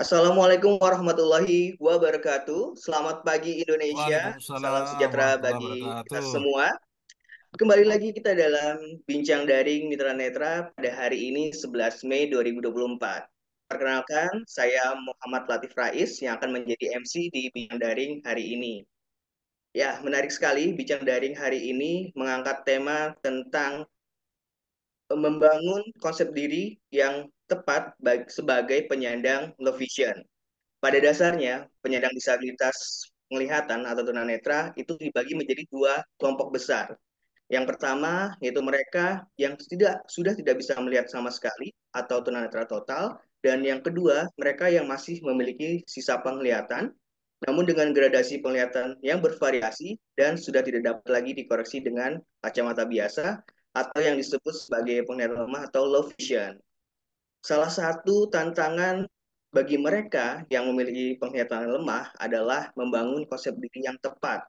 Assalamualaikum warahmatullahi wabarakatuh. Selamat pagi Indonesia. Salam sejahtera bagi kita semua. Kembali lagi kita dalam bincang daring Mitra Netra pada hari ini 11 Mei 2024. Perkenalkan, saya Muhammad Latif Rais yang akan menjadi MC di bincang daring hari ini. Ya, menarik sekali bincang daring hari ini mengangkat tema tentang membangun konsep diri yang tepat sebagai penyandang low vision. Pada dasarnya, penyandang disabilitas penglihatan atau tunanetra itu dibagi menjadi dua kelompok besar. Yang pertama yaitu mereka yang tidak sudah tidak bisa melihat sama sekali atau tunanetra total dan yang kedua mereka yang masih memiliki sisa penglihatan namun dengan gradasi penglihatan yang bervariasi dan sudah tidak dapat lagi dikoreksi dengan kacamata biasa atau yang disebut sebagai penglihatan lemah atau low vision salah satu tantangan bagi mereka yang memiliki penglihatan lemah adalah membangun konsep diri yang tepat.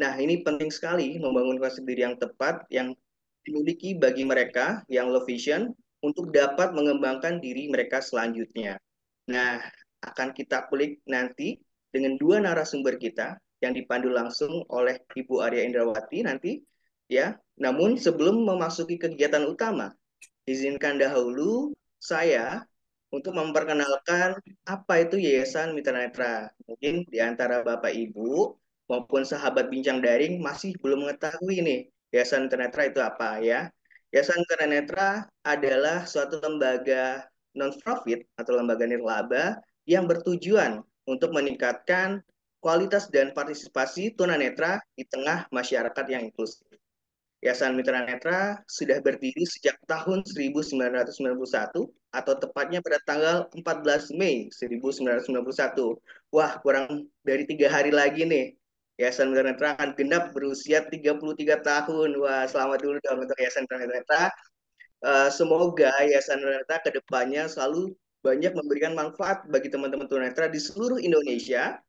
Nah, ini penting sekali membangun konsep diri yang tepat yang dimiliki bagi mereka yang low vision untuk dapat mengembangkan diri mereka selanjutnya. Nah, akan kita kulik nanti dengan dua narasumber kita yang dipandu langsung oleh Ibu Arya Indrawati nanti ya. Namun sebelum memasuki kegiatan utama, izinkan dahulu saya untuk memperkenalkan apa itu Yayasan Mitra Netra. Mungkin di antara Bapak Ibu maupun sahabat bincang daring masih belum mengetahui nih Yayasan Mitra Netra itu apa ya. Yayasan Mitra Netra adalah suatu lembaga non-profit atau lembaga nirlaba yang bertujuan untuk meningkatkan kualitas dan partisipasi tunanetra di tengah masyarakat yang inklusif. Yayasan Mitra Netra sudah berdiri sejak tahun 1991 atau tepatnya pada tanggal 14 Mei 1991. Wah, kurang dari tiga hari lagi nih. Yayasan Mitra Netra akan genap berusia 33 tahun. Wah, selamat dulu dong untuk Yayasan Mitra Netra. Uh, semoga Yayasan Mitra Netra kedepannya selalu banyak memberikan manfaat bagi teman-teman tunanetra di seluruh Indonesia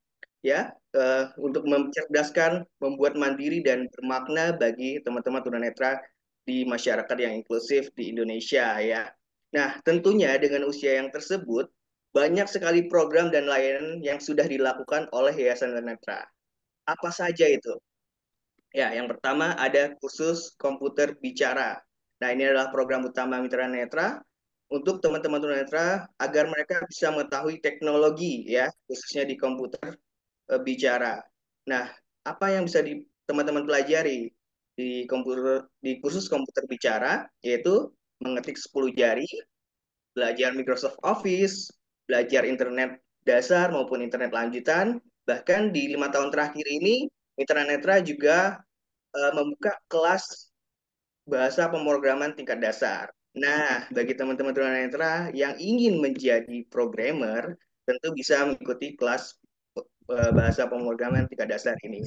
ya uh, untuk mencerdaskan, membuat mandiri dan bermakna bagi teman-teman tunanetra di masyarakat yang inklusif di Indonesia ya. Nah, tentunya dengan usia yang tersebut banyak sekali program dan layanan yang sudah dilakukan oleh Yayasan Tunanetra. Apa saja itu? Ya, yang pertama ada kursus komputer bicara. Nah, ini adalah program utama Mitra Netra untuk teman-teman tunanetra agar mereka bisa mengetahui teknologi ya, khususnya di komputer Eh, bicara. Nah, apa yang bisa teman-teman pelajari di komputer di kursus komputer bicara yaitu mengetik 10 jari, belajar Microsoft Office, belajar internet dasar maupun internet lanjutan, bahkan di lima tahun terakhir ini Mitra Netra juga uh, membuka kelas bahasa pemrograman tingkat dasar. Nah, bagi teman-teman Netra yang ingin menjadi programmer, tentu bisa mengikuti kelas Eh, bahasa pemrograman tingkat dasar ini.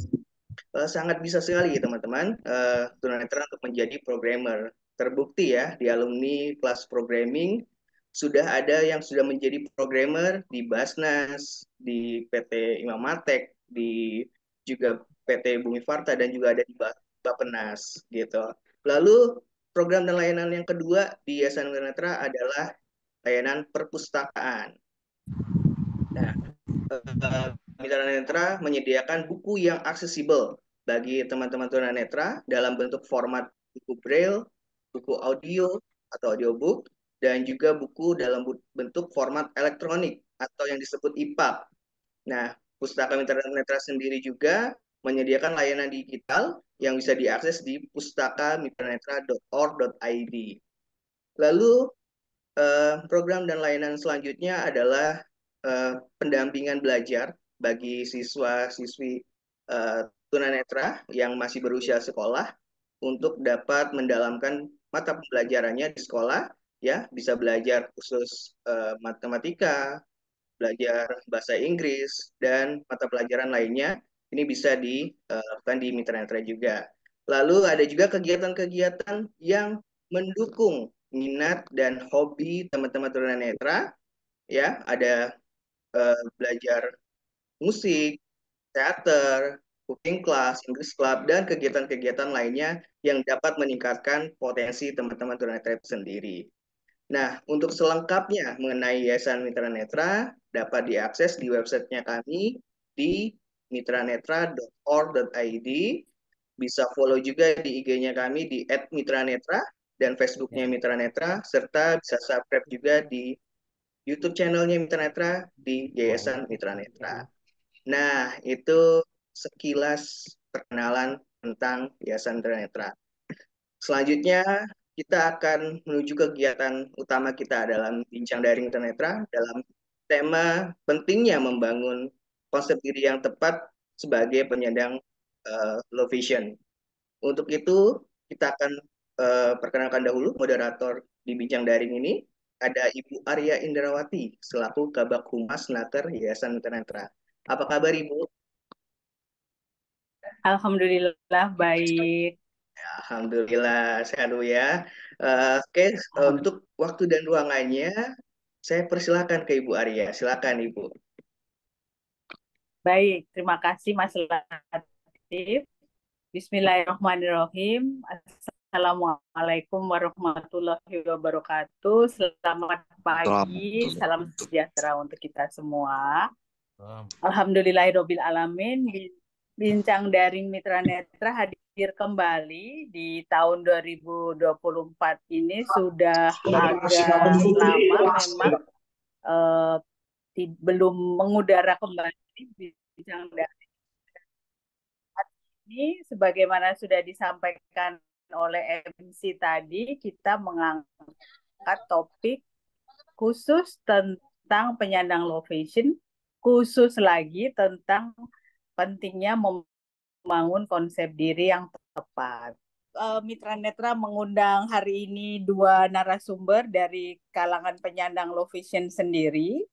Eh, sangat bisa sekali ya teman-teman eh, tunanetra untuk menjadi programmer. Terbukti ya di alumni kelas programming sudah ada yang sudah menjadi programmer di Basnas, di PT Imamatek di juga PT Bumi Farta dan juga ada di Bapenas gitu. Lalu program dan layanan yang kedua di Yayasan Tunanetra adalah layanan perpustakaan. Nah, Mitra Netra menyediakan buku yang aksesibel bagi teman-teman tunanetra dalam bentuk format buku braille, buku audio atau audiobook, dan juga buku dalam bentuk format elektronik atau yang disebut EPUB. Nah, Pustaka Mitra Netra sendiri juga menyediakan layanan digital yang bisa diakses di pustakamitranetra.org.id. Lalu eh, program dan layanan selanjutnya adalah eh, pendampingan belajar bagi siswa-siswi uh, eh, tunanetra yang masih berusia sekolah untuk dapat mendalamkan mata pembelajarannya di sekolah ya bisa belajar khusus uh, matematika, belajar bahasa Inggris dan mata pelajaran lainnya ini bisa dilakukan di eh, mitra netra juga. Lalu ada juga kegiatan-kegiatan yang mendukung minat dan hobi teman-teman tunanetra ya ada uh, belajar musik, teater, cooking class, English club, dan kegiatan-kegiatan lainnya yang dapat meningkatkan potensi teman-teman tunanetra itu sendiri. Nah, untuk selengkapnya mengenai Yayasan Mitra Netra dapat diakses di websitenya kami di mitranetra.org.id. Bisa follow juga di IG-nya kami di @mitranetra dan Facebook-nya ya. Mitra Netra, serta bisa subscribe juga di YouTube channelnya Mitra Netra di Yayasan Mitra Netra. Nah, itu sekilas perkenalan tentang Yayasan Tunanetra. Selanjutnya, kita akan menuju kegiatan utama kita dalam bincang daring Tunanetra dalam tema pentingnya membangun konsep diri yang tepat sebagai penyandang uh, eh, low vision. Untuk itu, kita akan uh, perkenalkan dahulu moderator di bincang daring ini ada Ibu Arya Indrawati selaku Kabak Humas Naker Yayasan Tunanetra. Apa kabar Ibu? Alhamdulillah baik. Ya, Alhamdulillah sehat ya. Uh, Oke, okay. Eh, untuk waktu dan ruangannya saya persilahkan ke Ibu Arya. Silakan Ibu. Baik, terima kasih Mas Latif. Bismillahirrahmanirrahim. Assalamualaikum warahmatullahi wabarakatuh. Selamat pagi, salam sejahtera untuk kita semua. Alhamdulillah alamin. Bincang daring Mitra Netra hadir kembali di tahun 2024 ini sudah agak lama memang uh, belum mengudara kembali bincang daring ini sebagaimana sudah disampaikan oleh MC tadi kita mengangkat topik khusus tentang penyandang low vision khusus lagi tentang pentingnya membangun konsep diri yang tepat. Eh, Mitra Netra mengundang hari ini dua narasumber dari kalangan penyandang low vision sendiri.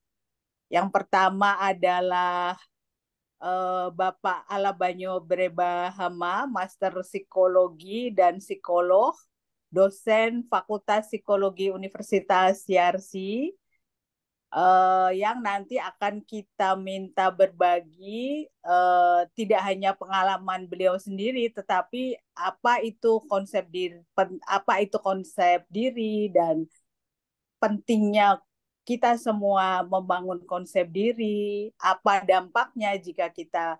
Yang pertama adalah eh, Bapak Alabanyo Brebahama, Master Psikologi dan Psikolog, dosen Fakultas Psikologi Universitas Yarsi, uh, yang nanti akan kita minta berbagi uh, tidak hanya pengalaman beliau sendiri tetapi apa itu konsep diri apa itu konsep diri dan pentingnya kita semua membangun konsep diri apa dampaknya jika kita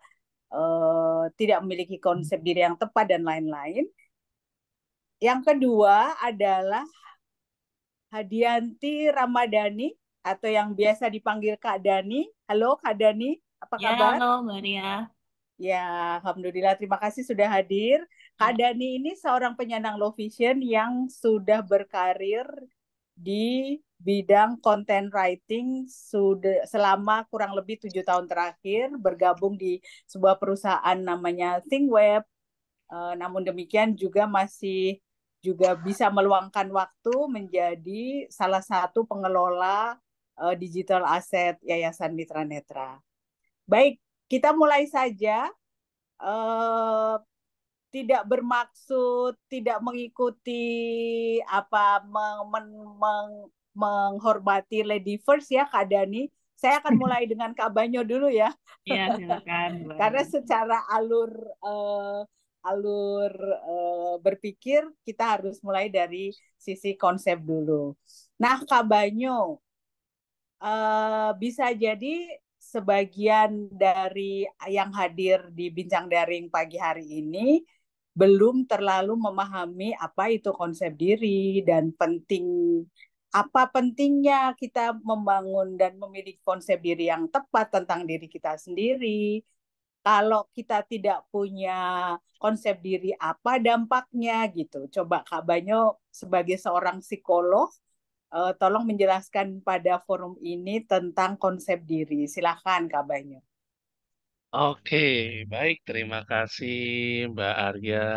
uh, tidak memiliki konsep diri yang tepat dan lain-lain yang kedua adalah Hadianti Ramadhani atau yang biasa dipanggil Kak Dani. Halo Kak Dani, apa ya, kabar? Halo Maria. Ya, alhamdulillah terima kasih sudah hadir. Kak ya. Dani ini seorang penyandang low vision yang sudah berkarir di bidang content writing sudah selama kurang lebih tujuh tahun terakhir bergabung di sebuah perusahaan namanya ThinkWeb. Uh, eh, namun demikian juga masih juga bisa meluangkan waktu menjadi salah satu pengelola uh, digital Asset Yayasan Mitra Netra. Baik, kita mulai saja. Uh, tidak bermaksud tidak mengikuti apa meng, men, meng, menghormati lady first ya Kak Dani. Saya akan mulai dengan Kak Banyo dulu ya. Iya, silakan. Karena secara alur uh, alur uh, berpikir kita harus mulai dari sisi konsep dulu. Nah, Kak Banyo, Eh, bisa jadi sebagian dari yang hadir di bincang daring pagi hari ini belum terlalu memahami apa itu konsep diri dan penting apa pentingnya kita membangun dan memiliki konsep diri yang tepat tentang diri kita sendiri. Kalau kita tidak punya konsep diri apa dampaknya gitu. Coba Kak Banyo sebagai seorang psikolog uh, tolong menjelaskan pada forum ini tentang konsep diri. Silakan Kak Banyu. Oke, baik. Terima kasih Mbak Arya.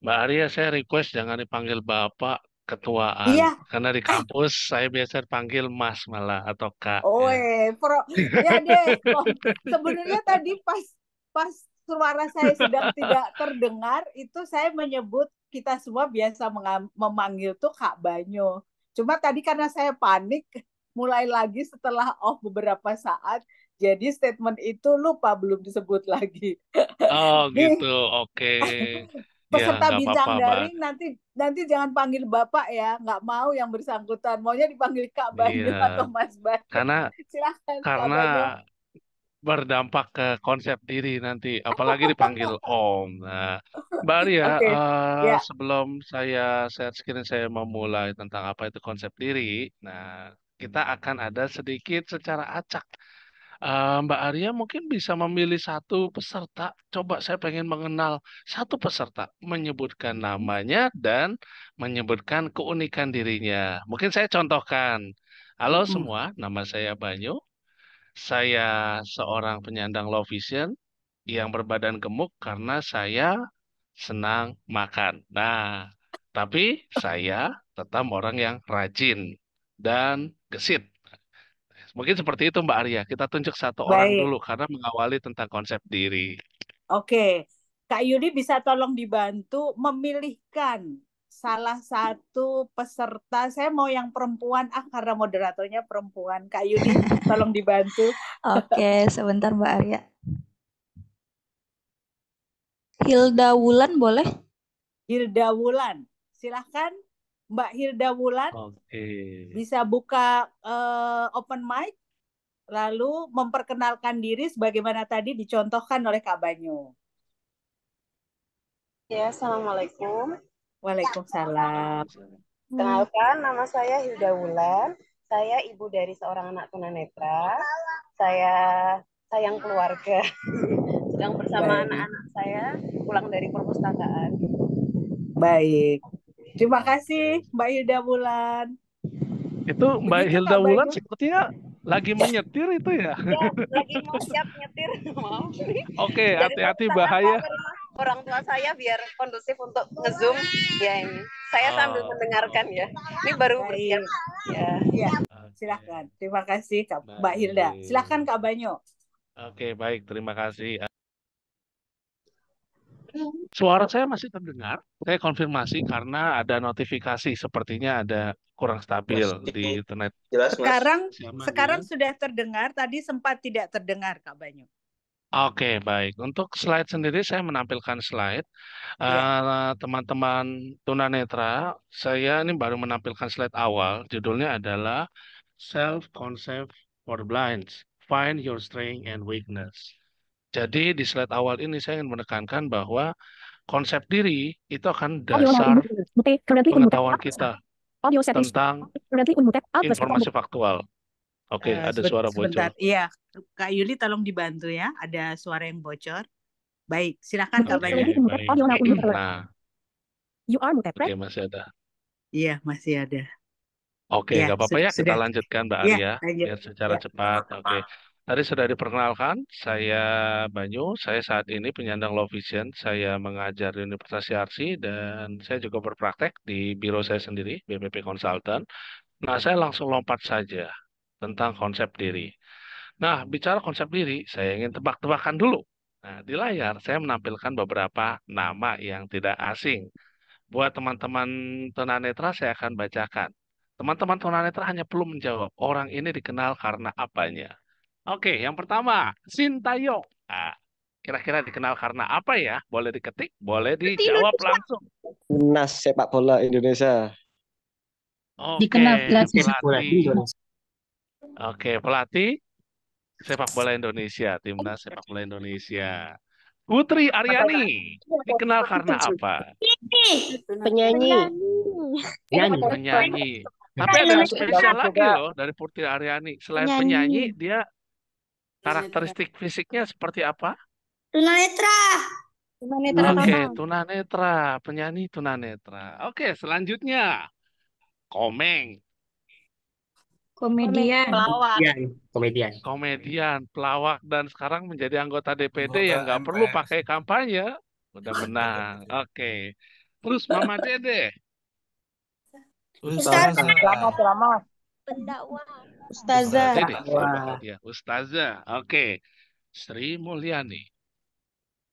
Mbak Arya, saya request jangan dipanggil Bapak ketuaan iya. karena di kampus saya biasa dipanggil Mas malah atau Kak. Oh, ya. pro. Ya deh. sebenarnya tadi pas pas suara saya sedang tidak terdengar itu saya menyebut kita semua biasa memanggil tuh Kak Banyu. Cuma tadi karena saya panik, mulai lagi setelah off beberapa saat, jadi statement itu lupa belum disebut lagi. Oh gitu, oke. Okay. Peserta ya, bincang apa -apa, dari Mbak. nanti nanti jangan panggil bapak ya, nggak mau yang bersangkutan, maunya dipanggil Kak Bayu iya. atau Mas Bayu. Karena Silahkan, karena berdampak ke konsep diri nanti, apalagi dipanggil Om. Nah, Mbak Arya, okay. uh, eh, yeah. sebelum saya share screen saya memulai tentang apa itu konsep diri, nah kita akan ada sedikit secara acak. Uh, Mbak Arya mungkin bisa memilih satu peserta. Coba saya pengen mengenal satu peserta, menyebutkan namanya dan menyebutkan keunikan dirinya. Mungkin saya contohkan. Halo semua, nama saya Banyu saya seorang penyandang low vision yang berbadan gemuk karena saya senang makan. Nah, tapi saya tetap orang yang rajin dan gesit. Mungkin seperti itu Mbak Arya. Kita tunjuk satu Baik. orang dulu karena mengawali tentang konsep diri. Oke. Kak Yudi bisa tolong dibantu memilihkan salah satu peserta saya mau yang perempuan ah karena moderatornya perempuan Kak Yuni tolong dibantu oke sebentar Mbak Arya Hilda Wulan boleh Hilda Wulan silahkan Mbak Hilda Wulan okay. bisa buka uh, open mic lalu memperkenalkan diri sebagaimana tadi dicontohkan oleh Kak Banyu ya Assalamualaikum Waalaikumsalam. Kenalkan, nama saya Hilda Wulan. Saya ibu dari seorang anak tunanetra. Saya sayang keluarga. Sedang bersama anak-anak saya pulang dari perpustakaan. Baik. Terima kasih Mbak Hilda Wulan. Itu Mbak Begitu, Hilda Wulan sepertinya lagi menyetir itu ya? ya lagi mau siap nyetir. Oke, hati-hati bahaya orang tua saya biar kondusif untuk ngezoom ya ini. Saya oh. sambil ah. mendengarkan ya. Ini baru bersiap. Ya. ya. Ah, Silahkan. Terima kasih Kak baik. Mbak Hilda. Silahkan Kak Banyo. Oke, baik. Terima kasih. Suara saya masih terdengar. Saya konfirmasi karena ada notifikasi. Sepertinya ada kurang stabil mas, di internet. Jelas, Sekarang, Siaman sekarang ya. sudah terdengar. Tadi sempat tidak terdengar, Kak Banyu. Oke, baik. Untuk slide sendiri saya menampilkan slide. Ya. Eh, teman-teman ya. uh, tunanetra, saya ini baru menampilkan slide awal. Judulnya adalah Self Concept for Blinds. Find your strength and weakness. Jadi di slide awal ini saya ingin menekankan bahwa konsep diri itu akan dasar pengetahuan kita tentang informasi faktual. Oke, okay, uh, eh, ada suara bocor. Iya, Kak Yuli tolong dibantu ya. Ada suara yang bocor. Baik, silakan Kak okay, Nah. You are muted, right? Oke, masih ada. Iya, masih ada. Oke, okay, ya, nggak ya, apa-apa ya. Kita lanjutkan, Mbak ya, Arya. Ya, lanjut. secara ya. cepat. Oke. Okay. Tadi sudah diperkenalkan, saya Banyu, saya saat ini penyandang low vision, saya mengajar di Universitas Yarsi dan saya juga berpraktek di biro saya sendiri, BPP Consultant. Nah, saya langsung lompat saja tentang hmm. konsep diri. Nah, bicara konsep diri, saya ingin tebak-tebakan dulu. Nah, di layar saya menampilkan beberapa nama yang tidak asing. Buat teman-teman tunanetra saya akan bacakan. Teman-teman tunanetra hanya perlu menjawab orang ini dikenal karena apanya. Oke, yang pertama, Sintayong. Nah, kira-kira dikenal karena apa ya? Boleh diketik, boleh dijawab langsung. Timnas sepak bola Indonesia. Oke, dikenal pelatih Oke, hmm. pelatih sepak bola Indonesia, timnas sepak bola Indonesia. Putri Aryani dikenal karena apa? Penyanyi. Penyanyi. penyanyi. Tapi ada yang spesial lagi loh dari Putri Aryani. Selain penyanyi, dia karakteristik fisiknya seperti apa? Tunanetra. Tunanetra. Oke, okay, tunanetra, penyanyi tunanetra. Oke, okay, selanjutnya Komeng Komedian. Pelawak. Komedian, komedian. Komedian, pelawak dan sekarang menjadi anggota DPD yang nggak perlu pakai kampanye. Udah menang. Oke. Okay. Terus Mama Dede. Ustazah. Lama-lama. Pendakwah. Ustazah. Ustazah. Ya, Ustazah. Oke. Okay. Sri Mulyani.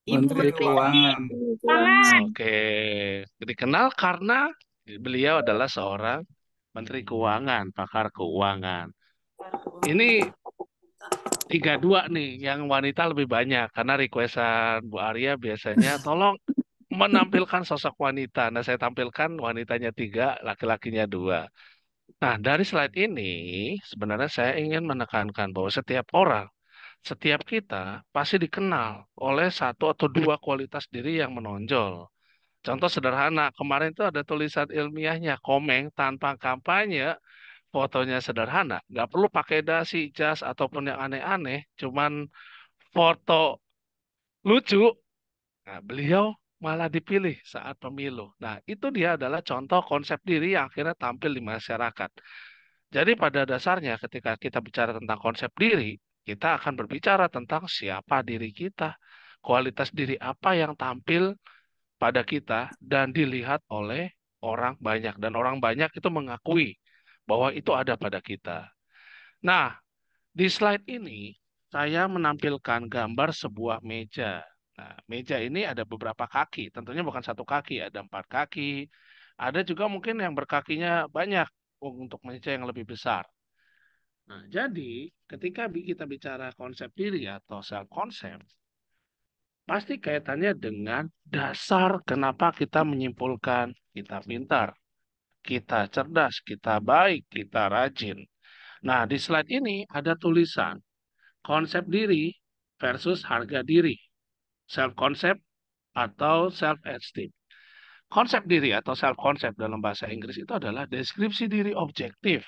Menteri Keuangan. Oke, okay. dikenal karena beliau adalah seorang Menteri Keuangan, pakar keuangan. Ini tiga dua nih yang wanita lebih banyak karena requestan Bu Arya biasanya tolong menampilkan sosok wanita. Nah saya tampilkan wanitanya tiga, laki-lakinya dua. Nah dari slide ini sebenarnya saya ingin menekankan bahwa setiap orang, setiap kita pasti dikenal oleh satu atau dua kualitas diri yang menonjol. Contoh sederhana, kemarin itu ada tulisan ilmiahnya, komeng tanpa kampanye, fotonya sederhana. Nggak perlu pakai dasi, jas, ataupun yang aneh-aneh, cuman foto lucu. Nah, beliau malah dipilih saat pemilu. Nah, itu dia adalah contoh konsep diri yang akhirnya tampil di masyarakat. Jadi pada dasarnya ketika kita bicara tentang konsep diri, kita akan berbicara tentang siapa diri kita, kualitas diri apa yang tampil pada kita dan dilihat oleh orang banyak dan orang banyak itu mengakui bahwa itu ada pada kita. Nah, di slide ini saya menampilkan gambar sebuah meja. Nah, meja ini ada beberapa kaki, tentunya bukan satu kaki, ada empat kaki. Ada juga mungkin yang berkakinya banyak untuk meja yang lebih besar. Nah, jadi ketika kita bicara konsep diri atau self concept, pasti kaitannya dengan dasar kenapa kita menyimpulkan kita pintar, kita cerdas, kita baik, kita rajin. Nah, di slide ini ada tulisan konsep diri versus harga diri, self concept atau self esteem. Konsep diri atau self concept dalam bahasa Inggris itu adalah deskripsi diri objektif.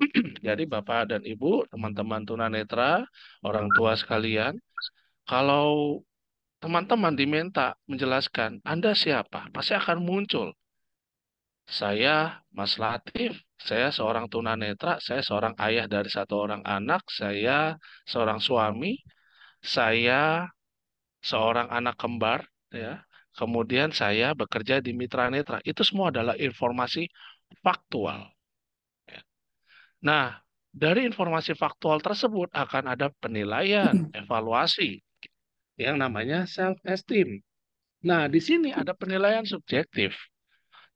Jadi Bapak dan Ibu, teman-teman tunanetra, orang tua sekalian, kalau teman-teman diminta menjelaskan Anda siapa, pasti akan muncul. Saya Mas Latif, saya seorang tunanetra, saya seorang ayah dari satu orang anak, saya seorang suami, saya seorang anak kembar, ya. Kemudian saya bekerja di Mitra Netra. Itu semua adalah informasi faktual. Ya. Nah, dari informasi faktual tersebut akan ada penilaian, evaluasi yang namanya self esteem. Nah, di sini ada penilaian subjektif.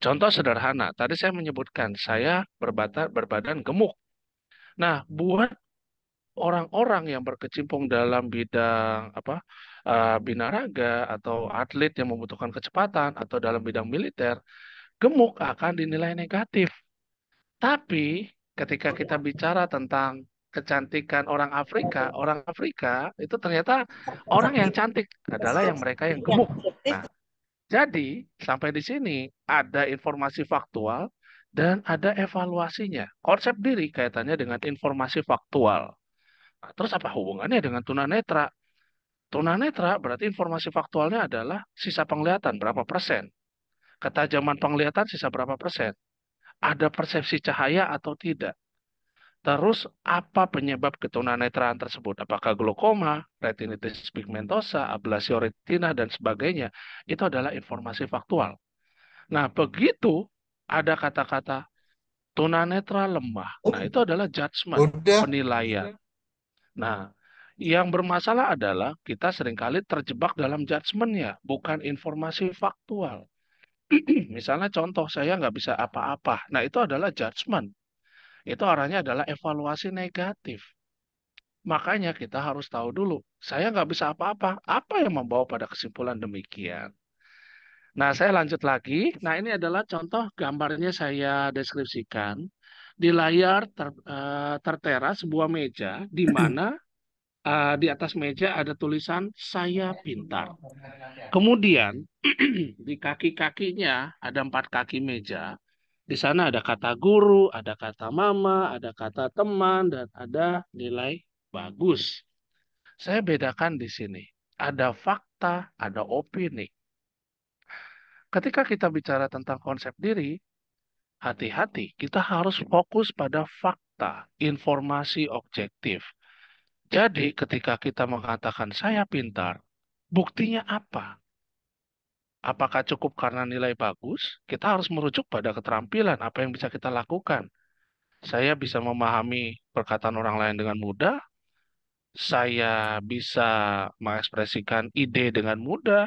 Contoh sederhana, tadi saya menyebutkan saya berbadan gemuk. Nah, buat orang-orang yang berkecimpung dalam bidang apa uh, binaraga atau atlet yang membutuhkan kecepatan atau dalam bidang militer, gemuk akan dinilai negatif. Tapi ketika kita bicara tentang kecantikan orang Afrika, orang Afrika itu ternyata orang yang cantik adalah yang mereka yang gemuk. Nah, jadi sampai di sini ada informasi faktual dan ada evaluasinya. Konsep diri kaitannya dengan informasi faktual. Nah, terus apa hubungannya dengan tunanetra? Tunanetra berarti informasi faktualnya adalah sisa penglihatan berapa persen. Ketajaman penglihatan sisa berapa persen. Ada persepsi cahaya atau tidak Terus apa penyebab netraan tersebut? Apakah glaukoma, retinitis pigmentosa, ablasi retina dan sebagainya? Itu adalah informasi faktual. Nah, begitu ada kata-kata tunanetra lemah. Nah, itu adalah judgement, penilaian. Nah, yang bermasalah adalah kita seringkali terjebak dalam judgementnya, bukan informasi faktual. Misalnya contoh saya nggak bisa apa-apa. Nah, itu adalah judgement itu arahnya adalah evaluasi negatif. Makanya kita harus tahu dulu, saya nggak bisa apa-apa, apa yang membawa pada kesimpulan demikian. Nah, saya lanjut lagi. Nah, ini adalah contoh gambarnya saya deskripsikan. Di layar ter, uh, tertera sebuah meja di mana uh, di atas meja ada tulisan saya pintar. Kemudian di kaki-kakinya ada empat kaki meja di sana ada kata guru, ada kata mama, ada kata teman, dan ada nilai bagus. Saya bedakan di sini. Ada fakta, ada opini. Ketika kita bicara tentang konsep diri, hati-hati. Kita harus fokus pada fakta, informasi objektif. Jadi ketika kita mengatakan saya pintar, buktinya apa? apakah cukup karena nilai bagus? Kita harus merujuk pada keterampilan, apa yang bisa kita lakukan. Saya bisa memahami perkataan orang lain dengan mudah, saya bisa mengekspresikan ide dengan mudah,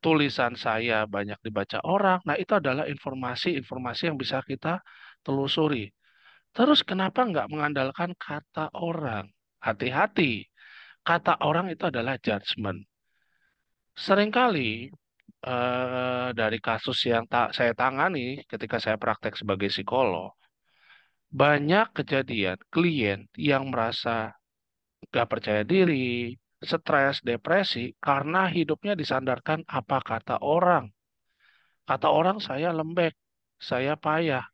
tulisan saya banyak dibaca orang. Nah, itu adalah informasi-informasi yang bisa kita telusuri. Terus kenapa nggak mengandalkan kata orang? Hati-hati, kata orang itu adalah judgment. Seringkali eh, dari kasus yang tak saya tangani ketika saya praktek sebagai psikolog, banyak kejadian klien yang merasa gak percaya diri, stres, depresi karena hidupnya disandarkan apa kata orang. Kata orang saya lembek, saya payah.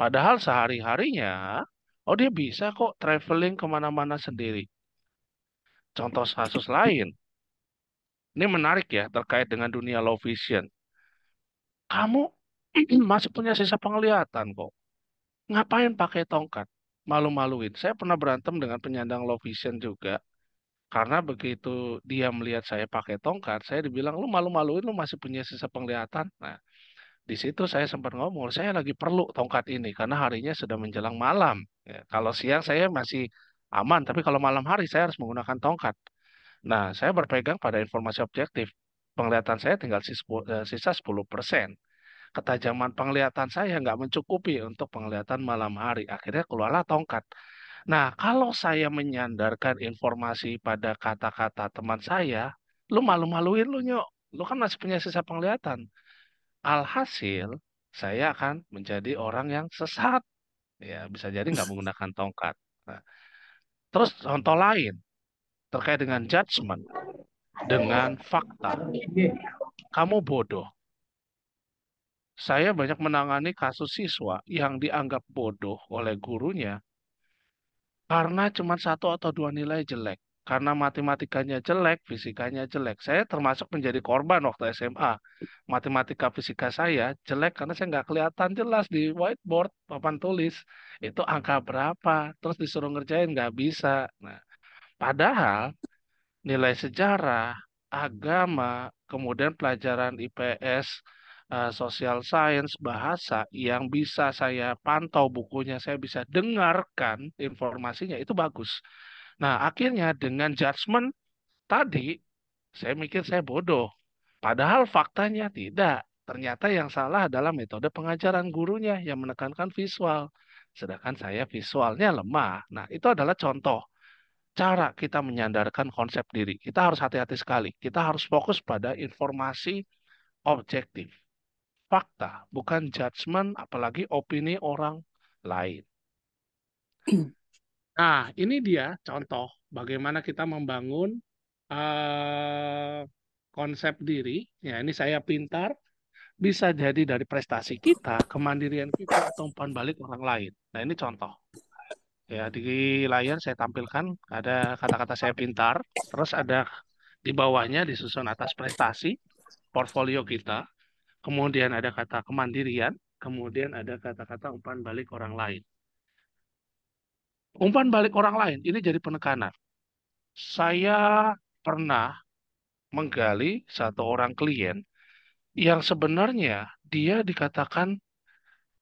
Padahal sehari-harinya, oh dia bisa kok traveling kemana-mana sendiri. Contoh kasus lain, ini menarik ya terkait dengan dunia low vision. Kamu masih punya sisa penglihatan kok. Ngapain pakai tongkat? Malu-maluin. Saya pernah berantem dengan penyandang low vision juga. Karena begitu dia melihat saya pakai tongkat, saya dibilang, lu malu-maluin, lu masih punya sisa penglihatan. Nah, di situ saya sempat ngomong, saya lagi perlu tongkat ini karena harinya sudah menjelang malam. Ya, kalau siang saya masih aman, tapi kalau malam hari saya harus menggunakan tongkat. Nah, saya berpegang pada informasi objektif. Penglihatan saya tinggal eh, sisa 10 persen. Ketajaman penglihatan saya nggak mencukupi untuk penglihatan malam hari. Akhirnya keluarlah tongkat. Nah, kalau saya menyandarkan informasi pada kata-kata teman saya, lu malu-maluin lu nyok. Lu kan masih punya sisa penglihatan. Alhasil, saya akan menjadi orang yang sesat. Ya, bisa jadi nggak menggunakan tongkat. Nah, terus contoh lain, terkait dengan judgment, dengan fakta. Kamu bodoh. Saya banyak menangani kasus siswa yang dianggap bodoh oleh gurunya karena cuma satu atau dua nilai jelek. Karena matematikanya jelek, fisikanya jelek. Saya termasuk menjadi korban waktu SMA. Matematika fisika saya jelek karena saya nggak kelihatan jelas di whiteboard, papan tulis. Itu angka berapa. Terus disuruh ngerjain, nggak bisa. Nah, Padahal nilai sejarah, agama, kemudian pelajaran IPS, uh, eh, social science, bahasa yang bisa saya pantau bukunya, saya bisa dengarkan informasinya itu bagus. Nah, akhirnya dengan judgement tadi saya mikir saya bodoh. Padahal faktanya tidak. Ternyata yang salah adalah metode pengajaran gurunya yang menekankan visual. Sedangkan saya visualnya lemah. Nah, itu adalah contoh cara kita menyandarkan konsep diri. Kita harus hati-hati sekali. Kita harus fokus pada informasi objektif. Fakta, bukan judgement, apalagi opini orang lain. Nah, ini dia contoh bagaimana kita membangun uh, konsep diri. Ya, ini saya pintar, bisa jadi dari prestasi kita, kemandirian kita, atau umpan balik orang lain. Nah, ini contoh. Ya, di hmm. layar saya tampilkan ada kata-kata saya pintar, terus ada di bawahnya disusun atas prestasi, portfolio kita, kemudian ada kata kemandirian, kemudian ada kata-kata umpan balik orang lain. Umpan balik orang lain ini jadi penekanan. Saya pernah menggali satu orang klien yang sebenarnya dia dikatakan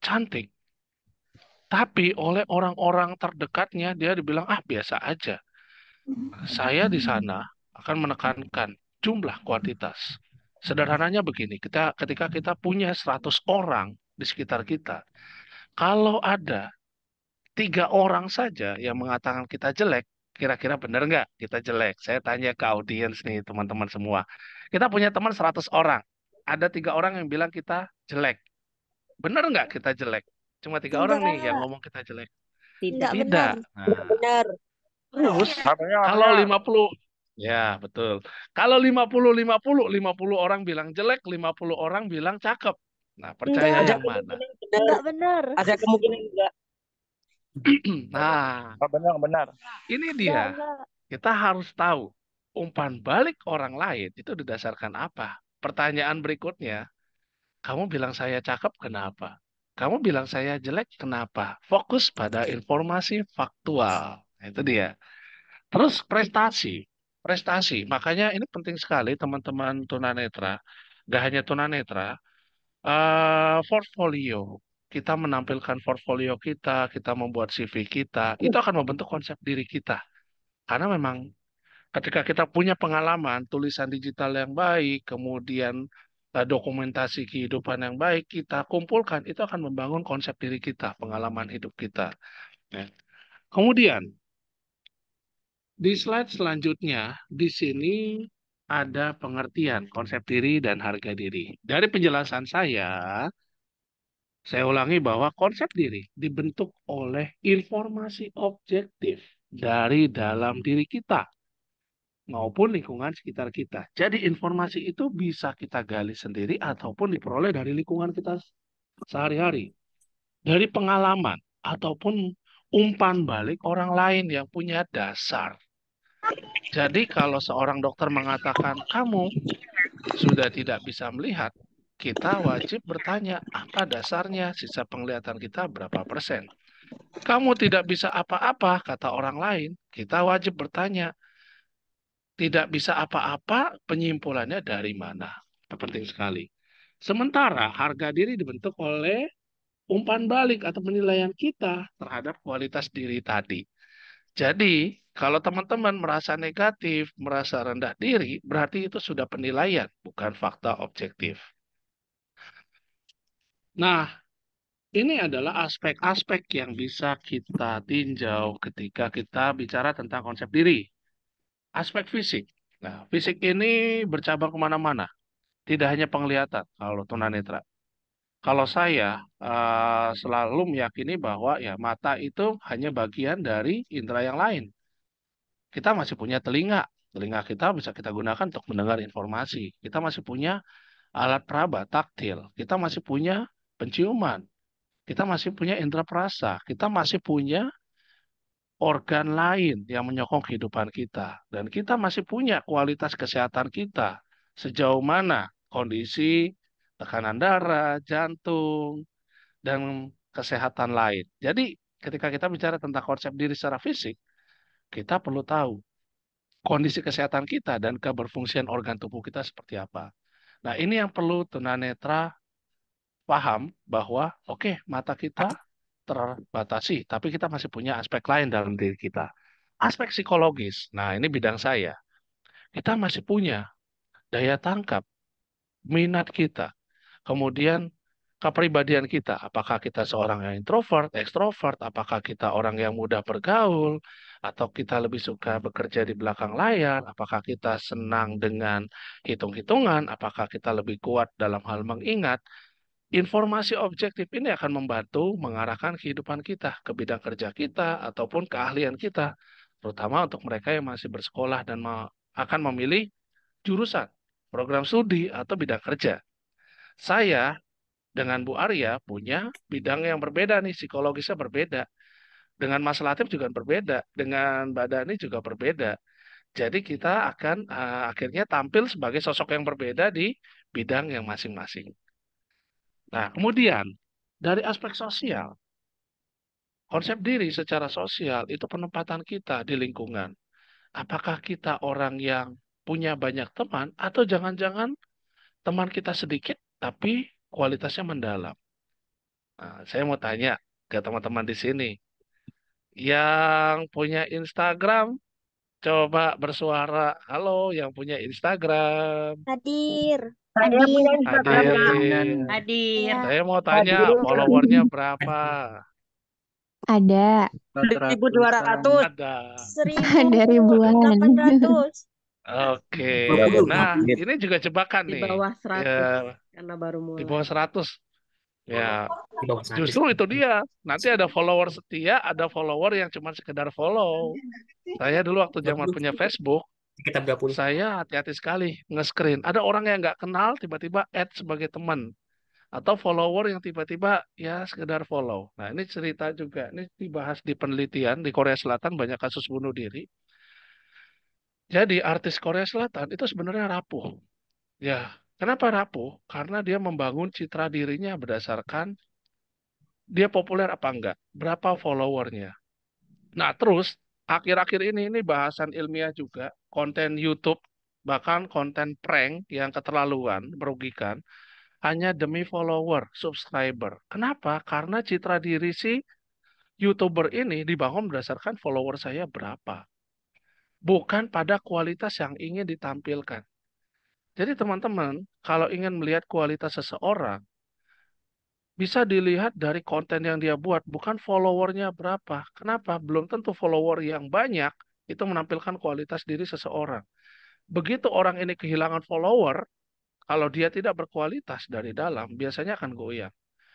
cantik, tapi oleh orang-orang terdekatnya dia dibilang ah biasa aja. Saya di sana akan menekankan jumlah kuantitas. Sederhananya begini, kita ketika kita punya 100 orang di sekitar kita, kalau ada tiga orang saja yang mengatakan kita jelek, kira-kira benar nggak kita jelek? Saya tanya ke audiens nih teman-teman semua. Kita punya teman 100 orang, ada tiga orang yang bilang kita jelek. Benar nggak kita jelek? Cuma tiga tidak. orang nih yang ngomong kita jelek. Tidak. Tidak. Benar. benar. Nah. Terus iya. kalau puluh, Ya, betul. Kalau lima lima puluh puluh lima puluh orang bilang jelek, lima puluh orang bilang cakep. Nah, percaya enggak, yang mana? Enggak benar. Ada kemungkinan enggak. nah, benar benar. Ini dia. Kita harus tahu umpan balik orang lain itu didasarkan apa? Pertanyaan berikutnya, kamu bilang saya cakep kenapa? Kamu bilang saya jelek, kenapa? Fokus pada informasi faktual. Nah, itu dia. Terus prestasi. Prestasi. Makanya ini penting sekali teman-teman tunanetra. Gak hanya tunanetra. Uh, portfolio. Kita menampilkan portfolio kita, kita membuat CV kita. Itu akan membentuk konsep diri kita. Karena memang ketika kita punya pengalaman tulisan digital yang baik, kemudian dokumentasi kehidupan yang baik kita kumpulkan itu akan membangun konsep diri kita, pengalaman hidup kita. Ya. Kemudian di slide selanjutnya di sini ada pengertian konsep diri dan harga diri. Dari penjelasan saya, saya ulangi bahwa konsep diri dibentuk oleh informasi objektif dari dalam diri kita Mhm. maupun lingkungan sekitar kita. Jadi informasi itu bisa kita gali sendiri ataupun diperoleh dari lingkungan kita sehari-hari. Dari pengalaman ataupun umpan balik orang lain yang punya dasar. Jadi kalau seorang dokter mengatakan kamu sudah tidak bisa melihat, kita wajib bertanya apa dasarnya sisa penglihatan kita berapa persen. Kamu tidak bisa apa-apa, kata orang lain, kita wajib bertanya tidak bisa apa-apa, penyimpulannya dari mana? Penting sekali. Sementara harga diri dibentuk oleh umpan balik atau penilaian kita terhadap kualitas diri tadi. Jadi, kalau teman-teman merasa negatif, merasa rendah diri, berarti itu sudah penilaian, bukan fakta objektif. Nah, ini adalah aspek-aspek yang bisa kita tinjau ketika kita bicara tentang konsep diri aspek fisik. Nah, fisik ini bercabang kemana-mana. Tidak hanya penglihatan kalau tunanetra. Kalau saya uh, selalu meyakini bahwa ya mata itu hanya bagian dari indera yang lain. Kita masih punya telinga. Telinga kita bisa kita gunakan untuk mendengar informasi. Kita masih punya alat peraba taktil. Kita masih punya penciuman. Kita masih punya indera perasa. Kita masih punya organ lain yang menyokong kehidupan kita. Dan kita masih punya kualitas kesehatan kita. Sejauh mana kondisi tekanan darah, jantung, dan kesehatan lain. Jadi ketika kita bicara tentang konsep diri secara fisik, kita perlu tahu kondisi kesehatan kita dan keberfungsian organ tubuh kita seperti apa. Nah ini yang perlu tunanetra paham bahwa oke okay, mata kita terbatasi, tapi kita masih punya aspek lain dalam diri kita. Aspek psikologis, nah ini bidang saya. Kita masih punya daya tangkap, minat kita, kemudian kepribadian kita. Apakah kita seorang yang introvert, ekstrovert, apakah kita orang yang mudah bergaul, atau kita lebih suka bekerja di belakang layar, apakah kita senang dengan hitung-hitungan, apakah kita lebih kuat dalam hal mengingat. Informasi objektif ini akan membantu mengarahkan kehidupan kita ke bidang kerja kita ataupun keahlian kita, terutama untuk mereka yang masih bersekolah dan akan memilih jurusan, program studi, atau bidang kerja. Saya dengan Bu Arya punya bidang yang berbeda nih, psikologisnya berbeda. Dengan Mas Latif juga berbeda, dengan Mbak Dani juga berbeda. Jadi kita akan uh, akhirnya tampil sebagai sosok yang berbeda di bidang yang masing-masing. Nah, kemudian dari aspek sosial, konsep diri secara sosial itu penempatan kita di lingkungan. Apakah kita orang yang punya banyak teman atau jangan-jangan teman kita sedikit tapi kualitasnya mendalam. Nah, saya mau tanya ke teman-teman di sini yang punya Instagram coba bersuara. Halo yang punya Instagram. Hadir. Saya Hadir. Instagram hadir. Saya mau tanya followernya berapa? Ada. 1200. Ada. Ada ribuan. 800. Oke, okay. nah ini juga jebakan nih. Di bawah 100 ya, karena baru mulai. Di bawah 100. Ya, justru itu dia. Nanti ada follower setia, ada follower yang cuma sekedar follow. Saya dulu waktu zaman punya Facebook, kita berapa Saya hati-hati sekali nge-screen. Ada orang yang nggak kenal tiba-tiba add sebagai teman atau follower yang tiba-tiba ya sekedar follow. Nah ini cerita juga, ini dibahas di penelitian di Korea Selatan banyak kasus bunuh diri. Jadi artis Korea Selatan itu sebenarnya rapuh. Ya, kenapa rapuh? Karena dia membangun citra dirinya berdasarkan dia populer apa enggak, berapa followernya. Nah terus akhir-akhir ini ini bahasan ilmiah juga konten YouTube, bahkan konten prank yang keterlaluan, merugikan, hanya demi follower, subscriber. Kenapa? Karena citra diri si YouTuber ini dibangun berdasarkan follower saya berapa. Bukan pada kualitas yang ingin ditampilkan. Jadi teman-teman, kalau ingin melihat kualitas seseorang, bisa dilihat dari konten yang dia buat, bukan followernya berapa. Kenapa? Belum tentu follower yang banyak – itu menampilkan kualitas diri seseorang. Begitu orang ini kehilangan follower, kalau dia tidak berkualitas dari dalam, biasanya akan goyah.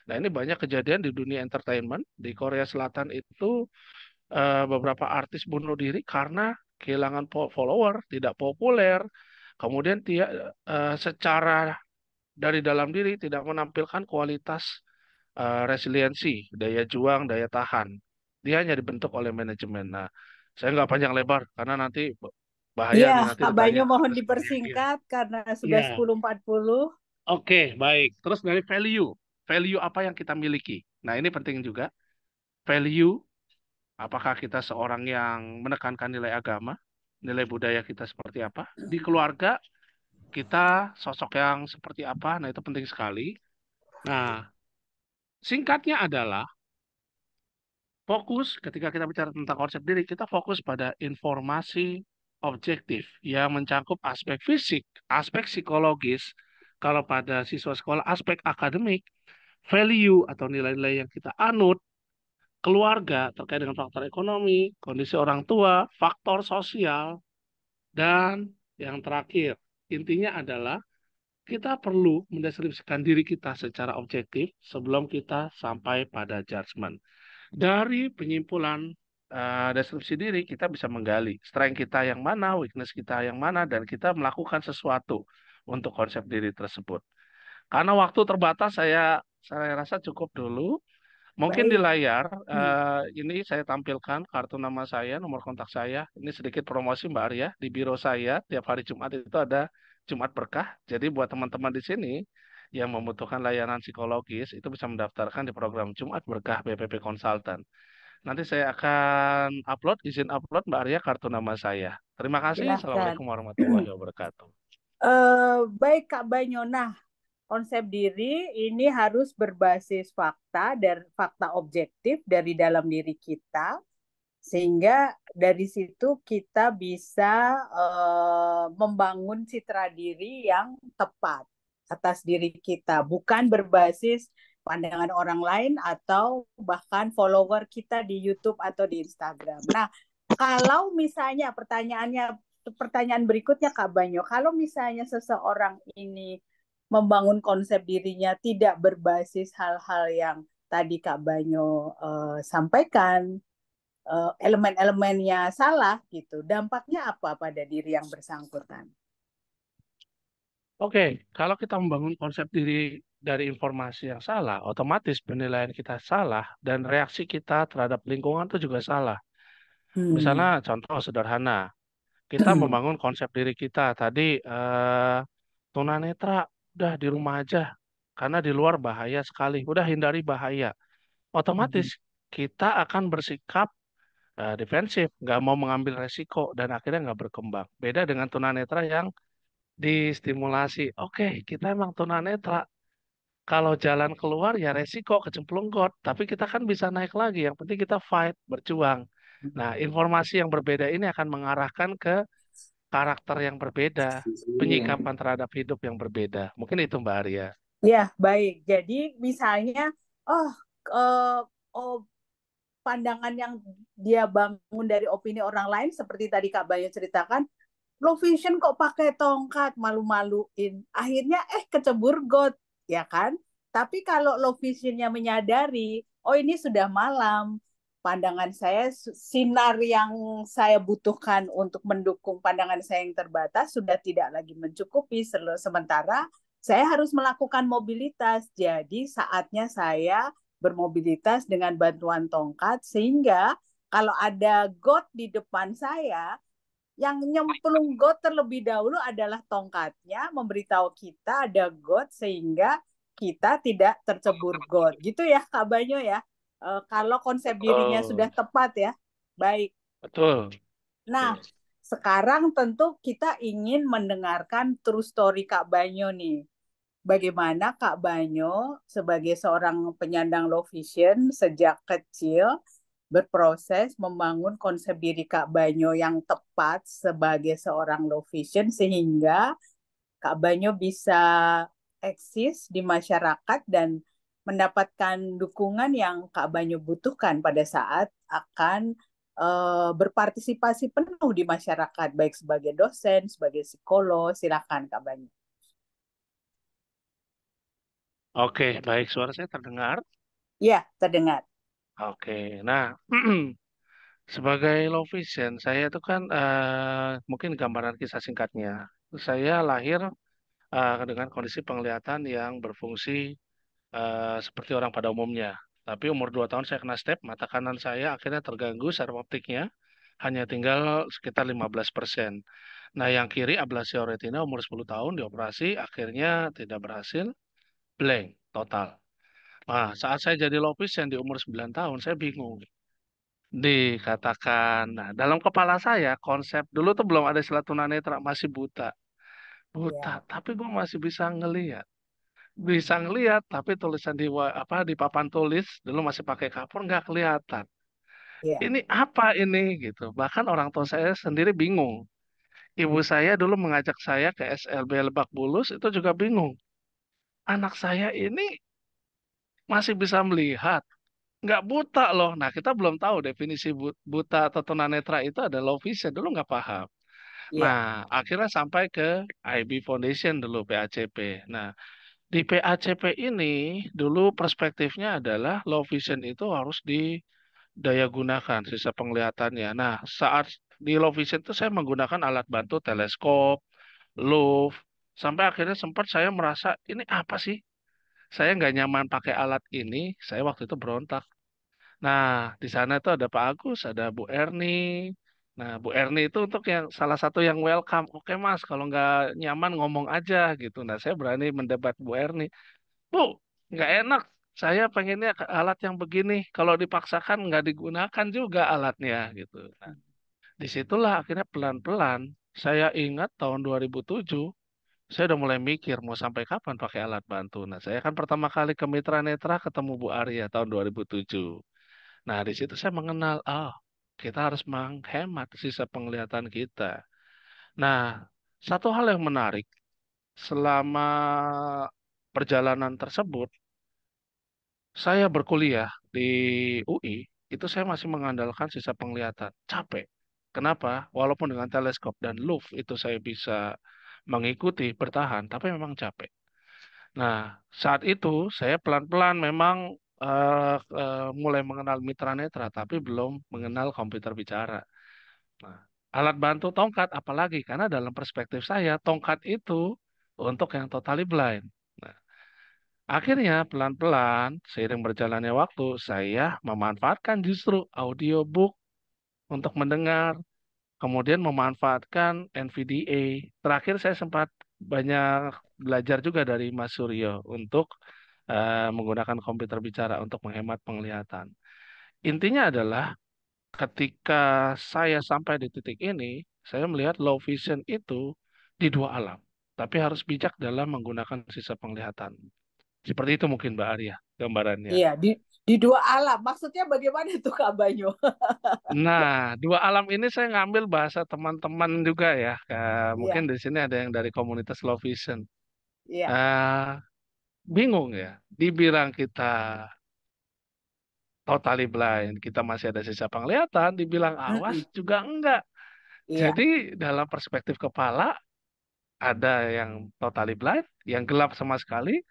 Nah ini banyak kejadian di dunia entertainment di Korea Selatan itu eh, beberapa artis bunuh diri karena kehilangan follower, tidak populer, kemudian dia eh, secara dari dalam diri tidak menampilkan kualitas eh, resiliensi, daya juang, daya tahan. Dia hanya dibentuk oleh manajemen. Nah, saya nggak panjang lebar karena nanti bahaya Iya, Pak Banyu mohon dipersingkat ya. karena sudah iya. sepuluh empat puluh Oke, baik. Terus dari value. Value apa yang kita miliki? Nah, ini penting juga. Value apakah kita seorang yang menekankan nilai agama, nilai budaya kita seperti apa? Di keluarga kita sosok yang seperti apa? Nah, itu penting sekali. Nah, singkatnya adalah fokus ketika kita bicara tentang konsep diri, kita fokus pada informasi objektif yang mencakup aspek fisik, aspek psikologis, kalau pada siswa sekolah aspek akademik, value atau nilai-nilai yang kita anut, keluarga terkait dengan faktor ekonomi, kondisi orang tua, faktor sosial, dan yang terakhir, intinya adalah kita perlu mendeskripsikan diri kita secara objektif sebelum kita sampai pada judgement. Dari penyimpulan uh, eh, deskripsi diri kita bisa menggali strength kita yang mana, weakness kita yang mana, dan kita melakukan sesuatu untuk konsep diri tersebut. Karena waktu terbatas, saya saya rasa cukup dulu. Mungkin Baik. di layar hmm. Eh, ini saya tampilkan kartu nama saya, nomor kontak saya. Ini sedikit promosi Mbak Arya di biro saya tiap hari Jumat itu ada Jumat berkah. Jadi buat teman-teman di sini yang membutuhkan layanan psikologis itu bisa mendaftarkan di program Jumat Berkah BPP Konsultan. Nanti saya akan upload, izin upload Mbak Arya kartu nama saya. Terima kasih. Silahkan. Assalamualaikum warahmatullahi wabarakatuh. Uh, baik Kak Banyona, konsep diri ini harus berbasis fakta dan fakta objektif dari dalam diri kita sehingga dari situ kita bisa uh, membangun citra diri yang tepat atas diri kita, bukan berbasis pandangan orang lain atau bahkan follower kita di YouTube atau di Instagram. Nah, kalau misalnya pertanyaannya pertanyaan berikutnya Kak Banyo, kalau misalnya seseorang ini membangun konsep dirinya tidak berbasis hal-hal yang tadi Kak Banyo uh, sampaikan uh, elemen-elemennya salah gitu, dampaknya apa pada diri yang bersangkutan? Oke, kalau kita membangun konsep diri dari informasi yang salah, otomatis penilaian kita salah dan reaksi kita terhadap lingkungan itu juga salah. Misalnya hmm. contoh sederhana, kita hmm. membangun konsep diri kita tadi eh, tunanetra udah di rumah aja karena di luar bahaya sekali, udah hindari bahaya. Otomatis hmm. kita akan bersikap eh, defensif, nggak mau mengambil resiko dan akhirnya nggak berkembang. Beda dengan tunanetra yang distimulasi. Oke, kita emang tunanetra. Kalau jalan keluar ya resiko kecemplung got, tapi kita kan bisa naik lagi. Yang penting kita fight, berjuang. Nah, informasi yang berbeda ini akan mengarahkan ke karakter yang berbeda, penyikapan terhadap hidup yang berbeda. Mungkin itu Mbak Arya. Ya, baik. Jadi misalnya, oh, uh, oh pandangan yang dia bangun dari opini orang lain seperti tadi Kak Bayu ceritakan, low vision kok pakai tongkat malu-maluin akhirnya eh kecebur got ya kan tapi kalau low visionnya menyadari oh ini sudah malam pandangan saya sinar yang saya butuhkan untuk mendukung pandangan saya yang terbatas sudah tidak lagi mencukupi sementara saya harus melakukan mobilitas jadi saatnya saya bermobilitas dengan bantuan tongkat sehingga kalau ada got di depan saya yang nyemplung God terlebih dahulu adalah tongkatnya memberitahu kita ada God sehingga kita tidak tercebur God gitu ya Kak Banyo ya e, kalau konsep dirinya dirinya sudah tepat ya baik Betul nah sekarang tentu kita ingin mendengarkan true story Kak Banyo nih bagaimana Kak Banyo sebagai seorang penyandang low vision sejak kecil berproses membangun konsep diri Kak Banyo yang tepat sebagai seorang low vision sehingga Kak Banyo bisa eksis di masyarakat dan mendapatkan dukungan yang Kak Banyo butuhkan pada saat akan uh, berpartisipasi penuh di masyarakat baik sebagai dosen, sebagai psikolog. Silakan Kak Banyo. Oke, baik suara saya terdengar. Ya, terdengar. Oke, nah sebagai low vision, saya itu kan uh, mungkin gambaran kisah singkatnya. Saya lahir uh, dengan kondisi penglihatan yang berfungsi uh, seperti orang pada umumnya. Tapi umur 2 tahun saya kena step, mata kanan saya akhirnya terganggu saraf optiknya, hanya tinggal sekitar 15%. Nah yang kiri ablasi retina umur 10 tahun dioperasi, akhirnya tidak berhasil, blank total. Wah, hmm. saat saya jadi yang di umur 9 tahun, saya bingung. Dikatakan, nah dalam kepala saya konsep, dulu tuh belum ada istilah tunanetra, masih buta. Buta, ya. tapi gue masih bisa ngeliat. bisa ngeliat, tapi tulisan di apa di papan tulis dulu masih pakai kapur nggak kelihatan Ya. ini apa ini gitu bahkan orang tua saya sendiri bingung ibu hmm. saya dulu mengajak saya ke SLB Lebak Bulus itu juga bingung anak saya ini masih bisa melihat nggak buta loh. Nah kita belum tahu definisi buta atau tunanetra itu ada low vision dulu nggak paham. ya. Nah akhirnya sampai ke IB Foundation dulu PACP. Nah di PACP ini dulu perspektifnya adalah low vision itu harus di daya gunakan sisa penglihatannya. Nah saat di low vision itu saya menggunakan alat bantu teleskop, low sampai akhirnya sempat saya merasa ini apa sih saya nggak nyaman pakai alat ini, saya waktu itu berontak. Nah, di sana itu ada Pak Agus, ada Bu Erni. Nah, Bu Erni itu untuk yang salah satu yang welcome. Oke Mas, kalau nggak nyaman ngomong aja gitu. Nah, saya berani mendebat Bu Erni. Bu, nggak enak. Saya pengennya alat yang begini. Kalau dipaksakan nggak digunakan juga alatnya gitu. Nah, disitulah akhirnya pelan-pelan saya ingat tahun 2007 saya udah mulai mikir mau sampai kapan pakai alat bantu. Nah, saya kan pertama kali ke Mitra Netra ketemu Bu Arya tahun 2007. Nah, di situ saya mengenal, oh, kita harus menghemat sisa penglihatan kita. Nah, satu hal yang menarik, selama perjalanan tersebut, saya berkuliah di UI, itu saya masih mengandalkan sisa penglihatan. Capek. Kenapa? Walaupun dengan teleskop dan loof itu saya bisa mengikuti, bertahan, tapi memang capek. Nah, saat itu saya pelan-pelan memang uh, uh, mulai mengenal mitra netra, tapi belum mengenal komputer bicara. Nah, alat bantu tongkat apalagi karena dalam perspektif saya tongkat itu untuk yang totally blind. Nah, akhirnya pelan-pelan seiring berjalannya waktu saya memanfaatkan justru audiobook untuk mendengar kemudian memanfaatkan NVDA. Terakhir saya sempat banyak belajar juga dari Mas Suryo untuk uh, menggunakan komputer bicara untuk menghemat penglihatan. Intinya adalah ketika saya sampai di titik ini, saya melihat low vision itu di dua alam, tapi harus bijak dalam menggunakan sisa penglihatan. Seperti itu mungkin Mbak Arya gambarannya. Iya, di di dua alam, maksudnya bagaimana tuh Kak Banyu? nah, dua alam ini saya ngambil bahasa teman-teman juga ya. Uh, mungkin yeah. di sini ada yang dari komunitas low Vision. Yeah. Iya. Uh, bingung ya, dibilang kita totally blind, kita masih ada sisa penglihatan, dibilang awas -hmm. juga enggak. Yeah. Jadi dalam perspektif kepala ada yang totally blind, yang gelap sama sekali,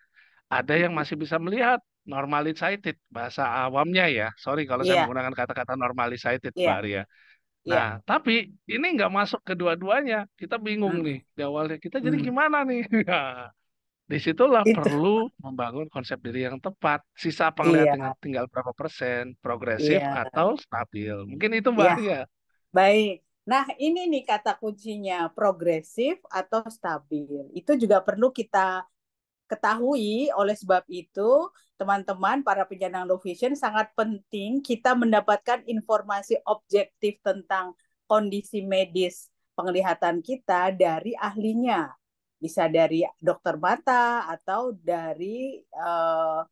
ada yang masih bisa melihat, normally sighted bahasa awamnya ya. Sorry kalau yeah. saya iya. menggunakan kata-kata normalized sighted, yeah. Pak Arya. Iya. Nah, yeah. tapi ini nggak masuk kedua-duanya. Kita bingung hmm. nih di awalnya. Kita jadi hmm. gimana nih? Nah, disitulah Itu. perlu membangun konsep diri yang tepat. Sisa penglihatan yeah. tinggal berapa persen, progresif yeah. atau stabil. Mungkin itu Mbak Ya. Baik. Nah, ini nih kata kuncinya progresif atau stabil. Itu juga perlu kita Ketahui oleh sebab itu, teman-teman para penyandang low vision sangat penting kita mendapatkan informasi objektif tentang kondisi medis penglihatan kita dari ahlinya. Bisa dari dokter mata atau dari uh,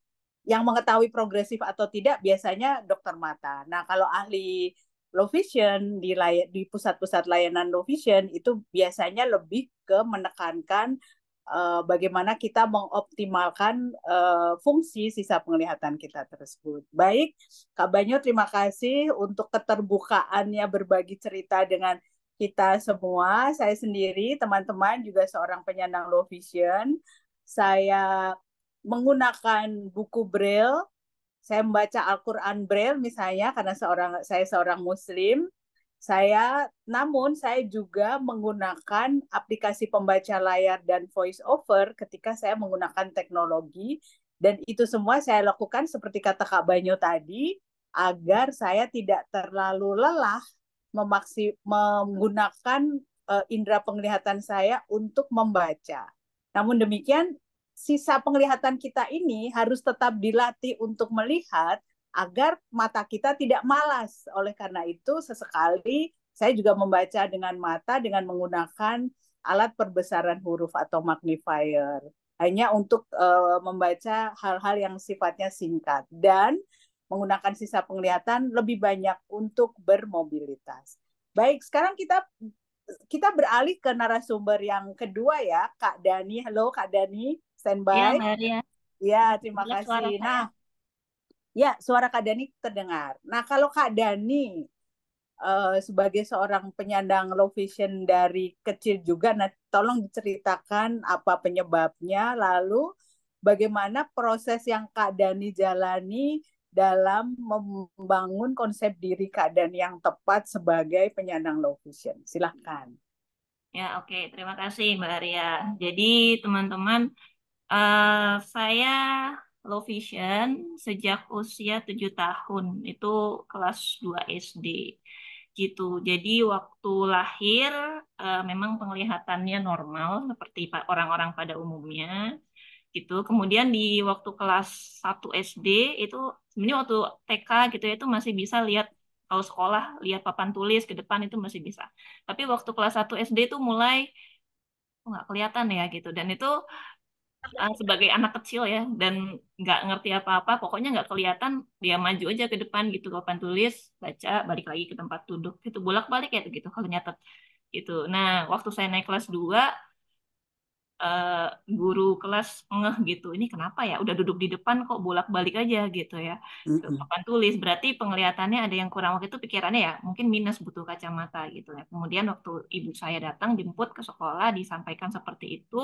yang mengetahui progresif atau tidak biasanya dokter mata. Nah, kalau ahli low vision di lay- di pusat-pusat layanan low vision itu biasanya lebih ke menekankan Eh, bagaimana kita mengoptimalkan uh, fungsi sisa penglihatan kita tersebut. Baik, Kak Banyo terima kasih untuk keterbukaannya berbagi cerita dengan kita semua. Saya sendiri, teman-teman juga seorang penyandang low vision. Saya menggunakan buku braille. Saya membaca Al-Qur'an braille misalnya karena seorang saya seorang muslim saya namun saya juga menggunakan aplikasi pembaca layar dan voice over ketika saya menggunakan teknologi dan itu semua saya lakukan seperti kata Kak Banyo tadi agar saya tidak terlalu lelah memaksi menggunakan uh, indera penglihatan saya untuk membaca. Namun demikian sisa penglihatan kita ini harus tetap dilatih untuk melihat agar mata kita tidak malas. Oleh karena itu, sesekali saya juga membaca dengan mata dengan menggunakan alat perbesaran huruf atau magnifier. Hanya untuk uh, membaca hal-hal yang sifatnya singkat dan menggunakan sisa penglihatan lebih banyak untuk bermobilitas. Baik, sekarang kita kita beralih ke narasumber yang kedua ya, Kak Dani. Halo Kak Dani, standby. Iya, Maria. Ya, terima Bila kasih. Nah, Ya, suara Kak Dani terdengar. Nah, kalau Kak Dani uh, eh, sebagai seorang penyandang low vision dari kecil juga, nah, tolong diceritakan apa penyebabnya, lalu bagaimana proses yang Kak Dani jalani dalam membangun konsep diri Kak Dani yang tepat sebagai penyandang low vision. Silahkan. Ya, oke. Okay. Terima kasih, Mbak Arya. Jadi, teman-teman, uh, saya low vision sejak usia 7 tahun, itu kelas 2 SD gitu. Jadi waktu lahir uh, memang penglihatannya normal seperti orang-orang pada umumnya gitu. Kemudian di waktu kelas 1 SD itu sebenarnya waktu TK gitu ya, itu masih bisa lihat kalau sekolah lihat papan tulis ke depan itu masih bisa. Tapi waktu kelas 1 SD itu mulai nggak kelihatan ya gitu dan itu uh, sebagai anak kecil ya dan nggak ngerti apa-apa pokoknya nggak kelihatan dia maju aja ke depan gitu papan tulis baca balik lagi ke tempat duduk itu bolak-balik ya gitu kalau nyatet gitu nah waktu saya naik kelas dua uh, guru kelas ngeh gitu ini kenapa ya udah duduk di depan kok bolak-balik aja gitu ya kapan papan tulis berarti penglihatannya ada yang kurang waktu itu pikirannya ya mungkin minus butuh kacamata gitu ya kemudian waktu ibu saya datang jemput ke sekolah disampaikan seperti itu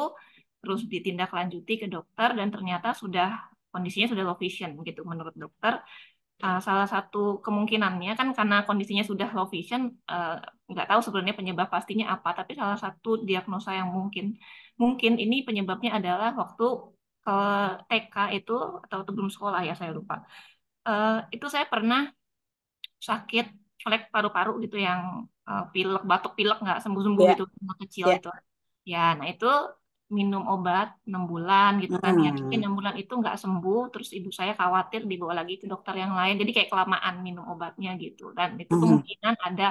terus ditindaklanjuti ke dokter dan ternyata sudah kondisinya sudah low vision gitu menurut dokter uh, salah satu kemungkinannya kan karena kondisinya sudah low vision eh, nggak uh, tahu sebenarnya penyebab pastinya apa tapi salah satu diagnosa yang mungkin mungkin ini penyebabnya adalah waktu ke eh, TK itu atau sebelum sekolah ya saya lupa uh, itu saya pernah sakit flek paru-paru gitu yang uh, pilek batuk pilek nggak sembuh-sembuh yeah. gitu kecil yeah. itu ya nah itu minum obat 6 bulan gitu kan hmm. ya tapi 6 bulan itu nggak sembuh terus ibu saya khawatir dibawa lagi ke dokter yang lain jadi kayak kelamaan minum obatnya gitu dan itu hmm. kemungkinan ada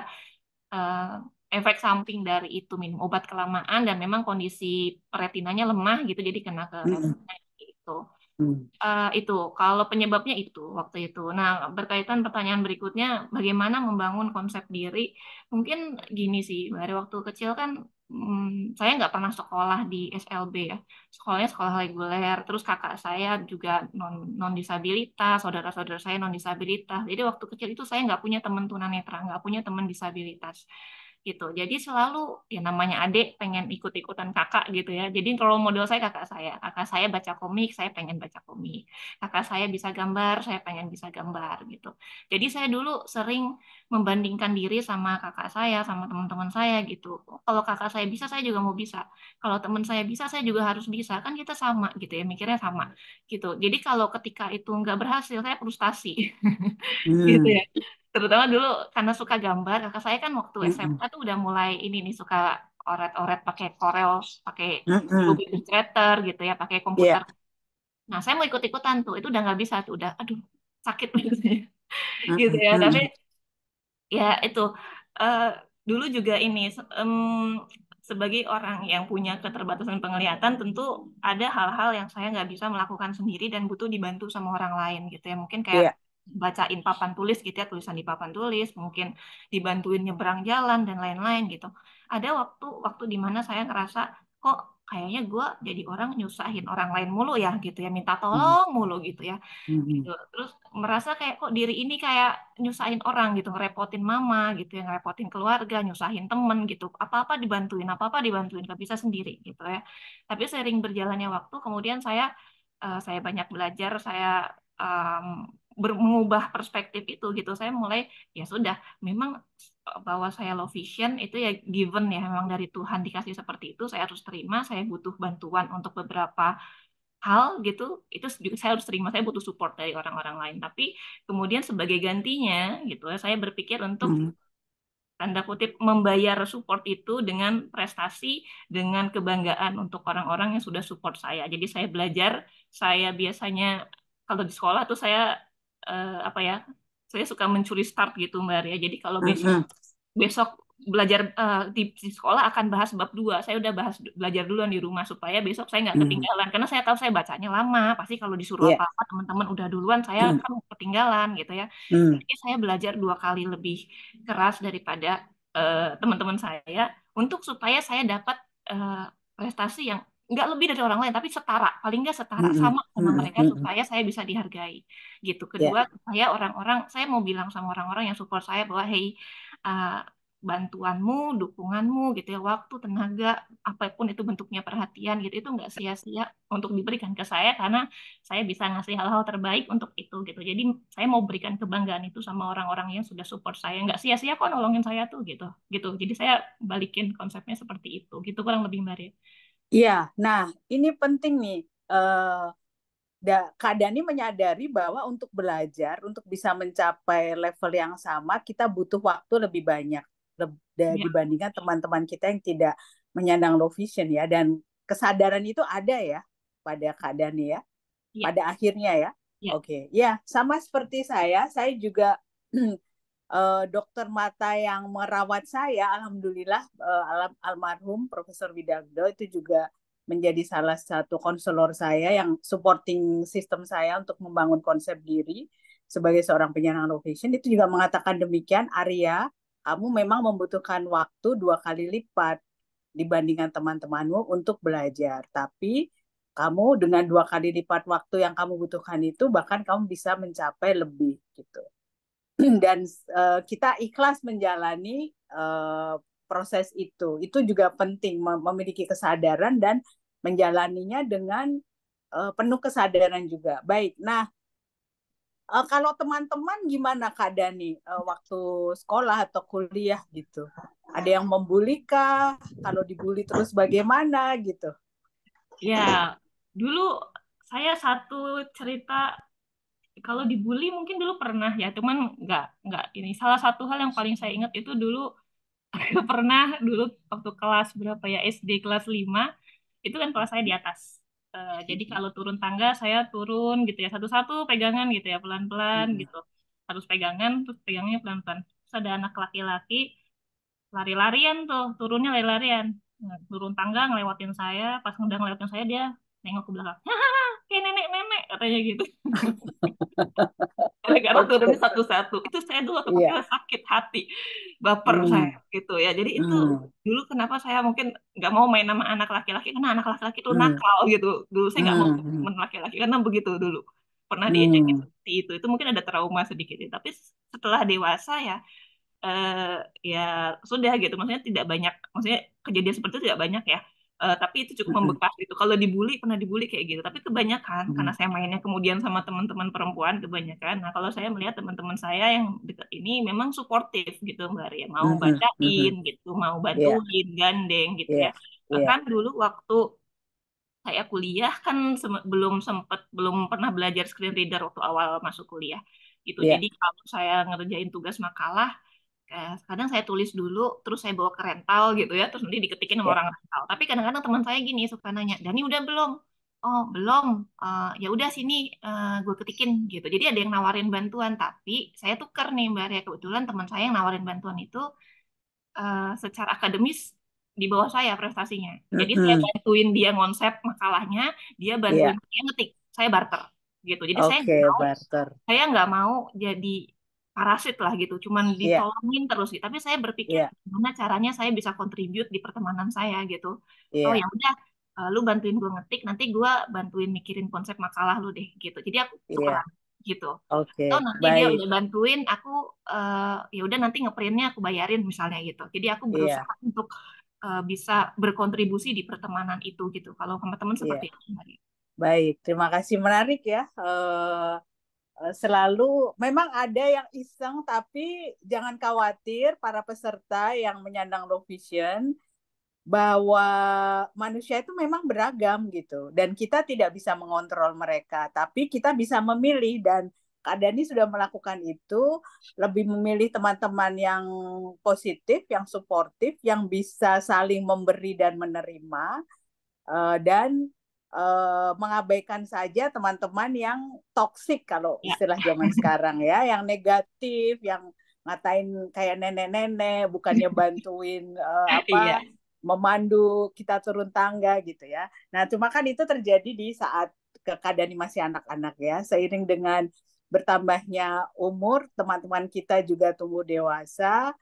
uh, efek samping dari itu minum obat kelamaan dan memang kondisi retinanya lemah gitu jadi kena ke hmm. gitu Uh, itu kalau penyebabnya itu waktu itu. Nah berkaitan pertanyaan berikutnya, bagaimana membangun konsep diri? Mungkin gini sih, dari waktu kecil kan hmm, saya nggak pernah sekolah di SLB ya. Sekolahnya sekolah reguler. Terus kakak saya juga non non disabilitas, saudara-saudara saya non disabilitas. Jadi waktu kecil itu saya nggak punya teman tunanetra, nggak punya teman disabilitas gitu. Jadi selalu ya namanya adik pengen ikut-ikutan kakak gitu ya. Jadi kalau model saya kakak saya, kakak saya baca komik, saya pengen baca komik. Kakak saya bisa gambar, saya pengen bisa gambar gitu. Jadi saya dulu sering membandingkan diri sama kakak saya, sama teman-teman saya gitu. Kalau kakak saya bisa, saya juga mau bisa. Kalau teman saya bisa, saya juga harus bisa. Kan kita sama gitu ya, mikirnya sama gitu. Jadi kalau ketika itu nggak berhasil, saya frustasi. Gitu hmm. gitu ya terutama dulu karena suka gambar kakak saya kan waktu mm SMA tuh udah mulai ini nih suka oret-oret pakai Corel pakai mm-hmm. Illustrator gitu ya pakai komputer iya. nah saya mau ikut-ikutan tuh itu udah nggak bisa tuh udah aduh sakit gitu gitu ya tapi ya itu uh, dulu juga ini um, sebagai orang yang punya keterbatasan penglihatan tentu ada hal-hal yang saya nggak bisa melakukan sendiri dan butuh dibantu sama orang lain gitu ya mungkin kayak yeah bacain papan tulis gitu ya, tulisan di papan tulis, mungkin dibantuin nyebrang jalan dan lain-lain gitu. Ada waktu waktu di mana saya ngerasa kok kayaknya gue jadi orang nyusahin orang lain mulu ya gitu ya, minta hmm. tolong mulu gitu ya. Hmm, hmm. Gitu. Terus merasa kayak kok diri ini kayak nyusahin orang gitu, ngerepotin mama gitu ya, ngerepotin keluarga, nyusahin temen gitu. Apa-apa dibantuin, apa-apa dibantuin, gak bisa sendiri gitu ya. Tapi sering berjalannya waktu kemudian saya uh, saya banyak belajar, saya um, ber, mengubah perspektif itu gitu saya mulai ya sudah memang eh, bahwa saya low vision itu ya given ya memang dari Tuhan dikasih seperti itu saya harus terima saya butuh bantuan untuk beberapa hal gitu itu saya harus terima saya butuh support dari orang-orang lain tapi kemudian sebagai gantinya gitu ya saya berpikir untuk hmm. tanda kutip membayar support itu dengan prestasi dengan kebanggaan untuk orang-orang yang sudah support saya jadi saya belajar saya biasanya kalau di sekolah tuh saya uh, apa ya saya suka mencuri start gitu mbak Ria jadi kalau besok uh -huh. besok belajar uh, di, di sekolah akan bahas bab dua saya udah bahas belajar duluan di rumah supaya besok saya nggak ketinggalan karena saya tahu saya bacanya lama pasti kalau disuruh yeah. apa apa teman-teman udah duluan saya hmm. kan ketinggalan gitu ya hmm. jadi saya belajar dua kali lebih keras daripada eh, teman-teman uh, teman -teman saya untuk supaya saya dapat uh, prestasi yang nggak lebih dari orang lain tapi setara paling nggak setara mm-hmm. sama sama mm-hmm. mereka supaya saya bisa dihargai gitu ya. kedua yeah. saya orang-orang saya mau bilang sama orang-orang yang support saya bahwa hey uh, bantuanmu, dukunganmu gitu ya, waktu, tenaga, apapun itu bentuknya perhatian gitu, itu nggak sia-sia untuk diberikan ke saya karena saya bisa ngasih hal-hal terbaik untuk itu gitu. Jadi saya mau berikan kebanggaan itu sama orang-orang yang sudah support saya, nggak sia-sia kok nolongin saya tuh gitu, gitu. Jadi saya balikin konsepnya seperti itu, gitu kurang lebih mbak Ria. Iya, nah ini penting nih. Eh, da, Kak Dani menyadari bahwa untuk belajar, untuk bisa mencapai level yang sama, kita butuh waktu lebih banyak lebih, ya. dibandingkan teman-teman kita yang tidak menyandang low vision ya. Dan kesadaran itu ada ya pada Kak Dani ya, ya. pada akhirnya ya. ya. Oke, okay. ya sama seperti saya, saya juga uh, dokter mata yang merawat saya, alhamdulillah uh, eh, al almarhum Profesor Widagdo itu juga menjadi salah satu konselor saya yang supporting sistem saya untuk membangun konsep diri sebagai seorang penyandang low vision itu juga mengatakan demikian Arya kamu memang membutuhkan waktu dua kali lipat dibandingkan teman-temanmu untuk belajar tapi kamu dengan dua kali lipat waktu yang kamu butuhkan itu bahkan kamu bisa mencapai lebih gitu dan uh, kita ikhlas menjalani uh, proses itu. Itu juga penting memiliki kesadaran dan menjalaninya dengan uh, penuh kesadaran juga. Baik. Nah, uh, kalau teman-teman gimana keadaannya uh, waktu sekolah atau kuliah gitu? Ada yang membuli Kalau dibully terus bagaimana gitu? Ya, dulu saya satu cerita kalau dibully mungkin dulu pernah ya cuman nggak nggak ini salah satu hal yang paling saya ingat itu dulu pernah dulu waktu kelas berapa ya SD kelas 5 itu kan kelas saya di atas uh, jadi hmm. kalau turun tangga saya turun gitu ya satu-satu pegangan gitu ya pelan-pelan hmm. gitu harus pegangan terus pegangnya pelan-pelan terus ada anak laki-laki lari-larian tuh turunnya lari-larian nah, turun tangga ngelewatin saya pas udah ngelewatin saya dia nengok ke belakang katanya gitu. karena gara turun satu-satu. Itu saya dulu waktu yeah. Iya. sakit hati, baper hmm. saya gitu ya. Jadi itu hmm. dulu kenapa saya mungkin nggak mau main sama anak laki-laki karena anak laki-laki itu hmm. nakal gitu. Dulu saya nggak hmm. mau main hmm. laki-laki karena begitu dulu pernah hmm. diajak gitu seperti itu. Itu mungkin ada trauma sedikit. Ya. Tapi setelah dewasa ya Uh, ya sudah gitu. Maksudnya tidak banyak. Maksudnya kejadian seperti itu tidak banyak ya uh, tapi itu cukup membekas gitu kalau dibully pernah dibully kayak gitu tapi kebanyakan hmm. karena saya mainnya kemudian sama teman-teman perempuan kebanyakan nah kalau saya melihat teman-teman saya yang dekat ini memang suportif gitu mbak Ria mau bacain hmm. gitu mau iya. bantuin yeah. gandeng gitu yeah. ya iya. bahkan yeah. dulu waktu saya kuliah kan se belum sempat belum pernah belajar screen reader waktu awal masuk kuliah gitu. Yeah. Jadi kalau saya ngerjain tugas makalah, podcast. Kadang saya tulis dulu, terus saya bawa ke rental gitu ya, terus nanti diketikin sama ya. orang rental. Tapi kadang-kadang teman saya gini suka nanya, Dani udah belum? Oh belum, uh, ya udah sini uh, eh, gue ketikin gitu. Jadi ada yang nawarin bantuan, tapi saya tuker nih mbak ya kebetulan teman saya yang nawarin bantuan itu uh, secara akademis di bawah saya prestasinya. Jadi mm -hmm. saya bantuin dia konsep makalahnya, dia bantuin yeah. dia ngetik, saya barter gitu. Jadi okay, saya nggak mau, saya nggak mau jadi parasit lah gitu, cuman iya. ditolongin yeah. terus gitu. Tapi saya berpikir yeah. gimana caranya saya bisa kontribut di pertemanan saya gitu. Yeah. Oh ya udah, eh, lu bantuin gue ngetik, nanti gue bantuin mikirin konsep makalah lu deh gitu. Jadi aku suka yeah. gitu. Oke. Okay. nanti Baik. dia udah bantuin aku, uh, ya udah nanti ngeprintnya aku bayarin misalnya gitu. Jadi aku iya. berusaha yeah. untuk uh, bisa berkontribusi di pertemanan itu gitu. Kalau teman-teman iya. seperti yeah. itu. Baik, terima kasih menarik ya. Uh Eh, selalu memang ada yang iseng tapi jangan khawatir para peserta yang menyandang low vision bahwa manusia itu memang beragam gitu dan kita tidak bisa mengontrol mereka tapi kita bisa memilih dan Kak Dani sudah melakukan itu lebih memilih teman-teman yang positif, yang suportif, yang bisa saling memberi dan menerima eh, dan uh, mengabaikan saja teman-teman yang toksik kalau ya. istilah zaman sekarang ya, yang negatif, yang ngatain kayak nenek-nenek, bukannya bantuin uh, apa iya. memandu kita turun tangga gitu ya. Nah, cuma kan itu terjadi di saat keadaan masih anak-anak ya, seiring dengan bertambahnya umur, teman-teman kita juga tumbuh dewasa.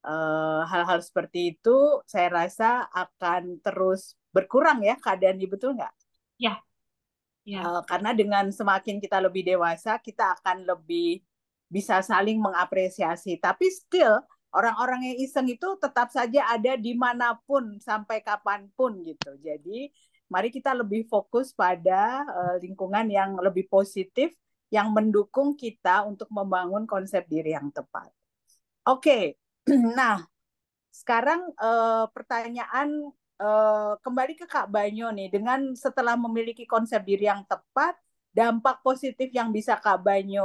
Eh, hal-hal uh, seperti itu saya rasa akan terus berkurang ya keadaan ini betul nggak? Ya. ya. Eh, karena dengan semakin kita lebih dewasa, kita akan lebih bisa saling mengapresiasi. Tapi still orang-orang yang iseng itu tetap saja ada dimanapun sampai kapanpun gitu. Jadi mari kita lebih fokus pada uh, lingkungan yang lebih positif, yang mendukung kita untuk membangun konsep diri yang tepat. Oke, okay. nah sekarang uh, pertanyaan Eh, kembali ke Kak Banyo nih dengan setelah memiliki konsep diri yang tepat dampak positif yang bisa Kak Banyo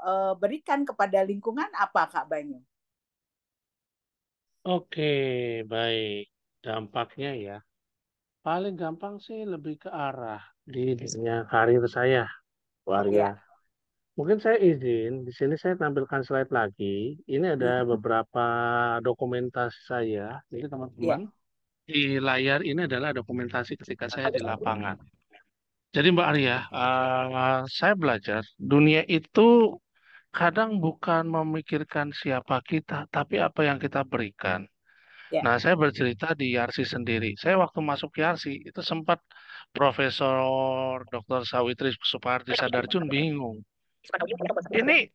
uh, berikan kepada lingkungan apa Kak Banyo? Oke, baik. Dampaknya ya. Paling gampang sih lebih ke arah di dunia karir saya, warga Ya. Mungkin saya izin, di sini saya tampilkan slide lagi. Ini ada iya. beberapa dokumentasi saya. Jadi teman-teman, ya di layar ini adalah dokumentasi ketika saya di lapangan. Jadi Mbak Arya, uh, saya belajar dunia itu kadang bukan memikirkan siapa kita, tapi apa yang kita berikan. Ya. Nah, saya bercerita di Yarsi sendiri. Saya waktu masuk Yarsi itu sempat Profesor Dr. Sawitri Supardi Sadarjun bingung. Ini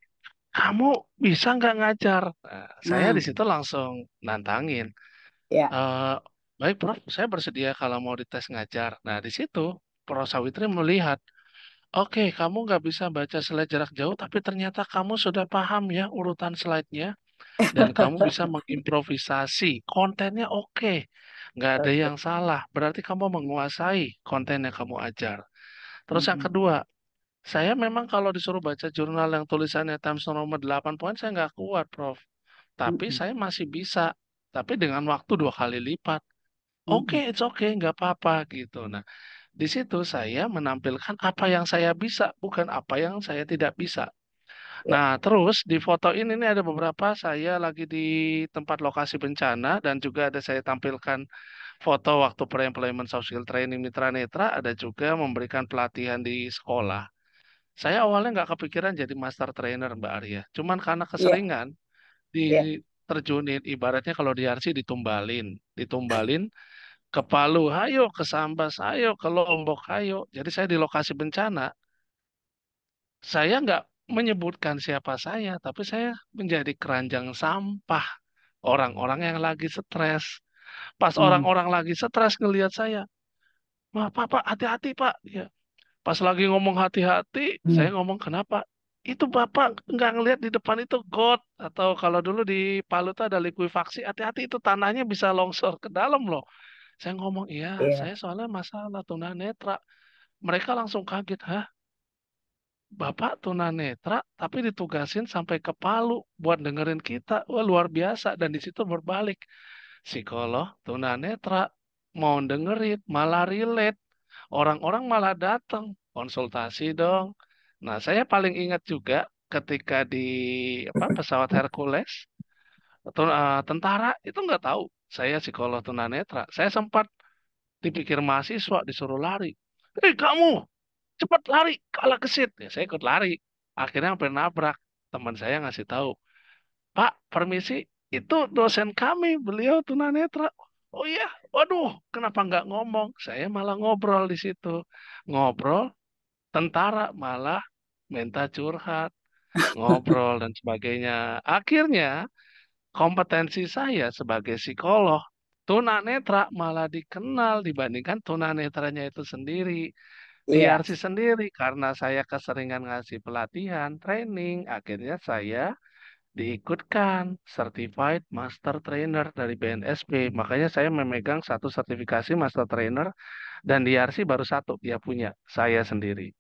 kamu bisa nggak ngajar? Nah, saya hmm. di situ langsung nantangin. Ya. Uh, Baik, Prof, saya bersedia kalau mau dites ngajar. Nah, di situ Prof Sawitri melihat, oke, okay, kamu nggak bisa baca slide jarak jauh, tapi ternyata kamu sudah paham ya urutan slide-nya, dan kamu bisa mengimprovisasi. Kontennya oke, okay. nggak ada yang salah. Berarti kamu menguasai konten yang kamu ajar. Terus yang kedua, saya memang kalau disuruh baca jurnal yang tulisannya Times nomor 8 poin, saya nggak kuat, Prof. Tapi saya masih bisa, tapi dengan waktu dua kali lipat Oke, okay, it's okay, nggak apa-apa gitu. Nah, di situ saya menampilkan apa yang saya bisa, bukan apa yang saya tidak bisa. Ya. Nah, terus di foto ini ini ada beberapa saya lagi di tempat lokasi bencana dan juga ada saya tampilkan foto waktu pre-employment soft training Mitra Netra, ada juga memberikan pelatihan di sekolah. Saya awalnya nggak kepikiran jadi master trainer Mbak Arya, cuman karena ya. keseringan ya. di terjunin, ibaratnya kalau di RC ditumbalin, ditumbalin ke Palu, hayo ke Sambas, ayo ke Lombok, ayo. Jadi saya di lokasi bencana, saya nggak menyebutkan siapa saya, tapi saya menjadi keranjang sampah orang-orang yang lagi stres. Pas hmm. orang-orang hmm. lagi stres ngelihat saya, maaf Pak, Pak, hati-hati, Pak. Ya. Pas lagi ngomong hati-hati, hmm. saya ngomong kenapa? Itu Bapak nggak ngelihat di depan itu got. Atau kalau dulu di Palu itu ada likuifaksi, hati-hati itu tanahnya bisa longsor ke dalam loh. Saya ngomong, iya, yeah. saya soalnya masalah tunanetra. Mereka langsung kaget, hah? Bapak tunanetra tapi ditugasin sampai ke Palu buat dengerin kita. Wah, luar biasa. Dan di situ berbalik. Psikolog tunanetra mau dengerin, malah relate. Orang-orang malah datang konsultasi dong. Nah, saya paling ingat juga ketika di apa pesawat Hercules Eh, tentara itu nggak tahu saya psikolog tunanetra saya sempat dipikir mahasiswa disuruh lari hei eh, kamu cepat lari kalah kesit ya saya ikut lari akhirnya hampir nabrak teman saya ngasih tahu pak permisi itu dosen kami beliau tunanetra oh iya waduh kenapa nggak ngomong saya malah ngobrol di situ ngobrol tentara malah minta curhat ngobrol dan sebagainya. Akhirnya kompetensi saya sebagai psikolog tuna netra malah dikenal dibandingkan tuna netranya itu sendiri yeah. sendiri karena saya keseringan ngasih pelatihan training akhirnya saya diikutkan certified master trainer dari BNSP makanya saya memegang satu sertifikasi master trainer dan RC baru satu dia punya saya sendiri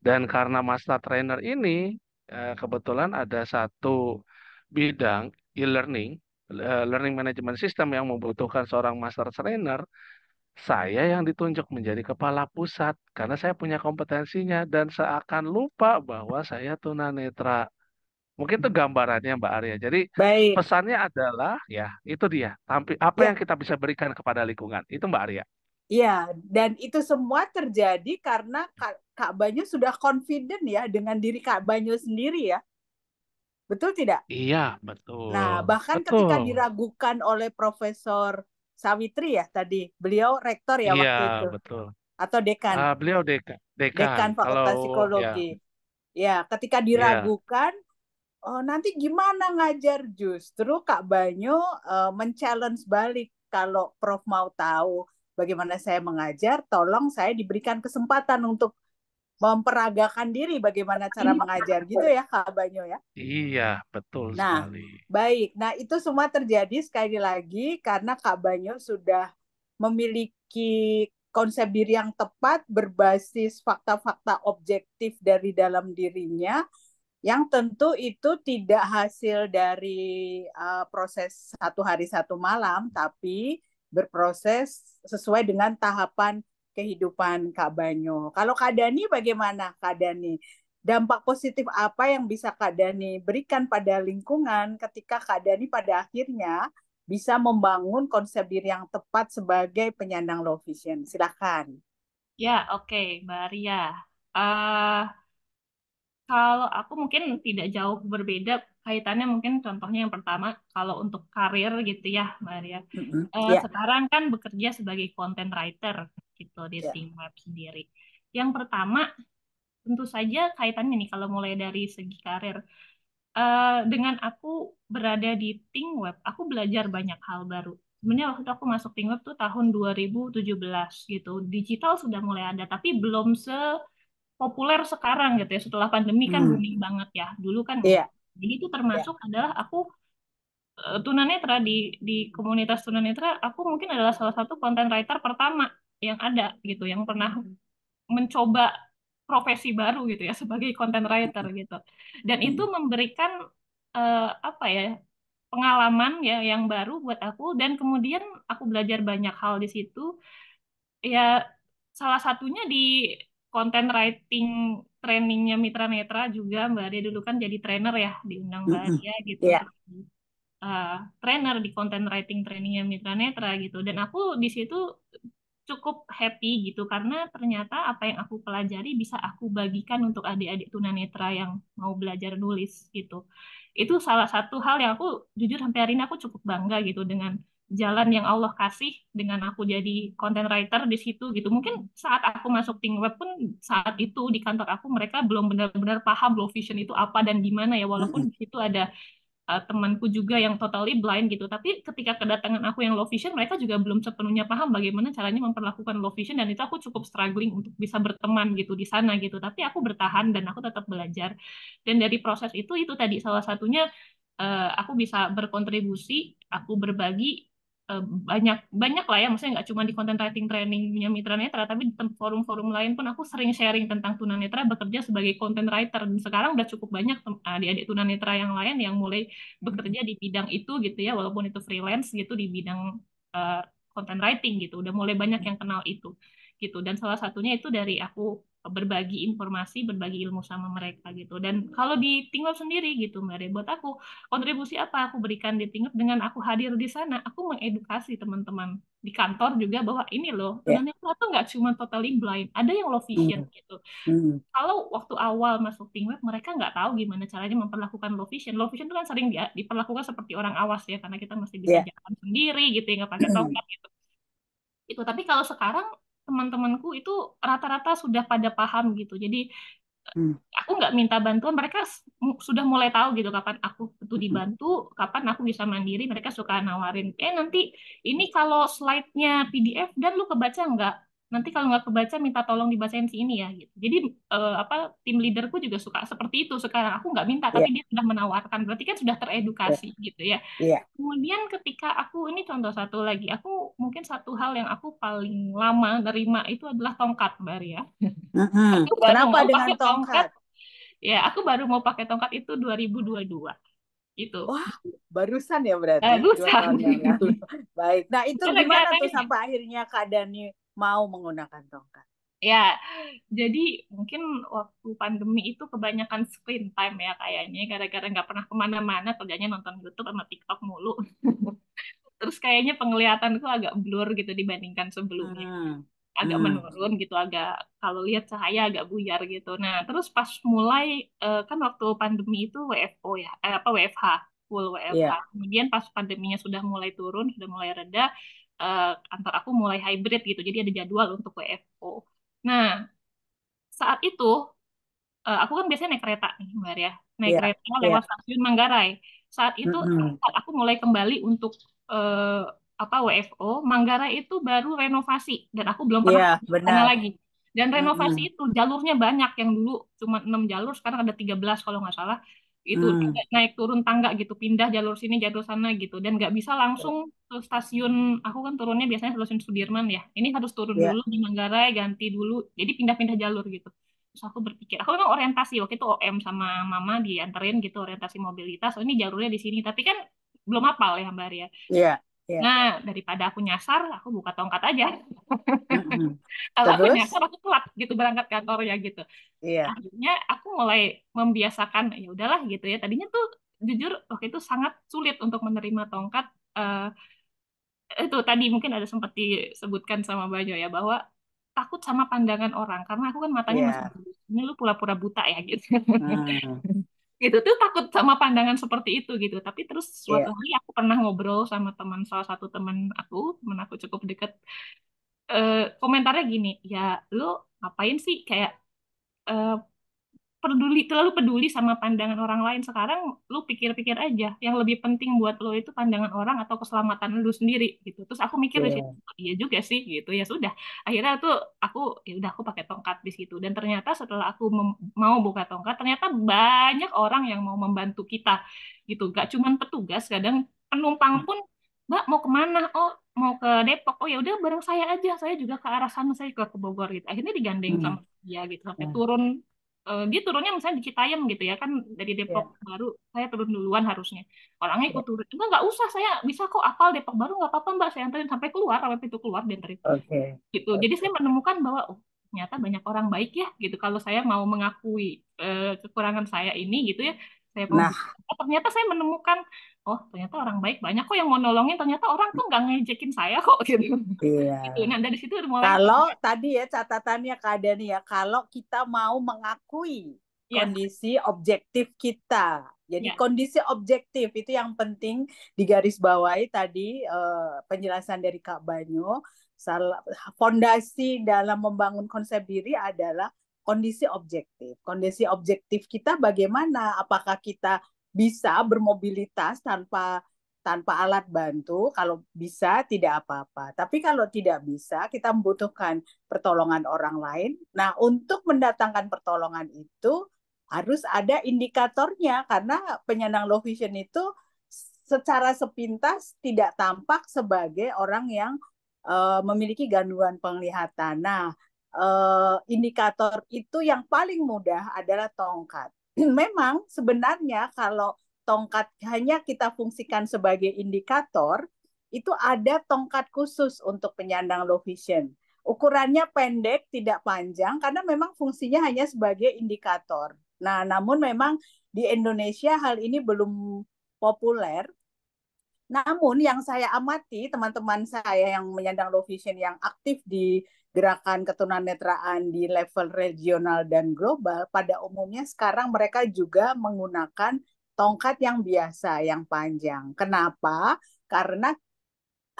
dan karena master trainer ini eh, kebetulan ada satu bidang e-learning, eh, learning management system yang membutuhkan seorang master trainer, saya yang ditunjuk menjadi kepala pusat karena saya punya kompetensinya dan seakan lupa bahwa saya tunanetra. Mungkin itu gambarannya Mbak Arya. Jadi Baik. pesannya adalah ya itu dia. Tapi apa ya. yang kita bisa berikan kepada lingkungan itu Mbak Arya. Iya, dan itu semua terjadi karena Kak Banyu sudah confident ya dengan diri Kak Banyu sendiri ya. Betul tidak? Iya, betul. Nah, bahkan betul. ketika diragukan oleh Profesor Sawitri ya tadi, beliau rektor ya iya, waktu itu. betul. Atau dekan. Uh, beliau dekan. Dekan, dekan Fakultas Kalau, Psikologi. Ya. ya, ketika iya. diragukan ya. Oh, nanti gimana ngajar justru Kak Banyu uh, men-challenge balik kalau Prof mau tahu bagaimana saya mengajar, tolong saya diberikan kesempatan untuk memperagakan diri bagaimana cara iya. mengajar gitu ya Kak ya. Iya, betul nah, sekali. Baik. Nah, itu semua terjadi sekali lagi karena Kak Banyo sudah memiliki konsep diri yang tepat berbasis fakta-fakta objektif dari dalam dirinya yang tentu itu tidak hasil dari uh, proses satu hari satu malam tapi berproses sesuai dengan tahapan kehidupan Kak Banyo. Kalau Kak Dani bagaimana Kak Dani? Dampak positif apa yang bisa Kak Dani berikan pada lingkungan ketika Kak Dani pada akhirnya bisa membangun konsep diri yang tepat sebagai penyandang low vision? Silakan. Ya, oke, okay, Mbak Ria. Uh, kalau aku mungkin tidak jauh berbeda kaitannya mungkin contohnya yang pertama kalau untuk karir gitu ya Maria. mm Uh, eh, yeah. Sekarang kan bekerja sebagai content writer gitu di yeah. Iya. web sendiri. Yang pertama tentu saja kaitannya nih kalau mulai dari segi karir. Uh, dengan aku berada di tim Web, aku belajar banyak hal baru. Sebenarnya waktu aku masuk tim Web tuh tahun 2017 gitu. Digital sudah mulai ada, tapi belum se populer sekarang gitu ya. Setelah pandemi kan hmm. booming banget ya. Dulu kan. Yeah. Jadi itu iya. termasuk yeah. adalah aku eh, tunanetra di di komunitas tunanetra aku mungkin adalah salah satu content writer pertama yang ada gitu, yang pernah hmm. mencoba profesi baru gitu ya sebagai content writer gitu. Dan itu hmm. memberikan uh, apa ya pengalaman ya yang baru buat aku dan kemudian aku belajar banyak hal di situ. Ya salah satunya di content writing trainingnya Mitra Netra juga Mbak dia dulu kan jadi trainer ya diundang Mbak hmm, dia gitu yeah. Iya. uh, trainer di content writing trainingnya Mitra Netra gitu dan aku di situ cukup happy gitu karena ternyata apa yang aku pelajari bisa aku bagikan untuk adik-adik tunanetra yang mau belajar nulis gitu. Itu salah satu hal yang aku jujur sampai hari ini aku cukup bangga gitu dengan jalan yang Allah kasih dengan aku jadi content writer di situ gitu. Mungkin saat aku masuk tim Web pun saat itu di kantor aku mereka belum benar-benar paham low vision itu apa dan gimana ya walaupun di situ ada uh, temanku juga yang totally blind gitu. Tapi ketika kedatangan aku yang low vision, mereka juga belum sepenuhnya paham bagaimana caranya memperlakukan low vision dan itu aku cukup struggling untuk bisa berteman gitu di sana gitu. Tapi aku bertahan dan aku tetap belajar. Dan dari proses itu itu tadi salah satunya uh, aku bisa berkontribusi, aku berbagi Eh, banyak banyak lah ya maksudnya nggak cuma di content writing training punya mitra netra tapi di forum-forum lain pun aku sering sharing tentang tunanetra bekerja sebagai content writer dan sekarang udah cukup banyak adik-adik tunanetra yang lain yang mulai bekerja di bidang itu gitu ya walaupun itu freelance gitu di bidang uh, content writing gitu udah mulai banyak yang kenal itu gitu dan salah satunya itu dari aku berbagi informasi, berbagi ilmu sama mereka gitu. Dan kalau di Tingweb sendiri gitu Mbak Re, buat aku kontribusi apa aku berikan di tinggal dengan aku hadir di sana, aku mengedukasi teman-teman di kantor juga bahwa ini loh, yeah. Ya. tuh itu nggak cuma totally blind, ada yang low vision mm. gitu. Mm. Kalau waktu awal masuk tinggal, mereka nggak tahu gimana caranya memperlakukan low vision. Low vision itu kan sering dia diperlakukan seperti orang awas ya, karena kita masih bisa yeah. jalan sendiri gitu, ya, nggak pakai hmm. tongkat gitu itu tapi kalau sekarang teman-temanku itu rata-rata sudah pada paham gitu. Jadi hmm. aku nggak minta bantuan, mereka sudah mulai tahu gitu kapan aku butuh hmm. dibantu, kapan aku bisa mandiri. Mereka suka nawarin, eh nanti ini kalau slide-nya PDF dan lu kebaca nggak? nanti kalau nggak kebaca minta tolong dibacain si ini ya gitu jadi uh, apa tim leaderku juga suka seperti itu sekarang aku nggak minta iya. tapi yeah. dia sudah menawarkan berarti kan sudah teredukasi yeah. gitu ya yeah. kemudian ketika aku ini contoh satu lagi aku mungkin satu hal yang aku paling lama nerima itu adalah tongkat bar ya hmm kenapa dengan tongkat? tongkat ya aku baru mau pakai tongkat itu 2022 itu. Wah, barusan ya berarti. Barusan. Baik. Nah, itu gimana tuh sampai akhirnya keadaannya mau menggunakan tongkat? Ya, jadi mungkin waktu pandemi itu kebanyakan screen time ya kayaknya, gara-gara nggak pernah kemana-mana, kerjanya nonton YouTube sama TikTok mulu. Terus kayaknya penglihatan penglihatanku agak blur gitu dibandingkan sebelumnya. Hmm. agak hmm. menurun gitu agak kalau lihat cahaya agak buyar gitu nah terus pas mulai eh, kan waktu pandemi itu WFO ya eh, apa WFH full WFH yeah. kemudian pas pandeminya sudah mulai turun sudah mulai reda Eh, kantor aku mulai hybrid gitu jadi ada jadwal untuk WFO nah saat itu uh, aku kan biasanya naik kereta nih mbak ya naik yeah, kereta iya. lewat yeah. stasiun Manggarai saat itu mm-hmm. saat aku mulai kembali untuk uh, apa WFO Manggarai itu baru renovasi dan aku belum pernah yeah, iya, benar. lagi dan renovasi mm-hmm. itu jalurnya banyak yang dulu cuma enam jalur sekarang ada 13 kalau nggak salah itu hmm. naik turun tangga gitu pindah jalur sini jalur sana gitu dan nggak bisa langsung stasiun aku kan turunnya biasanya stasiun Sudirman ya ini harus turun yeah. dulu di Manggarai ganti dulu jadi pindah-pindah jalur gitu terus aku berpikir aku memang orientasi waktu itu OM sama mama dianterin gitu orientasi mobilitas oh ini jalurnya di sini tapi kan belum hafal ya Mbak Ria yeah. Yeah. Nah, daripada aku nyasar, aku buka tongkat aja. Mm-hmm. Kalau aku nyasar, aku telat gitu berangkat kantor ya gitu. Yeah. Akhirnya aku mulai membiasakan, ya udahlah gitu ya. Tadinya tuh jujur waktu itu sangat sulit untuk menerima tongkat uh, itu tadi mungkin ada sempat disebutkan sama Banyo ya bahwa takut sama pandangan orang karena aku kan matanya yeah. masih ini lu pura-pura buta ya gitu hmm. gitu tuh takut sama pandangan seperti itu gitu tapi terus suatu yeah. hari aku pernah ngobrol sama teman salah satu teman aku teman aku cukup deket eh, komentarnya gini ya lu ngapain sih kayak uh, peduli terlalu peduli sama pandangan orang lain sekarang lu pikir-pikir aja yang lebih penting buat lu itu pandangan orang atau keselamatan lu sendiri gitu terus aku mikir yeah. di iya. situ oh, iya juga sih gitu ya sudah akhirnya tuh aku ya udah aku pakai tongkat di situ dan ternyata setelah aku mau buka tongkat ternyata banyak orang yang mau membantu kita gitu gak cuman petugas kadang penumpang hmm. pun Mbak mau kemana? Oh mau ke Depok. Oh ya udah bareng saya aja. Saya juga ke arah sana. Saya ke, Bogor gitu. Akhirnya digandeng hmm. sama dia gitu sampai hmm. turun uh, dia turunnya misalnya di Citayam gitu ya kan dari iya. Depok yeah. baru saya turun duluan harusnya orangnya iya. ikut turun enggak nggak usah saya bisa kok apal Depok baru nggak apa-apa mbak saya anterin sampai keluar sampai pintu keluar dianterin okay. gitu okay. jadi saya menemukan bahwa oh ternyata banyak orang baik ya gitu kalau saya mau mengakui uh, kekurangan saya ini gitu ya saya nah oh, ternyata saya menemukan oh ternyata orang baik banyak kok yang mau nolongin ternyata orang tuh nggak ngejekin saya kok gitu iya. gitu nah dari situ mulai kalau tadi ya catatannya keadaan ya kalau kita mau mengakui yeah. kondisi objektif kita jadi ya. kondisi objektif itu yang penting digarisbawahi tadi uh, penjelasan dari Kak Banyo salah fondasi dalam membangun konsep diri adalah kondisi objektif. Kondisi objektif kita bagaimana? Apakah kita bisa bermobilitas tanpa tanpa alat bantu? Kalau bisa tidak apa-apa. Tapi kalau tidak bisa, kita membutuhkan pertolongan orang lain. Nah, untuk mendatangkan pertolongan itu harus ada indikatornya karena penyandang low vision itu secara sepintas tidak tampak sebagai orang yang uh, memiliki gangguan penglihatan. Nah, uh, indikator itu yang paling mudah adalah tongkat. Memang sebenarnya kalau tongkat hanya kita fungsikan sebagai indikator, itu ada tongkat khusus untuk penyandang low vision. Ukurannya pendek, tidak panjang, karena memang fungsinya hanya sebagai indikator. Nah, namun memang di Indonesia hal ini belum populer namun yang saya amati teman-teman saya yang menyandang low vision yang aktif di gerakan keturunan netraan di level regional dan global pada umumnya sekarang mereka juga menggunakan tongkat yang biasa yang panjang. Kenapa? Karena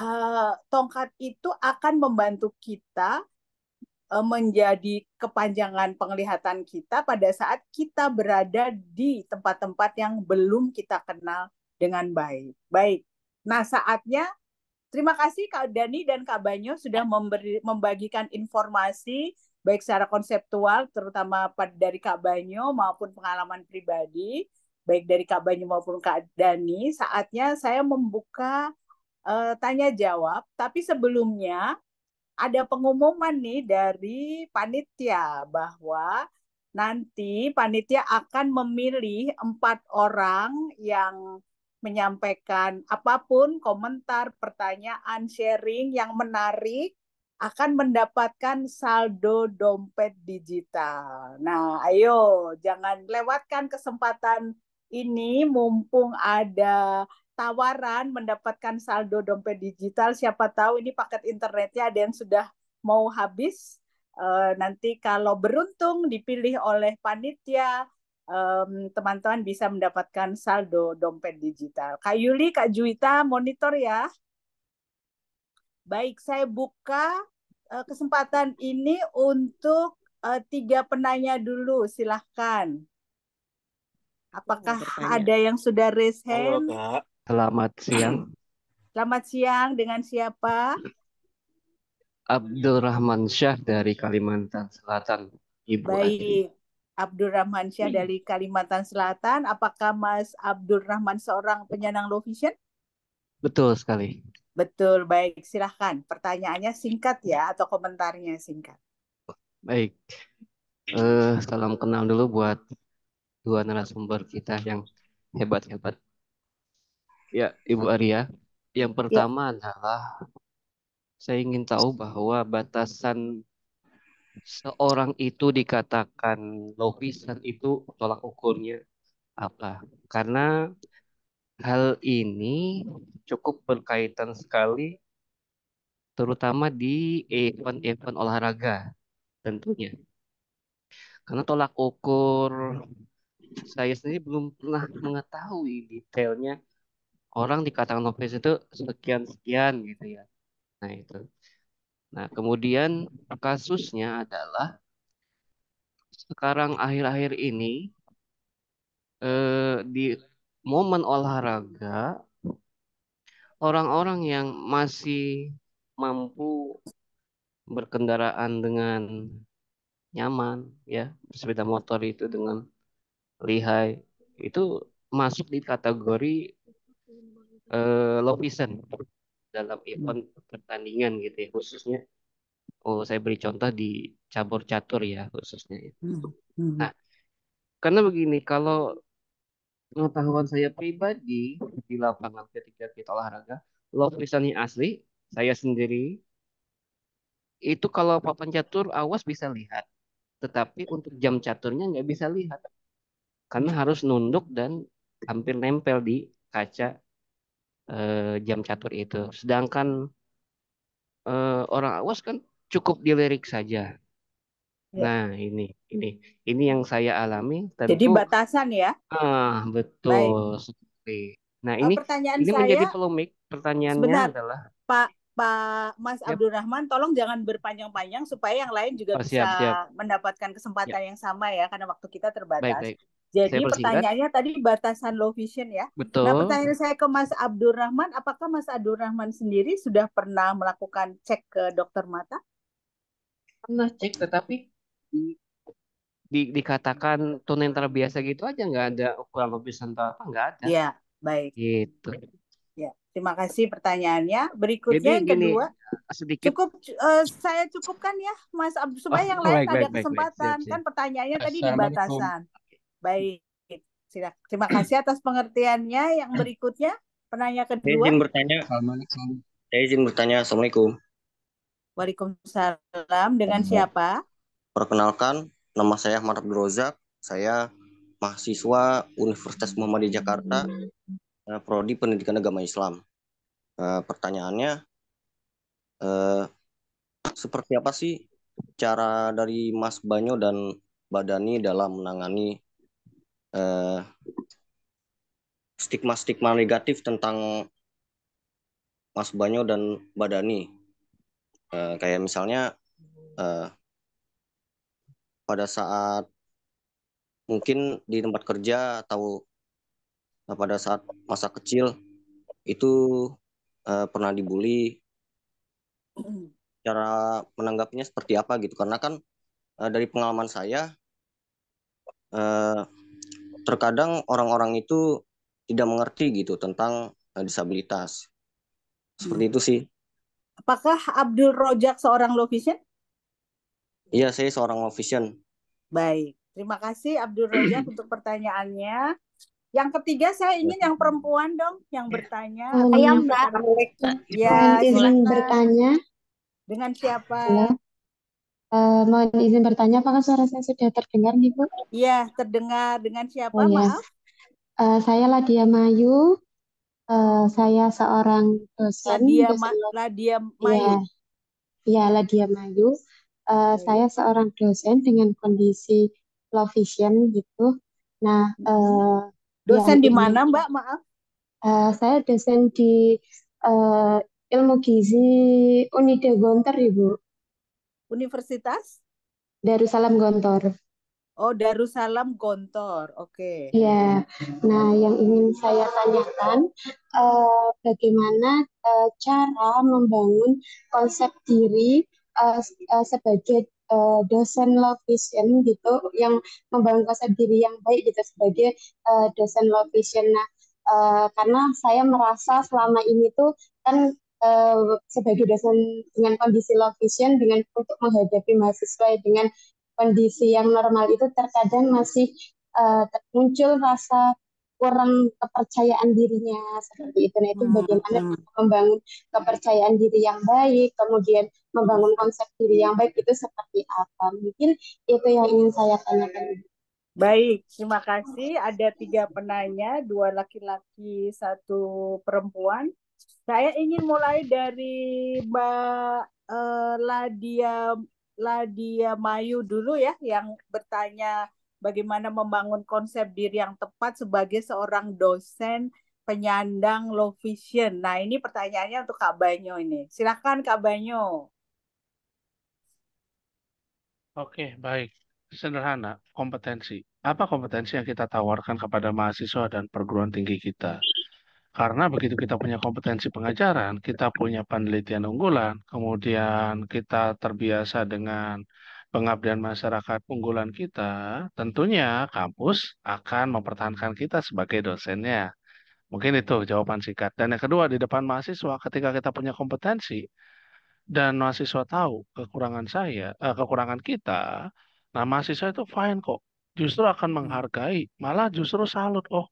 uh, tongkat itu akan membantu kita uh, menjadi kepanjangan penglihatan kita pada saat kita berada di tempat-tempat yang belum kita kenal dengan baik. Baik, Nah, saatnya terima kasih Kak Dani dan Kak Banyo sudah memberi, membagikan informasi baik secara konseptual terutama dari Kak Banyo maupun pengalaman pribadi baik dari Kak Banyo maupun Kak Dani. Saatnya saya membuka uh, tanya jawab, tapi sebelumnya ada pengumuman nih dari panitia bahwa nanti panitia akan memilih empat orang yang menyampaikan apapun, komentar, pertanyaan, sharing yang menarik akan mendapatkan saldo dompet digital. Nah, ayo jangan lewatkan kesempatan ini mumpung ada tawaran mendapatkan saldo dompet digital. Siapa tahu ini paket internetnya ada yang sudah mau habis. Eh, nanti kalau beruntung dipilih oleh panitia, teman-teman um, bisa mendapatkan saldo dompet digital. Kak Yuli, Kak Juwita, monitor ya. Baik, saya buka uh, kesempatan ini untuk uh, tiga penanya dulu. Silahkan. Apakah ada yang sudah raise hand? Halo, Kak. Selamat siang. Selamat siang. Dengan siapa? Abdul Rahman Syah dari Kalimantan Selatan. Ibu Baik. Adi. Abdul Rahman Syah hmm. dari Kalimantan Selatan. Apakah Mas Abdul Rahman seorang penyandang low vision? Betul sekali. Betul, baik. Silahkan. Pertanyaannya singkat ya atau komentarnya singkat. Baik. Uh, salam kenal dulu buat dua narasumber kita yang hebat-hebat. Ya, Ibu Arya. Yang ya. pertama ya. adalah saya ingin tahu bahwa batasan seorang itu dikatakan lovisan itu tolak ukurnya apa? Karena hal ini cukup berkaitan sekali terutama di event-event olahraga tentunya. Karena tolak ukur saya sendiri belum pernah mengetahui detailnya orang dikatakan novice itu sekian sekian gitu ya. Nah itu. Nah, kemudian kasusnya adalah sekarang akhir-akhir ini eh, di momen olahraga orang-orang yang masih mampu berkendaraan dengan nyaman ya sepeda motor itu dengan lihai itu masuk di kategori eh, low vision dalam event hmm. pertandingan gitu ya khususnya oh saya beri contoh di cabur catur ya khususnya ya. Hmm, hmm. Nah, karena begini kalau pengetahuan saya pribadi di lapangan ketika kita olahraga, love lisannya asli, saya sendiri itu kalau papan catur awas bisa lihat, tetapi untuk jam caturnya nggak bisa lihat karena harus nunduk dan hampir nempel di kaca eh, jam catur itu. Sedangkan uh, orang awas kan cukup dilirik saja. Ya. Nah ini ini ini yang saya alami. Tentu, Jadi batasan ya? Ah betul Baik. Nah oh, ini pertanyaan ini saya, menjadi polemik. Pertanyaannya sebentar, adalah Pak Pak Mas Abdul Abdurrahman, tolong jangan berpanjang-panjang supaya yang lain juga oh, siap, bisa siap. mendapatkan kesempatan ya. yang sama ya, karena waktu kita terbatas. Baik, baik. Jadi pertanyaannya tadi batasan low vision ya. Nah, Betul. Nah pertanyaan saya ke Mas Abdurrahman, apakah Mas Abdurrahman sendiri sudah pernah melakukan cek ke dokter mata? Pernah cek, tetapi di, di dikatakan tunanetra terbiasa gitu aja nggak ada ukuran low vision atau apa nggak ada. Iya, baik. Gitu. Ya, terima kasih pertanyaannya. Berikutnya Jadi, yang kedua, eh, sedikit cukup uh, saya cukupkan ya Mas Abdul supaya oh, yang lain baik, ada baik, kesempatan baik, baik, kan pertanyaannya tadi di batasan. Baik. Silah. Terima kasih atas pengertiannya. Yang hmm. berikutnya penanya kedua. Saya izin bertanya. Saya izin bertanya. Assalamualaikum. Waalaikumsalam. Dengan siapa? Perkenalkan, nama saya Ahmad Abdul Rozak. Saya mahasiswa Universitas Muhammadiyah Jakarta, eh, prodi Pendidikan Agama Islam. Eh, pertanyaannya, eh, seperti apa sih cara dari Mas Banyo dan Badani dalam menangani Eh, stigma-stigma uh, negatif tentang Mas Banyo dan Badani, Uh, eh, kayak misalnya uh, pada saat mungkin di tempat kerja atau pada saat masa kecil itu uh, pernah dibully cara menanggapinya seperti apa gitu karena kan uh, dari pengalaman saya uh, terkadang orang-orang itu tidak mengerti gitu tentang eh, disabilitas. Seperti hmm. itu sih. Apakah Abdul Rojak seorang low vision? Iya, saya seorang low vision. Baik. Terima kasih Abdul Rojak untuk pertanyaannya. Yang ketiga saya ingin yang perempuan dong yang bertanya. Ayam Mbak. Ya, izin bertanya. Dengan siapa? Ya. Uh, mohon izin bertanya, apakah suara saya sudah terdengar nih Bu? Iya, terdengar. Dengan siapa, oh, ya. maaf? Uh, saya Ladia Mayu. Uh, saya seorang dosen. Ladia, dosen iya. Ma iya, Ladia Mayu. Iya, ya, Ladia Mayu. Uh, okay. Saya seorang dosen dengan kondisi low vision gitu. Nah, uh, dosen di mana, Mbak? Maaf. Uh, saya dosen di uh, ilmu gizi Unide Gonter, Ibu. Universitas? Darussalam Gontor. Oh, Darussalam Gontor. Oke. Okay. Iya. Nah, yang ingin saya tanyakan uh, bagaimana uh, cara membangun konsep diri uh, sebagai uh, dosen love vision gitu yang membangun konsep diri yang baik gitu sebagai uh, dosen love vision. Nah, uh, karena saya merasa selama ini tuh kan Eh, sebagai dosen dengan kondisi low vision dengan untuk menghadapi mahasiswa dengan kondisi yang normal itu terkadang masih uh, eh, muncul rasa kurang kepercayaan dirinya seperti itu. Nah itu hmm, bagaimana membangun kepercayaan diri yang baik, kemudian membangun konsep diri yang baik itu seperti apa? Mungkin itu yang ingin saya tanyakan. Baik, terima kasih. Ada tiga penanya, dua laki-laki, satu perempuan. Saya ingin mulai dari Mbak uh, Ladia Ladia Mayu dulu ya yang bertanya bagaimana membangun konsep diri yang tepat sebagai seorang dosen penyandang low vision. Nah, ini pertanyaannya untuk Kak Banyo ini. Silakan Kak Banyo. Oke, baik. Sederhana, kompetensi. Apa kompetensi yang kita tawarkan kepada mahasiswa dan perguruan tinggi kita? Karena begitu kita punya kompetensi pengajaran, kita punya penelitian unggulan, kemudian kita terbiasa dengan pengabdian masyarakat unggulan kita, tentunya kampus akan mempertahankan kita sebagai dosennya. Mungkin itu jawaban singkat. Dan yang kedua, di depan mahasiswa ketika kita punya kompetensi dan mahasiswa tahu kekurangan saya, eh, kekurangan kita, nah mahasiswa itu fine kok. Justru akan hmm. menghargai, malah justru salut. Oh,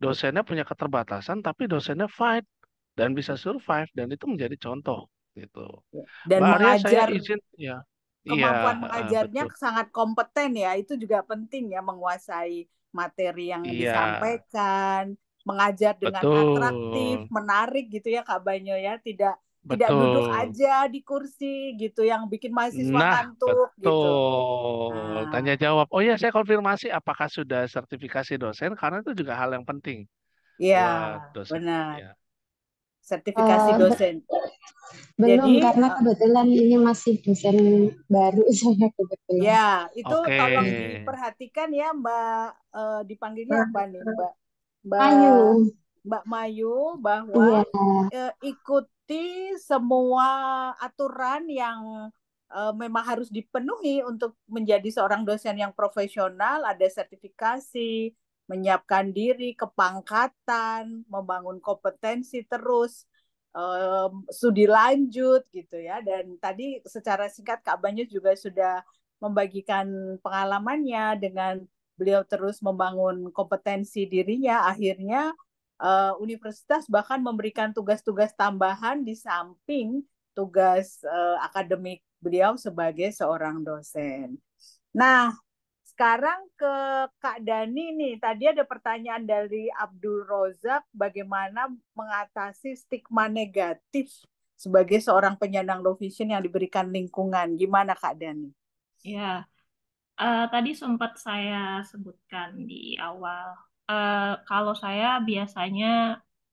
dosennya punya keterbatasan tapi dosennya fight dan bisa survive dan itu menjadi contoh gitu. Ya, dan Mbak mengajar saya izin ya. Iya, kemampuan ya, mengajarnya betul. sangat kompeten ya, itu juga penting ya menguasai materi yang ya. disampaikan, mengajar dengan betul. atraktif, menarik gitu ya Kak Banyo ya, tidak betul. tidak duduk aja di kursi gitu yang bikin mahasiswa nah, gitu. Nah. Tanya jawab. Oh iya saya konfirmasi apakah sudah sertifikasi dosen karena itu juga hal yang penting. Iya, benar. Ya. Sertifikasi uh, dosen. Belum Jadi, karena eh, kebetulan ini masih dosen baru saya kebetulan. Ya, itu okay. tolong diperhatikan ya Mbak uh, dipanggilnya apa nih Mbak? Mbak Mayu. Mbak Mayu bahwa yeah. Iya. ikut mengikuti semua aturan yang uh, memang harus dipenuhi untuk menjadi seorang dosen yang profesional, ada sertifikasi, menyiapkan diri, kepangkatan, membangun kompetensi terus, um, studi lanjut gitu ya. Dan tadi secara singkat Kak Banyu juga sudah membagikan pengalamannya dengan beliau terus membangun kompetensi dirinya, akhirnya uh, universitas bahkan memberikan tugas-tugas tambahan di samping tugas uh, akademik beliau sebagai seorang dosen. Nah, sekarang ke Kak Dani nih. Tadi ada pertanyaan dari Abdul Rozak bagaimana mengatasi stigma negatif sebagai seorang penyandang low vision yang diberikan lingkungan. Gimana Kak Dani? Ya, uh, tadi sempat saya sebutkan di awal uh, kalau saya biasanya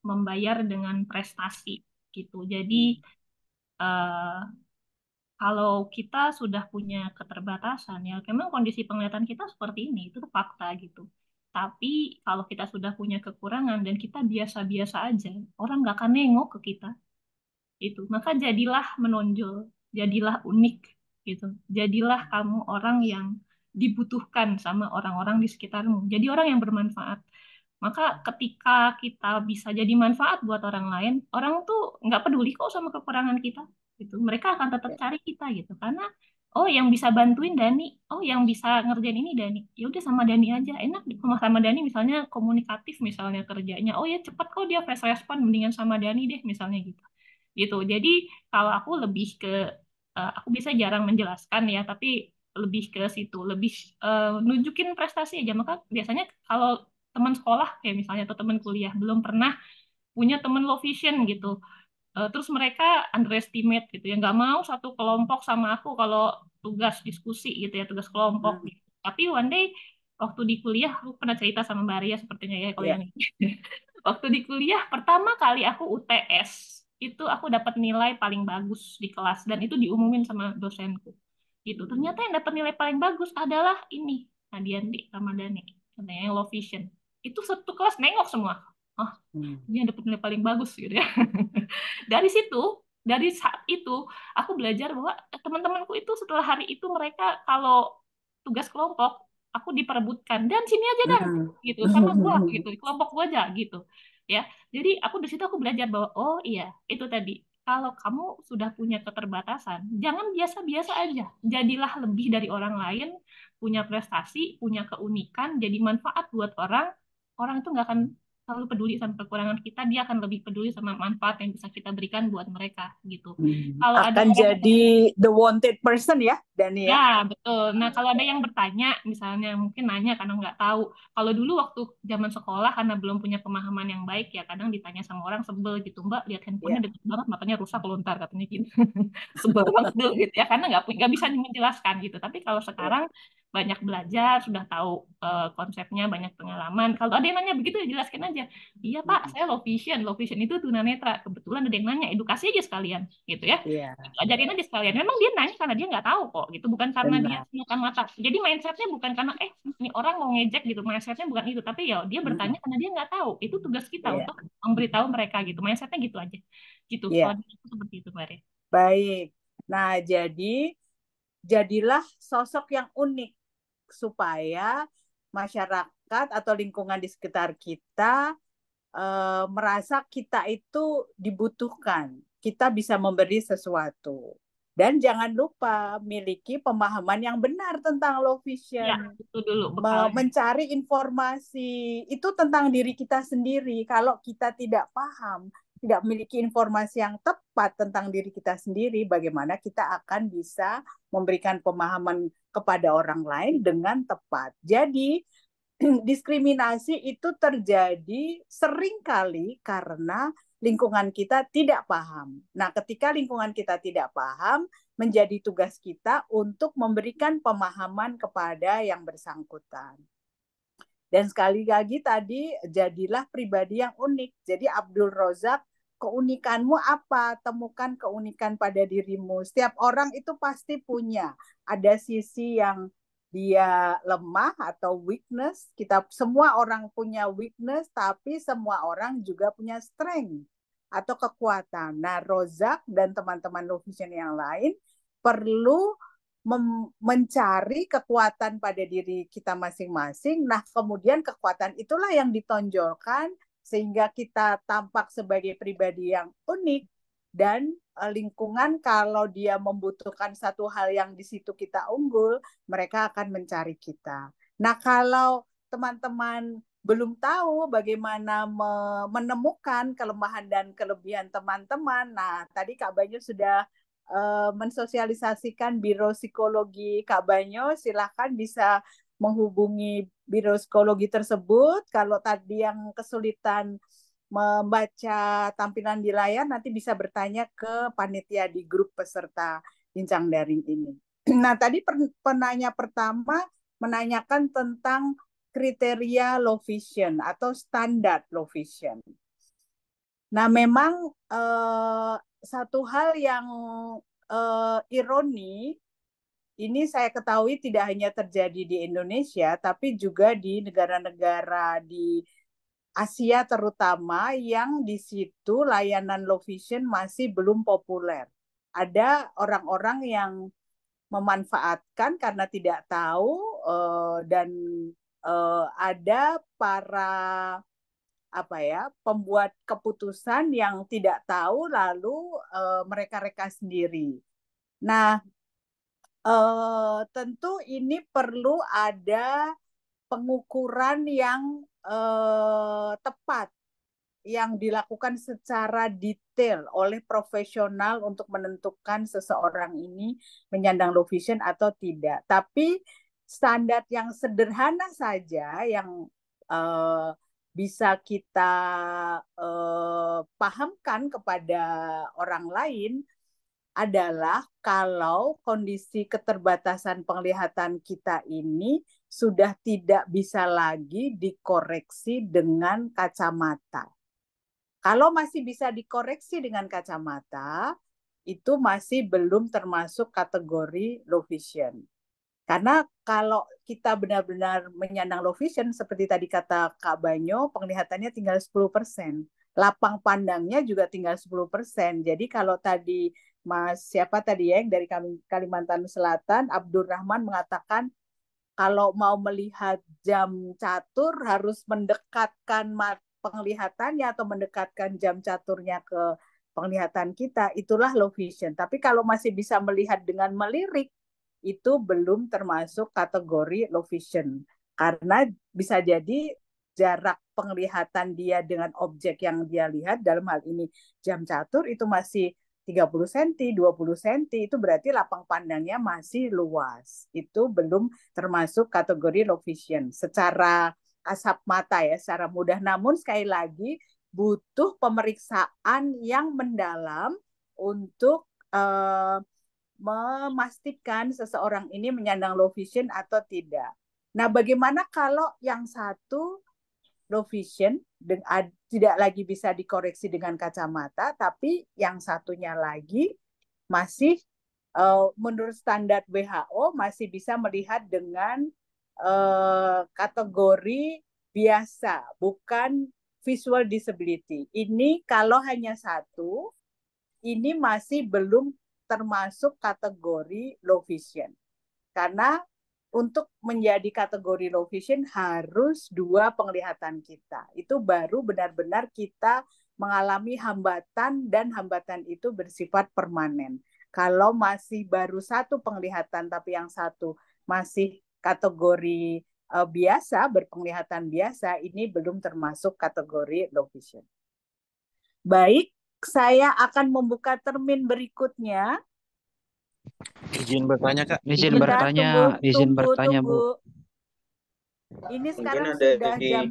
membayar dengan prestasi gitu. Jadi uh, kalau kita sudah punya keterbatasan ya memang kondisi penglihatan kita seperti ini itu fakta gitu tapi kalau kita sudah punya kekurangan dan kita biasa-biasa aja orang nggak akan nengok ke kita itu maka jadilah menonjol jadilah unik gitu jadilah kamu orang yang dibutuhkan sama orang-orang di sekitarmu. Jadi orang yang bermanfaat. Maka ketika kita bisa jadi manfaat buat orang lain, orang tuh nggak peduli kok sama kekurangan kita. Gitu. Mereka akan tetap ya. cari kita gitu. Karena oh yang bisa bantuin Dani, oh yang bisa ngerjain ini Dani. Ya udah sama Dani aja. Enak sama sama Dani misalnya komunikatif misalnya kerjanya. Oh ya cepat kok dia fast respon mendingan sama Dani deh misalnya gitu. Gitu. Jadi kalau aku lebih ke eh, aku bisa jarang menjelaskan ya, tapi lebih ke situ lebih uh, nunjukin prestasi aja maka biasanya kalau teman sekolah kayak misalnya atau teman kuliah belum pernah punya teman low vision gitu uh, terus mereka underestimate gitu ya nggak mau satu kelompok sama aku kalau tugas diskusi gitu ya tugas kelompok hmm. Gitu. tapi one day waktu di kuliah aku pernah cerita sama Mbak Ria sepertinya ya kalau yeah. yang waktu di kuliah pertama kali aku UTS itu aku dapat nilai paling bagus di kelas dan itu diumumin sama dosenku gitu ternyata yang dapat nilai paling bagus adalah ini Adianti Ramadhani katanya yang low vision itu satu kelas nengok semua oh hmm. ini yang dapat nilai paling bagus gitu ya dari situ dari saat itu aku belajar bahwa teman-temanku itu setelah hari itu mereka kalau tugas kelompok aku diperebutkan dan sini aja dan hmm. gitu sama gua gitu kelompok gua aja gitu ya jadi aku di situ aku belajar bahwa oh iya itu tadi kalau kamu sudah punya keterbatasan, jangan biasa-biasa aja. Jadilah lebih dari orang lain, punya prestasi, punya keunikan, jadi manfaat buat orang, orang itu nggak akan selalu peduli sama kekurangan kita, dia akan lebih peduli sama manfaat yang bisa kita berikan buat mereka gitu. Hmm. Kalau akan ada jadi yang... the wanted person ya, Dani ya? ya. betul. Nah kalau ada yang bertanya, misalnya mungkin nanya karena nggak tahu. Kalau dulu waktu zaman sekolah karena belum punya pemahaman yang baik ya, kadang ditanya sama orang sebel gitu, Mbak lihat handphonenya yeah. deket banget, matanya rusak lontar katanya gitu. sebel banget gitu ya, karena nggak nggak bisa menjelaskan gitu. Tapi kalau ya. sekarang banyak belajar, sudah tahu uh, konsepnya, banyak pengalaman. Kalau ada yang nanya begitu, ya jelaskan aja. Iya Pak, saya low vision. Low vision itu tunanetra. Kebetulan ada yang nanya, edukasi aja sekalian, gitu ya. Yeah. Ajarin aja sekalian. Memang dia nanya karena dia nggak tahu kok, gitu. Bukan karena Benar. dia bukan mata. Jadi mindsetnya bukan karena eh ini orang mau ngejek gitu. Mindsetnya bukan itu, tapi ya dia bertanya karena dia nggak tahu. Itu tugas kita yeah. untuk memberitahu mereka gitu. Mindsetnya gitu aja, gitu. Yeah. Soalnya itu seperti itu, Mari. Baik. Nah, jadi jadilah sosok yang unik supaya masyarakat atau lingkungan di sekitar kita e, merasa kita itu dibutuhkan, kita bisa memberi sesuatu. Dan jangan lupa miliki pemahaman yang benar tentang low vision. Ya, itu dulu. Mencari informasi itu tentang diri kita sendiri. Kalau kita tidak paham, tidak memiliki informasi yang tepat tentang diri kita sendiri, bagaimana kita akan bisa memberikan pemahaman kepada orang lain dengan tepat. Jadi diskriminasi itu terjadi seringkali karena lingkungan kita tidak paham. Nah, ketika lingkungan kita tidak paham, menjadi tugas kita untuk memberikan pemahaman kepada yang bersangkutan. Dan sekali lagi tadi jadilah pribadi yang unik. Jadi Abdul Rozak keunikanmu apa? Temukan keunikan pada dirimu. Setiap orang itu pasti punya. Ada sisi yang dia lemah atau weakness. Kita semua orang punya weakness, tapi semua orang juga punya strength atau kekuatan. Nah, Rozak dan teman-teman low yang lain perlu mencari kekuatan pada diri kita masing-masing. Nah, kemudian kekuatan itulah yang ditonjolkan sehingga kita tampak sebagai pribadi yang unik dan eh, lingkungan kalau dia membutuhkan satu hal yang di situ kita unggul, mereka akan mencari kita. Nah, kalau teman-teman belum tahu bagaimana menemukan kelemahan dan kelebihan teman-teman. Nah, tadi Kak Banyu sudah Eh, mensosialisasikan biro psikologi Kak Banyo, silahkan bisa menghubungi biro psikologi tersebut. Kalau tadi yang kesulitan membaca tampilan di layar, nanti bisa bertanya ke panitia di grup peserta bincang daring ini. Nah, tadi penanya pertama menanyakan tentang kriteria low vision atau standar low vision. Nah, memang eh, satu hal yang uh, ironi ini saya ketahui tidak hanya terjadi di Indonesia, tapi juga di negara-negara di Asia terutama yang di situ layanan low vision masih belum populer. Ada orang-orang yang memanfaatkan karena tidak tahu eh, dan eh, ada para apa ya pembuat keputusan yang tidak tahu lalu uh, mereka-reka sendiri. Nah, uh, tentu ini perlu ada pengukuran yang uh, tepat yang dilakukan secara detail oleh profesional untuk menentukan seseorang ini menyandang low vision atau tidak. Tapi standar yang sederhana saja yang uh, bisa kita uh, pahamkan kepada orang lain adalah kalau kondisi keterbatasan penglihatan kita ini sudah tidak bisa lagi dikoreksi dengan kacamata. Kalau masih bisa dikoreksi dengan kacamata, itu masih belum termasuk kategori low vision. Karena kalau kita benar-benar menyandang low vision, seperti tadi kata Kak Banyo, penglihatannya tinggal 10 persen. Lapang pandangnya juga tinggal 10 persen. Jadi kalau tadi Mas siapa tadi ya yang dari Kalimantan Selatan, Abdurrahman Rahman mengatakan kalau mau melihat jam catur harus mendekatkan penglihatannya atau mendekatkan jam caturnya ke penglihatan kita, itulah low vision. Tapi kalau masih bisa melihat dengan melirik, itu belum termasuk kategori low vision karena bisa jadi jarak penglihatan dia dengan objek yang dia lihat dalam hal ini jam catur itu masih 30 cm, 20 cm itu berarti lapang pandangnya masih luas. Itu belum termasuk kategori low vision secara asap mata ya, secara mudah. Namun sekali lagi butuh pemeriksaan yang mendalam untuk uh, memastikan seseorang ini menyandang low vision atau tidak. Nah, bagaimana kalau yang satu low vision tidak lagi bisa dikoreksi dengan kacamata, tapi yang satunya lagi masih uh, menurut standar WHO masih bisa melihat dengan uh, kategori biasa, bukan visual disability. Ini kalau hanya satu, ini masih belum termasuk kategori low vision. Karena untuk menjadi kategori low vision harus dua penglihatan kita. Itu baru benar-benar kita mengalami hambatan dan hambatan itu bersifat permanen. Kalau masih baru satu penglihatan tapi yang satu masih kategori uh, biasa, berpenglihatan biasa, ini belum termasuk kategori low vision. Baik, saya akan membuka termin berikutnya. Izin bertanya Kak. Izin izin bertanya, tunggu, tunggu, izin bertanya tunggu. Bu. Ini sekarang Mungkin sudah jam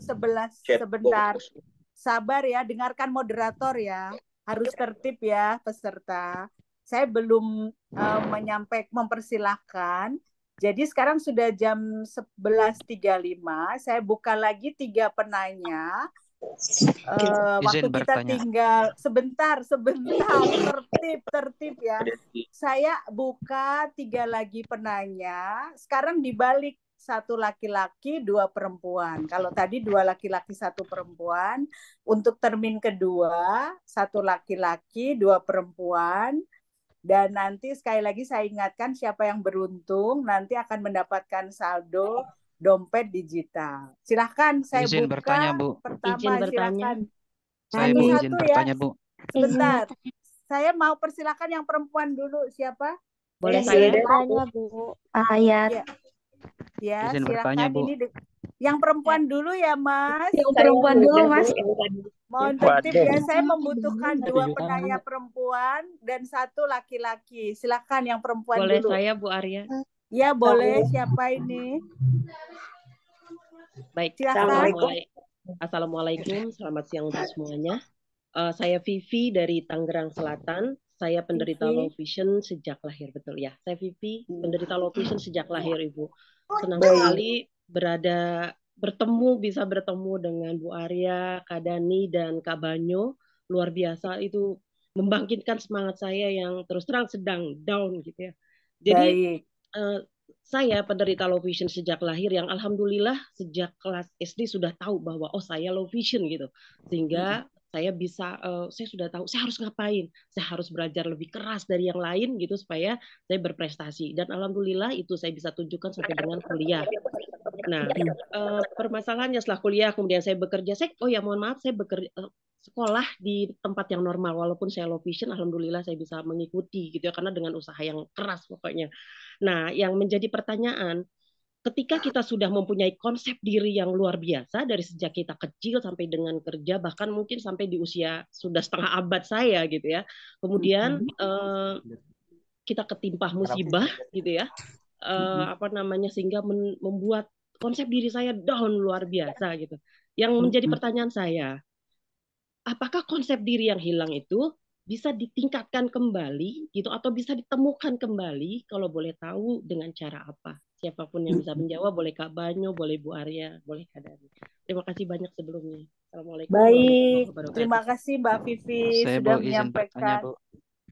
11 sebentar. Box. Sabar ya, dengarkan moderator ya. Harus tertib ya peserta. Saya belum uh, eh, menyampaikan mempersilahkan. Jadi sekarang sudah jam 11.35. Saya buka lagi tiga penanya Uh, waktu waktu bertanya. kita tinggal sebentar, sebentar, tertib, tertib ya. Saya buka tiga lagi penanya. Sekarang dibalik satu laki-laki, dua perempuan. Kalau tadi dua laki-laki, satu perempuan. Untuk termin kedua, satu laki-laki, dua perempuan. Dan nanti sekali lagi saya ingatkan siapa yang beruntung nanti akan mendapatkan saldo dompet digital. Silahkan saya izin buka. bertanya, Bu. Pertama, izin bertanya. Silahkan. Saya satu, izin satu, bertanya, ya. Bu. Sebentar. Saya mau persilakan yang perempuan dulu. Siapa? Boleh saya? Bertanya, Bu. Ayat. Ah, ya. Iya. ya izin silakan. bertanya, Bu. Ini yang perempuan dulu ya, Mas. Yang perempuan dulu, Mas. Mohon tertib ya, saya membutuhkan dua penanya perempuan dan satu laki-laki. Silakan yang perempuan Boleh dulu. Boleh saya, Bu Arya? Ya boleh. Siapa ini? Baik. Assalamualaikum. Assalamualaikum. Selamat siang untuk semuanya. Uh, saya Vivi dari Tangerang Selatan. Saya penderita low vision sejak lahir betul ya. Saya Vivi penderita low vision sejak iya. lahir ibu. Senang sekali berada bertemu bisa bertemu dengan Bu Arya, Kak Dani dan Kak Banyo. Luar biasa itu membangkitkan semangat saya yang terus terang sedang down gitu ya. Jadi Baik Eh, saya penderita low vision sejak lahir yang alhamdulillah sejak kelas SD sudah tahu bahwa oh saya low vision gitu sehingga saya bisa uh, saya sudah tahu saya harus ngapain saya harus belajar lebih keras dari yang lain gitu supaya saya berprestasi dan alhamdulillah itu saya bisa tunjukkan sampai dengan kuliah nah uh, permasalahannya setelah kuliah kemudian saya bekerja saya oh ya mohon maaf saya bekerja uh, sekolah di tempat yang normal walaupun saya low vision alhamdulillah saya bisa mengikuti gitu ya karena dengan usaha yang keras pokoknya. Nah, yang menjadi pertanyaan ketika kita sudah mempunyai konsep diri yang luar biasa dari sejak kita kecil sampai dengan kerja bahkan mungkin sampai di usia sudah setengah abad saya gitu ya kemudian mm -hmm. uh, kita ketimpah musibah gitu ya uh, mm -hmm. apa namanya sehingga membuat konsep diri saya down luar biasa gitu yang mm-hmm. menjadi pertanyaan saya apakah konsep diri yang hilang itu bisa ditingkatkan kembali gitu atau bisa ditemukan kembali kalau boleh tahu dengan cara apa siapapun yang bisa menjawab boleh Kak Banyo boleh Bu Arya boleh Kak Dari. terima kasih banyak sebelumnya Assalamualaikum baik terima kasih Mbak Vivi Saya sudah menyampaikan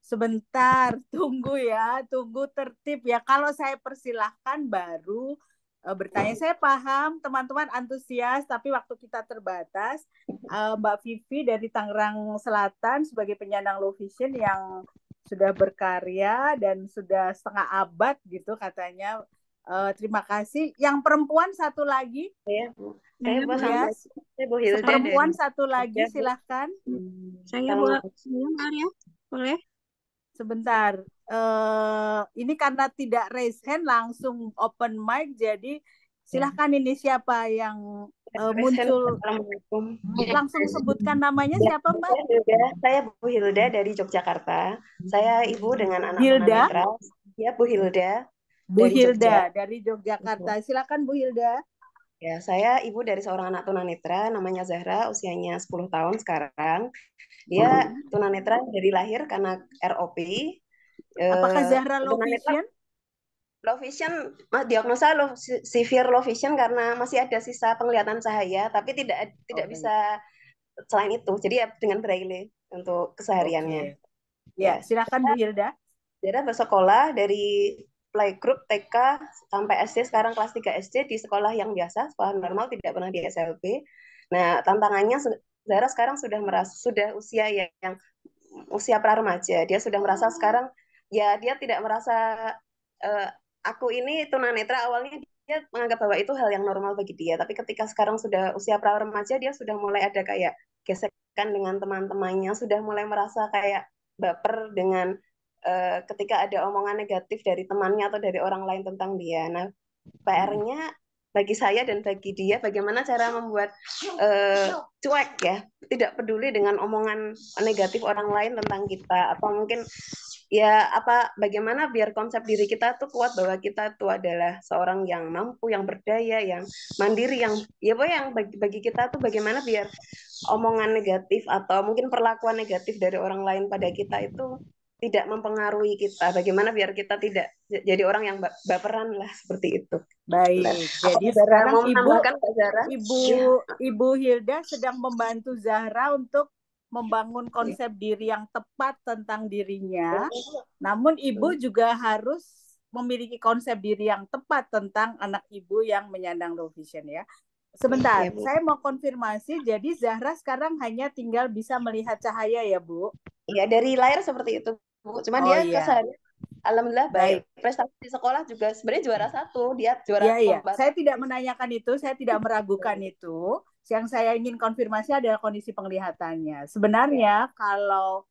sebentar tunggu ya tunggu tertib ya kalau saya persilahkan baru Eh, bertanya. Saya paham teman-teman antusias, tapi waktu kita terbatas. Eh, Mbak Vivi dari Tangerang Selatan sebagai penyandang low vision yang sudah berkarya dan sudah setengah abad gitu katanya. Uh, terima kasih. Yang perempuan satu lagi. ya Bu. Nah, Saya Bu, ya. Perempuan satu lagi, iya, silahkan. Saya Bu Hilda, Boleh? Sebentar uh, ini karena tidak raise hand langsung open mic jadi ya. silahkan ini siapa yang uh, muncul ya, langsung ya. sebutkan namanya siapa mbak? Hilda. Saya Bu Hilda dari Yogyakarta. Saya ibu dengan anak Hilda. Ya Bu Hilda. Bu dari Hilda Jogja. dari Yogyakarta. Silakan Bu Hilda. Ya, saya ibu dari seorang anak tunanetra namanya Zahra, usianya 10 tahun sekarang. Dia hmm. tunanetra dari lahir karena ROP, Apakah eh, Zahra low vision? Low vision, diagnosa low, severe low vision karena masih ada sisa penglihatan cahaya, tapi tidak okay. tidak oh, bisa selain itu. Jadi ya, dengan braille untuk kesehariannya. Okay. Ya, ya, silakan Bu Hilda. Zahra bersekolah dari playgroup TK sampai SD sekarang kelas 3 SD di sekolah yang biasa, sekolah normal tidak pernah di SLB. Nah, tantangannya Zara sekarang sudah merasa sudah usia yang, yang usia pra remaja. Dia sudah merasa oh. sekarang ya dia tidak merasa uh, aku ini tunanetra awalnya dia menganggap bahwa itu hal yang normal bagi dia tapi ketika sekarang sudah usia pra remaja dia sudah mulai ada kayak gesekan dengan teman-temannya sudah mulai merasa kayak baper dengan uh, ketika ada omongan negatif dari temannya atau dari orang lain tentang dia nah PR-nya bagi saya dan bagi dia bagaimana cara membuat uh, cuek ya tidak peduli dengan omongan negatif orang lain tentang kita atau mungkin ya apa bagaimana biar konsep diri kita tuh kuat bahwa kita tuh adalah seorang yang mampu, yang berdaya, yang mandiri, yang ya boy yang bagi, bagi kita tuh bagaimana biar omongan negatif atau mungkin perlakuan negatif dari orang lain pada kita itu tidak mempengaruhi kita. Bagaimana biar kita tidak jadi orang yang baperan lah seperti itu. Baik. Nah, jadi sekarang ibu, ibu, ya. ibu Hilda sedang membantu Zahra untuk membangun iya. konsep diri yang tepat tentang dirinya. Iya. Namun ibu iya. juga harus memiliki konsep diri yang tepat tentang anak ibu yang menyandang low vision ya. Sebentar, yeah, saya mau konfirmasi. Jadi Zahra sekarang hanya tinggal bisa melihat cahaya ya, Bu? Iya, dari layar seperti itu, Bu. Cuman oh, dia yeah. kesan Alhamdulillah baik. baik. Prestasi di sekolah juga sebenarnya juara satu, dia juara ya, Saya tidak menanyakan itu, saya tidak meragukan itu yang saya ingin konfirmasi adalah kondisi penglihatannya. Sebenarnya iya. kalau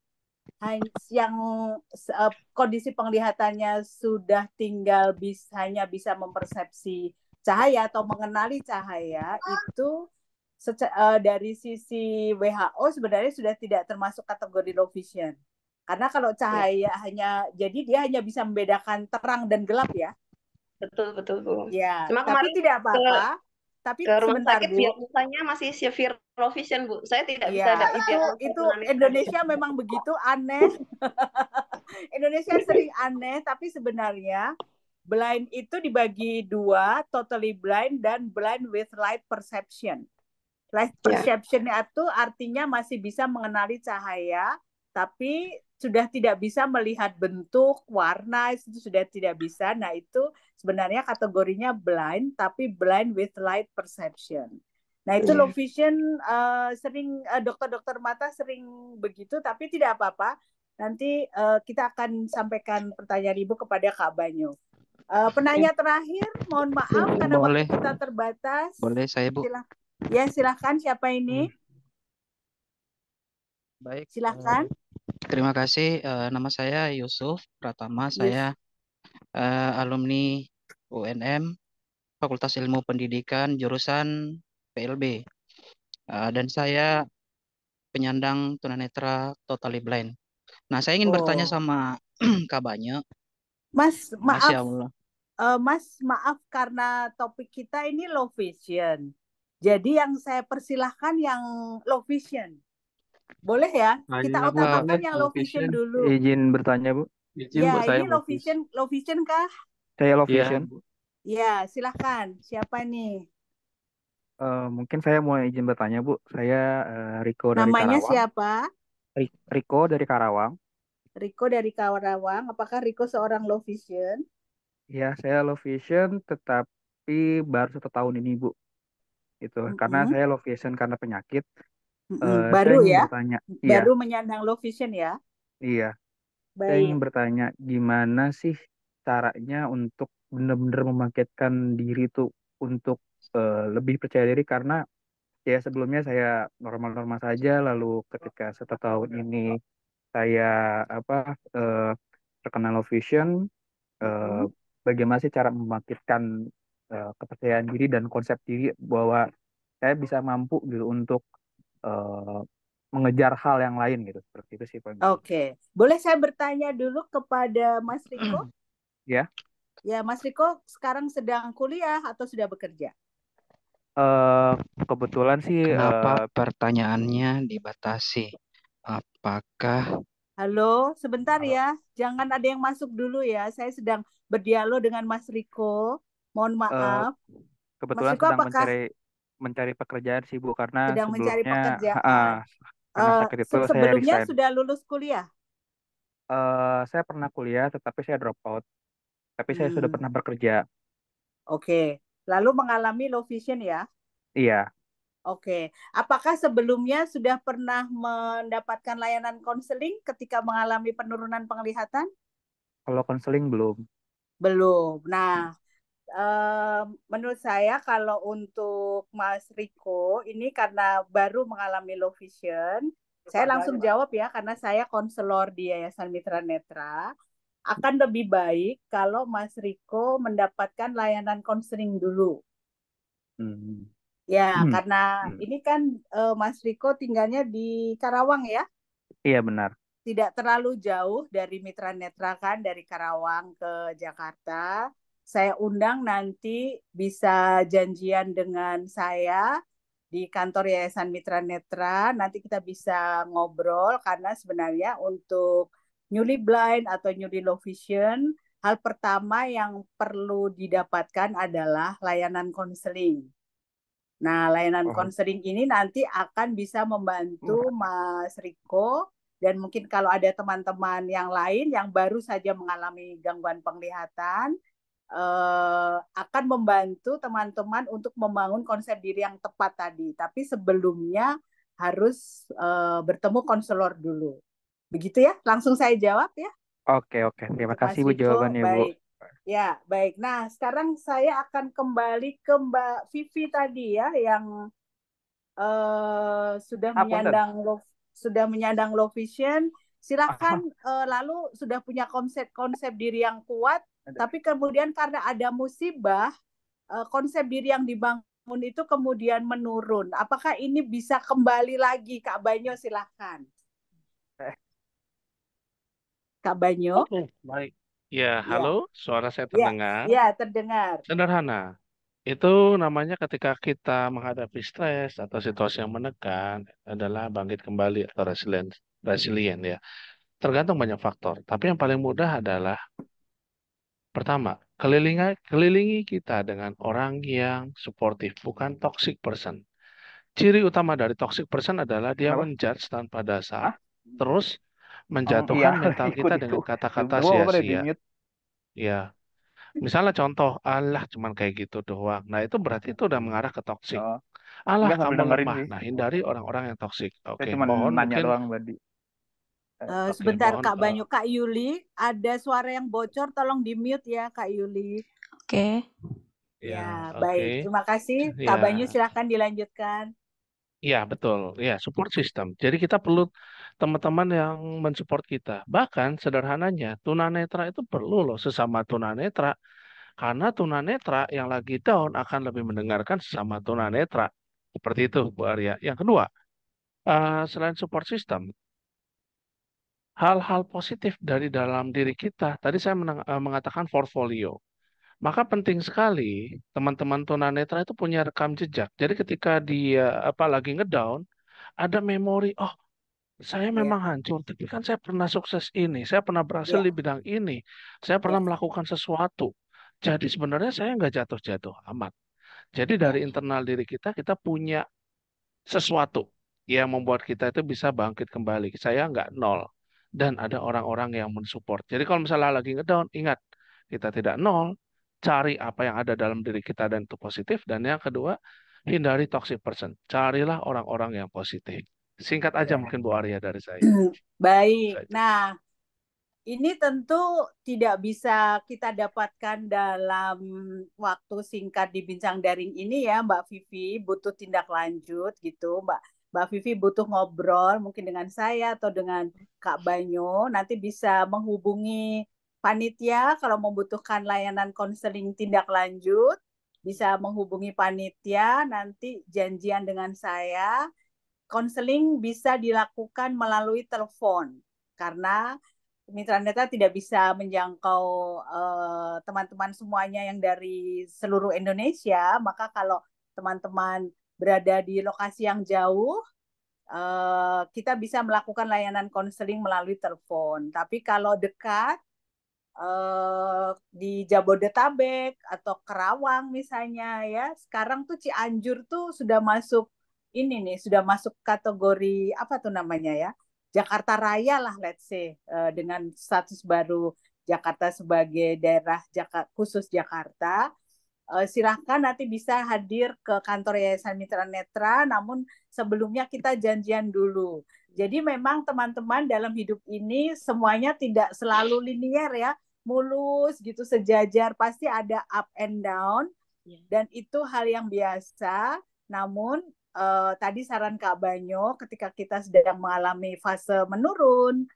yang eh, kondisi penglihatannya sudah tinggal bis, hanya bisa mempersepsi cahaya atau mengenali cahaya itu eh, dari sisi WHO sebenarnya sudah tidak termasuk kategori low vision. Karena kalau iya. cahaya hanya jadi dia hanya bisa membedakan terang dan gelap ya. Betul betul Bu. Ya, Cuma tapi tidak apa-apa. Tapi ke rumah sebentar, sakit biasanya masih severe low Bu. Saya tidak ya, bisa ada itu, itu Indonesia memang begitu aneh. Indonesia sering aneh, tapi sebenarnya blind itu dibagi dua, totally blind dan blind with light perception. Light iya. perception ya. itu artinya masih bisa mengenali cahaya, tapi sudah tidak bisa melihat bentuk, warna, itu sudah tidak bisa. Nah, itu sebenarnya kategorinya blind tapi blind with light perception. Nah itu iya. low vision uh, sering dokter eh, dokter-dokter mata sering begitu tapi tidak apa-apa. Nanti uh, kita akan sampaikan pertanyaan ibu kepada Kak Banyu. Uh, penanya terakhir, mohon maaf iya, karena Boleh. waktu kita terbatas. Boleh saya bu? Silah ya silahkan siapa ini? Hmm. Baik. Silahkan. Uh, terima kasih. Uh, nama saya Yusuf Pratama. Yes. Saya uh, alumni UNM Fakultas Ilmu Pendidikan jurusan PLB uh, eh, dan saya penyandang tunanetra totally blind. Nah saya ingin oh. bertanya sama Kak Banyak. Mas maaf. ya Allah. Uh, mas maaf karena topik kita ini low vision. Jadi yang saya persilahkan yang low vision. Boleh ya? Nah, kita utamakan yang low vision dulu. Izin bertanya, Bu ya, ini low vision, low vision kah? Saya low iya. vision. Ya, ya silahkan. Siapa nih? Uh, mungkin saya mau izin bertanya, Bu. Saya uh, Riko dari Namanya Karawang. Namanya siapa? Riko dari Karawang. Riko dari Karawang. Apakah Riko seorang low vision? Ya, saya low vision tetapi baru satu tahun ini, Bu. Itu mm -hmm. karena saya low vision karena penyakit. Mm -hmm. uh, baru ya? Iya. Baru iya. menyandang low vision ya? Iya. Baik. Saya ingin bertanya, gimana sih caranya untuk benar-benar membangkitkan diri tuh untuk uh, lebih percaya diri karena ya sebelumnya saya normal-normal saja lalu ketika setahun tahun ini saya apa uh, terkena low vision uh, hmm. bagaimana sih cara membangkitkan uh, kepercayaan diri dan konsep diri bahwa saya bisa mampu gitu untuk uh, mengejar hal yang lain gitu seperti itu sih Oke, okay. boleh saya bertanya dulu kepada Mas Riko? ya. Ya, Mas Riko sekarang sedang kuliah atau sudah bekerja? Uh, kebetulan sih. Kenapa uh, pertanyaannya dibatasi? Apakah? Halo, sebentar ya, jangan ada yang masuk dulu ya. Saya sedang berdialog dengan Mas Riko. Mohon eh, maaf. Uh, kebetulan Mas Riko, sedang apakah... mencari mencari pekerjaan sih Bu karena sedang sebelumnya mencari pekerjaan. Uh, Eh, itu sebelumnya saya sudah lulus kuliah uh, saya pernah kuliah tetapi saya drop out tapi hmm. saya sudah hmm. pernah bekerja oke okay. lalu mengalami low vision ya iya Oke, okay. apakah sebelumnya sudah pernah mendapatkan layanan konseling ketika mengalami penurunan penglihatan? Kalau konseling belum. Belum. Nah, menurut saya kalau untuk Mas Riko ini karena baru mengalami low vision, saya iya, langsung iya. jawab ya karena saya konselor di Yayasan Mitra Netra akan lebih baik kalau Mas Riko mendapatkan layanan konseling dulu. Hmm. Ya, hmm. karena hmm. ini kan uh, Mas Riko tinggalnya di Karawang ya? Iya benar. Tidak terlalu jauh dari Mitra Netra kan dari Karawang ke Jakarta saya undang nanti bisa janjian dengan saya di kantor Yayasan Mitra Netra. Nanti kita bisa ngobrol karena sebenarnya untuk newly blind atau newly low vision, hal pertama yang perlu didapatkan adalah layanan konseling. Nah, layanan konseling oh. ini nanti akan bisa membantu oh. Mas Riko dan mungkin kalau ada teman-teman yang lain yang baru saja mengalami gangguan penglihatan, uh, akan membantu teman-teman untuk membangun konsep diri yang tepat tadi. Tapi sebelumnya harus uh, bertemu konselor dulu. Begitu ya? Langsung saya jawab ya. Oke, oke. Terima kasih Mas Bu jawabannya, baik. Bu. Ya, baik. Nah, sekarang saya akan kembali ke Mbak Vivi tadi ya yang uh, sudah Apa menyandang itu? sudah menyandang low vision. Silakan uh, lalu sudah punya konsep-konsep diri yang kuat tapi kemudian karena ada musibah, eh, konsep diri yang dibangun itu kemudian menurun. Apakah ini bisa kembali lagi, Kak Banyo? Silahkan. Kak Banyo. Oke, baik. Ya, ya. halo, suara saya ya, terdengar. Ya, ya, terdengar. Sederhana. Itu namanya ketika kita menghadapi stres atau situasi yang menekan adalah bangkit kembali atau resilient, resilient ya. Tergantung banyak faktor, tapi yang paling mudah adalah Pertama, kelilingi, kelilingi kita dengan orang yang suportif, bukan toxic person. Ciri utama dari toxic person adalah dia menjudge tanpa dasar, terus menjatuhkan oh, iya. mental kita dengan kata-kata sia-sia. Ya. Misalnya contoh, Allah cuman kayak gitu doang. Nah, itu berarti itu udah mengarah ke toxic. Oh. Allah kamu lemah. Nah, hindari orang-orang yang toxic Oke, okay. mohon nanya mungkin doang badi Eh, eh, sebentar Kak eh. Banyu, uh, Kak Yuli, ada suara yang bocor, tolong di mute ya Kak Yuli. Oke. Okay. Ya, ya okay. baik. Terima kasih. Ya. Kak Banyu silahkan dilanjutkan. Iya, betul. Ya, support system. Jadi kita perlu teman-teman yang mensupport kita. Bahkan sederhananya, tunanetra itu perlu loh sesama tunanetra. Karena tunanetra yang lagi down akan lebih mendengarkan sesama tunanetra. Seperti itu, Bu Arya. Yang kedua, uh, selain support system, hal-hal positif dari dalam diri kita. Tadi saya eh, mengatakan portfolio. Maka penting sekali teman-teman tunanetra itu punya rekam jejak. Jadi ketika dia apa lagi ngedown, ada memori, oh saya iya. memang yeah. hancur, tapi kan saya pernah sukses ini, saya pernah berhasil yeah. di bidang ini, saya iya. pernah yeah. melakukan sesuatu. Jadi sebenarnya saya nggak jatuh-jatuh amat. Jadi dari internal diri kita, kita punya sesuatu yang membuat kita itu bisa bangkit kembali. Saya nggak nol dan ada orang-orang yang mensupport. Jadi kalau misalnya lagi ngedown, ingat kita tidak nol, cari apa yang ada dalam diri kita dan itu positif. Dan yang kedua, hmm. hindari toxic person. Carilah orang-orang yang positif. Singkat aja ya. mungkin Bu Arya dari saya. Baik. nah, ini tentu tidak bisa kita dapatkan dalam waktu singkat di bincang daring ini ya Mbak Vivi butuh tindak lanjut gitu Mbak Mbak Vivi butuh ngobrol mungkin dengan saya atau dengan Kak Banyo nanti bisa menghubungi panitia kalau membutuhkan layanan konseling tindak lanjut bisa menghubungi panitia nanti janjian dengan saya konseling bisa dilakukan melalui telepon karena Mitra Neta tidak bisa menjangkau eh, teman-teman uh, teman -teman semuanya yang dari seluruh Indonesia maka kalau teman-teman berada di lokasi yang jauh, eh, kita bisa melakukan layanan konseling melalui telepon. Tapi kalau dekat, eh, di Jabodetabek atau Kerawang misalnya ya, sekarang tuh Cianjur tuh sudah masuk ini nih, sudah masuk kategori apa tuh namanya ya, Jakarta Raya lah let's say, eh, dengan status baru Jakarta sebagai daerah khusus Jakarta uh, silahkan nanti bisa hadir ke kantor Yayasan Mitra Netra, namun sebelumnya kita janjian dulu. Jadi memang teman-teman dalam hidup ini semuanya tidak selalu linier ya, mulus gitu sejajar, pasti ada up and down iya. dan itu hal yang biasa. Namun uh, tadi saran Kak Banyo ketika kita sedang mengalami fase menurun,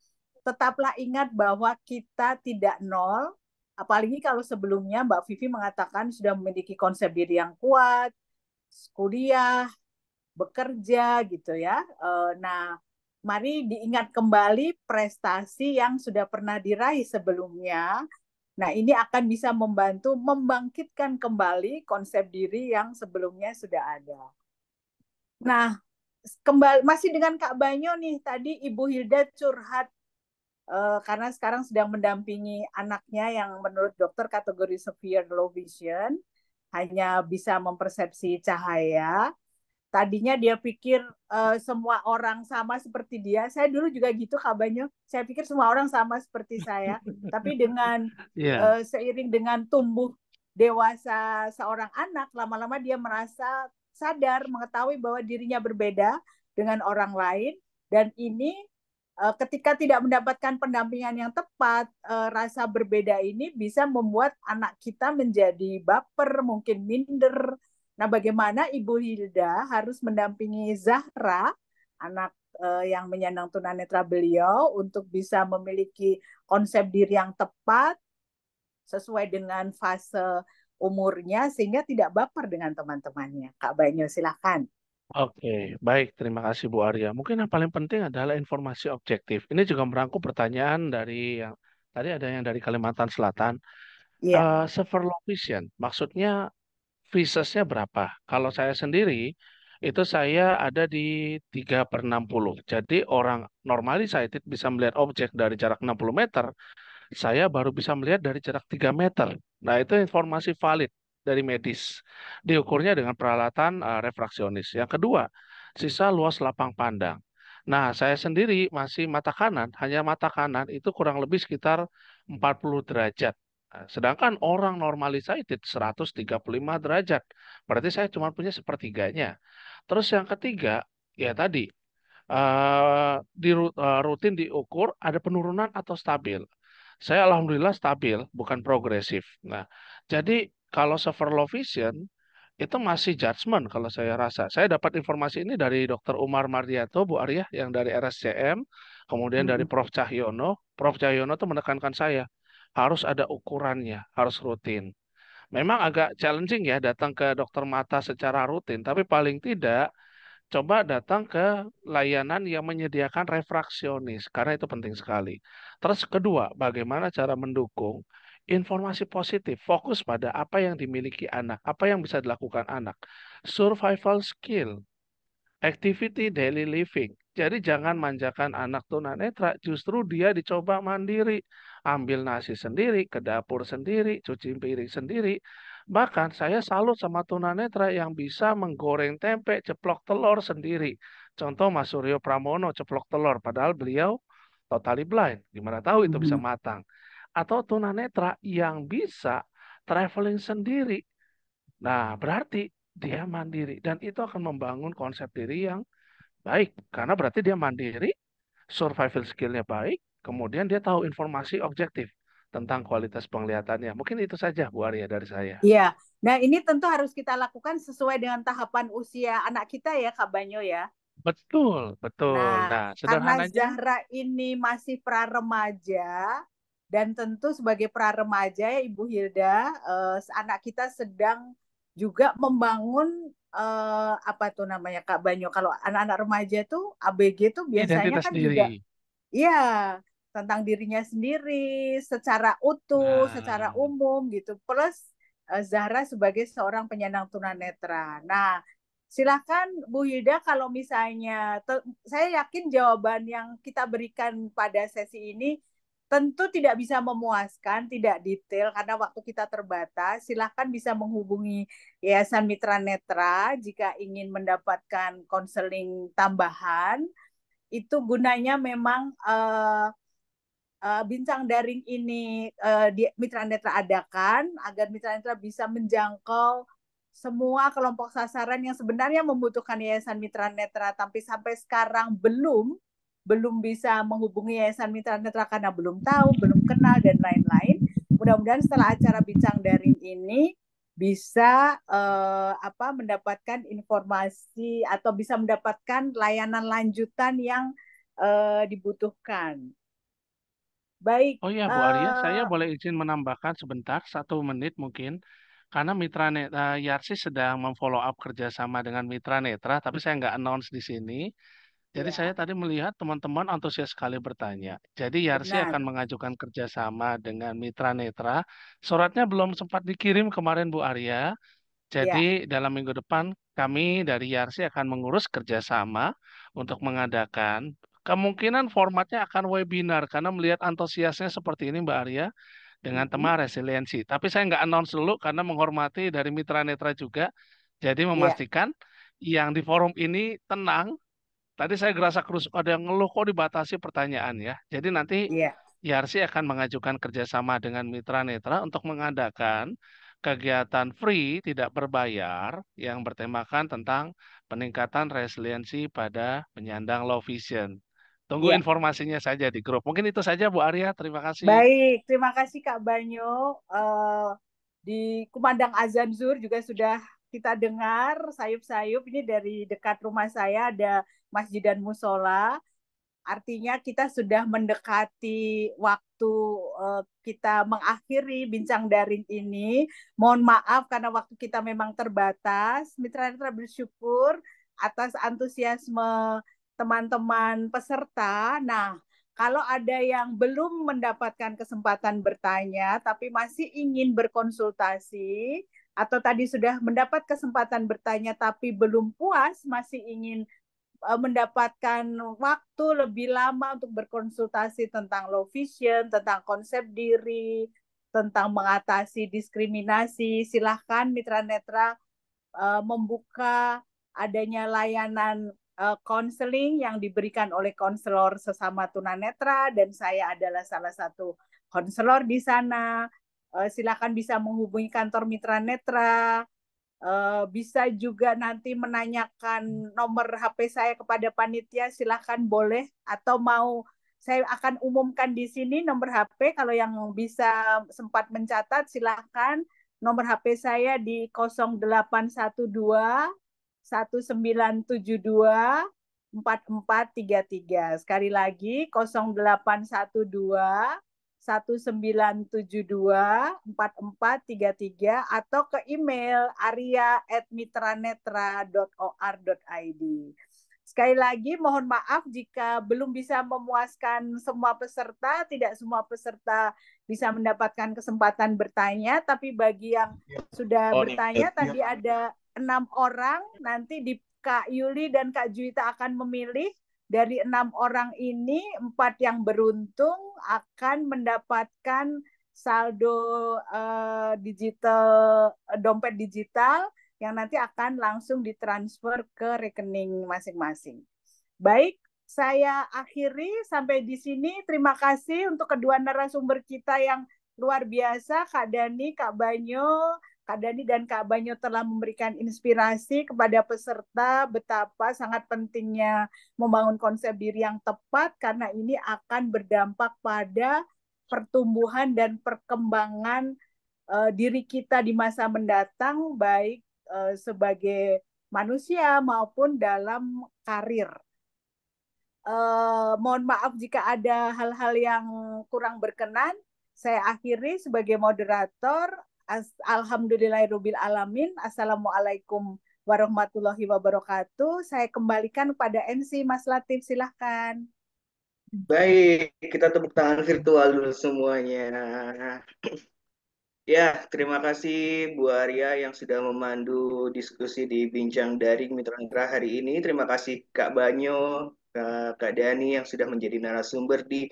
tetaplah ingat bahwa kita tidak nol, Apalagi kalau sebelumnya Mbak Vivi mengatakan sudah memiliki konsep diri yang kuat, kuliah, bekerja gitu ya. Eh, nah, mari diingat kembali prestasi yang sudah pernah diraih sebelumnya. Nah, ini akan bisa membantu membangkitkan kembali konsep diri yang sebelumnya sudah ada. Nah, kembali masih dengan Kak Banyo nih tadi Ibu Hilda curhat uh, karena sekarang sedang mendampingi anaknya yang menurut dokter kategori severe low vision hanya bisa mempersepsi cahaya. Tadinya dia pikir uh, semua orang sama seperti dia. Saya dulu juga gitu kabarnya. Saya pikir semua orang sama seperti saya. Tapi dengan yeah. Iya. uh, seiring dengan tumbuh dewasa seorang anak, lama-lama dia merasa sadar, mengetahui bahwa dirinya berbeda dengan orang lain. Dan ini Eh, ketika tidak mendapatkan pendampingan yang tepat, eh, rasa berbeda ini bisa membuat anak kita menjadi baper, mungkin minder. Nah, bagaimana Ibu Hilda harus mendampingi Zahra, anak eh, yang menyandang tunanetra beliau, untuk bisa memiliki konsep diri yang tepat sesuai dengan fase umurnya sehingga tidak baper dengan teman-temannya. Kak Banyo, silakan. Oke, baik. Terima kasih Bu Arya. Mungkin yang paling penting adalah informasi objektif. Ini juga merangkum pertanyaan dari yang tadi ada yang dari Kalimantan Selatan. Yeah. Iya. Uh, severlo maksudnya visesnya berapa? Kalau saya sendiri, itu saya ada di 3 per 60. Jadi orang normally sighted bisa melihat objek dari jarak 60 meter, saya baru bisa melihat dari jarak 3 meter. Nah, itu informasi valid dari medis. Diukurnya dengan peralatan uh, refraksionis. Yang kedua, sisa luas lapang pandang. Nah, saya sendiri masih mata kanan, hanya mata kanan itu kurang lebih sekitar 40 derajat. Nah, sedangkan orang normalizated 135 derajat. Berarti saya cuma punya sepertiganya. Terus yang ketiga, ya tadi, uh, di uh, rutin diukur ada penurunan atau stabil. Saya alhamdulillah stabil, bukan progresif. Nah, jadi kalau low vision itu masih judgement kalau saya rasa. Saya dapat informasi ini dari Dr. Umar Mardiato, Bu Arya, yang dari RSCM, kemudian hmm. dari mm-hmm. Prof. Cahyono. Prof. Cahyono itu menekankan saya, harus ada ukurannya, harus rutin. Memang agak challenging ya datang ke dokter mata secara rutin, tapi paling tidak coba datang ke layanan yang menyediakan refraksionis, karena itu penting sekali. Terus kedua, bagaimana cara mendukung informasi positif, fokus pada apa yang dimiliki anak, apa yang bisa dilakukan anak. Survival skill, activity daily living. Jadi jangan manjakan anak tunanetra, justru dia dicoba mandiri. Ambil nasi sendiri, ke dapur sendiri, cuci piring sendiri. Bahkan saya salut sama tunanetra yang bisa menggoreng tempe, ceplok telur sendiri. Contoh Mas Suryo Pramono ceplok telur, padahal beliau totally blind. Gimana tahu itu bisa mm-hmm. matang atau tunanetra yang bisa traveling sendiri. Nah, berarti dia mandiri dan itu akan membangun konsep diri yang baik karena berarti dia mandiri, survival skillnya baik, kemudian dia tahu informasi objektif tentang kualitas penglihatannya. Mungkin itu saja Bu Arya dari saya. Iya. Nah, ini tentu harus kita lakukan sesuai dengan tahapan usia anak kita ya Kak Banyo ya. Betul, betul. Nah, nah sederhananya karena Zahra ini masih pra remaja, dan tentu sebagai pra remaja ya Ibu Hilda, uh, anak kita sedang juga membangun uh, apa tuh namanya Kak Banyo. Kalau anak-anak remaja tuh ABG tuh biasanya Identitas kan diri. juga Iya, tentang dirinya sendiri secara utuh, nah. secara umum gitu. Plus uh, Zahra sebagai seorang penyandang tunanetra. Nah, silakan Bu Hilda kalau misalnya saya yakin jawaban yang kita berikan pada sesi ini tentu tidak bisa memuaskan, tidak detail karena waktu kita terbatas. Silahkan bisa menghubungi Yayasan Mitra Netra jika ingin mendapatkan konseling tambahan. Itu gunanya memang uh, uh, bincang daring ini uh, di Mitra Netra adakan agar Mitra Netra bisa menjangkau semua kelompok sasaran yang sebenarnya membutuhkan Yayasan Mitra Netra, tapi sampai sekarang belum belum bisa menghubungi Yayasan Mitra Netra karena belum tahu, belum kenal dan lain-lain. Mudah-mudahan setelah acara bincang daring ini bisa eh, apa mendapatkan informasi atau bisa mendapatkan layanan lanjutan yang eh, dibutuhkan. Baik. Oh iya Bu Arya, uh, saya boleh izin menambahkan sebentar satu menit mungkin karena Mitra Netra eh, Yarsi sedang memfollow up kerjasama dengan Mitra Netra, tapi saya nggak announce di sini. Jadi iya. saya tadi melihat teman-teman antusias sekali bertanya. Jadi Yarsi Benar. akan mengajukan kerjasama dengan Mitra Netra. Suratnya belum sempat dikirim kemarin Bu Arya. Jadi ya. dalam minggu depan kami dari Yarsi akan mengurus kerjasama untuk mengadakan kemungkinan formatnya akan webinar karena melihat antusiasnya seperti ini Mbak Arya dengan tema resiliensi. Tapi saya nggak announce dulu karena menghormati dari Mitra Netra juga. Jadi iya. memastikan ya. yang di forum ini tenang, tadi saya gerasa kerusuk ada yang ngeluh kok dibatasi pertanyaan ya. Jadi nanti yeah. IRC akan mengajukan kerjasama dengan mitra netra untuk mengadakan kegiatan free tidak berbayar yang bertemakan tentang peningkatan resiliensi pada penyandang low vision. Tunggu ya. informasinya saja di grup. Mungkin itu saja Bu Arya. Terima kasih. Baik, terima kasih Kak Banyo. Uh, di Kumandang Azan Zur juga sudah kita dengar sayup-sayup ini dari dekat rumah saya ada masjid dan musola artinya kita sudah mendekati waktu uh, kita mengakhiri bincang daring ini. Mohon maaf karena waktu kita memang terbatas. Mitra mitra bersyukur atas antusiasme teman-teman peserta. Nah, kalau ada yang belum mendapatkan kesempatan bertanya tapi masih ingin berkonsultasi atau tadi sudah mendapat kesempatan bertanya tapi belum puas, masih ingin Eh, mendapatkan waktu lebih lama untuk berkonsultasi tentang low vision, tentang konsep diri, tentang mengatasi diskriminasi, silahkan Mitra Netra uh, eh, membuka adanya layanan konseling eh, uh, yang diberikan oleh konselor sesama tunanetra dan saya adalah salah satu konselor di sana. Uh, silakan bisa menghubungi kantor Mitra Netra Uh, bisa juga nanti menanyakan nomor HP saya kepada panitia, silahkan boleh atau mau saya akan umumkan di sini nomor HP kalau yang bisa sempat mencatat silahkan nomor HP saya di 0812 1972 4433. Sekali lagi 0812 1972-4433 atau ke email aria@mitranetra.or.id. Sekali lagi mohon maaf jika belum bisa memuaskan semua peserta, tidak semua peserta bisa mendapatkan kesempatan bertanya, tapi bagi yang sudah oh, bertanya tadi ada enam orang, nanti di Kak Yuli dan Kak juita akan memilih dari enam orang ini empat yang beruntung akan mendapatkan saldo uh, digital dompet digital yang nanti akan langsung ditransfer ke rekening masing-masing. Baik, saya akhiri sampai di sini. Terima kasih untuk kedua narasumber kita yang luar biasa, Kak Dani, Kak Banyo, Kak Dani dan Kak Banyo telah memberikan inspirasi kepada peserta betapa sangat pentingnya membangun konsep diri yang tepat karena ini akan berdampak pada pertumbuhan dan perkembangan uh, diri kita di masa mendatang baik uh, sebagai manusia maupun dalam karir. Uh, mohon maaf jika ada hal-hal yang kurang berkenan. Saya akhiri sebagai moderator As Alhamdulillahirobbil alamin. Assalamualaikum warahmatullahi wabarakatuh. Saya kembalikan kepada MC Mas Latif, silahkan. Baik, kita tepuk tangan virtual dulu semuanya. Ya, terima kasih Bu Arya yang sudah memandu diskusi di Bincang Daring Mitra Mitra hari ini. Terima kasih Kak Banyo, Kak Dani yang sudah menjadi narasumber di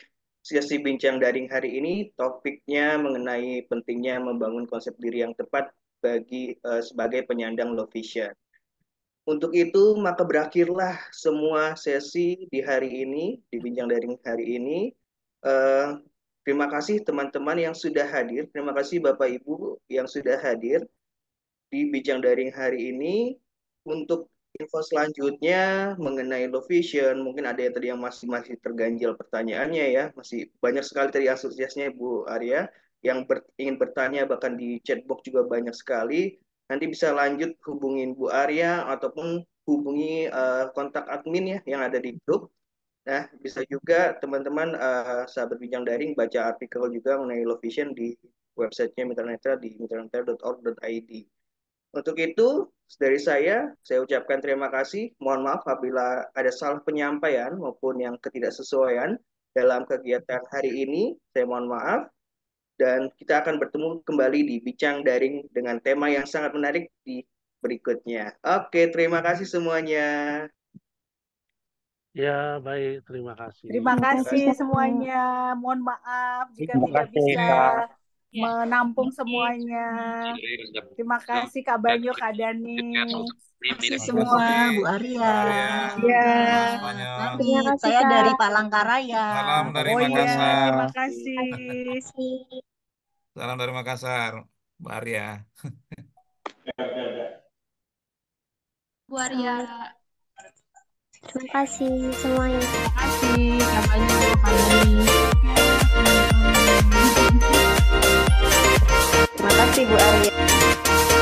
sesi bincang daring hari ini topiknya mengenai pentingnya membangun konsep diri yang tepat bagi uh, sebagai penyandang low vision. Untuk itu maka berakhirlah semua sesi di hari ini di bincang daring hari ini. Uh, terima kasih teman-teman yang sudah hadir. Terima kasih Bapak Ibu yang sudah hadir di bincang daring hari ini. Untuk info selanjutnya mengenai low vision, mungkin ada yang tadi yang masih masih terganjal pertanyaannya ya, masih banyak sekali dari asosiasinya Bu Arya yang ber, ingin bertanya bahkan di chatbox juga banyak sekali. Nanti bisa lanjut hubungin Bu Arya ataupun hubungi uh, kontak admin ya yang ada di grup. Nah, bisa juga teman-teman uh, sahabat bincang daring baca artikel juga mengenai low vision di websitenya MitraNetra di mitranetra.org.id. Untuk itu, dari saya, saya ucapkan terima kasih. Mohon maaf apabila ada salah penyampaian maupun yang ketidaksesuaian dalam kegiatan hari ini. Saya mohon maaf. Dan kita akan bertemu kembali di Bicang Daring dengan tema yang sangat menarik di berikutnya. Oke, terima kasih semuanya. Ya, baik. Terima kasih. Terima kasih semuanya. Mohon maaf jika terima tidak bisa. Ya. menampung semuanya. Terima kasih Kak Banyu, Kak Dani. Terima kasih semua Bu Arya. Ya. kasih saya dari Palangkaraya. Salam dari oh, iya. Makassar. Ya, terima kasih. Salam dari Makassar, Bu Arya. Bu Arya. Terima kasih semuanya. Terima kasih Kak Banyu, Kak Dani. kasih Bu Arya.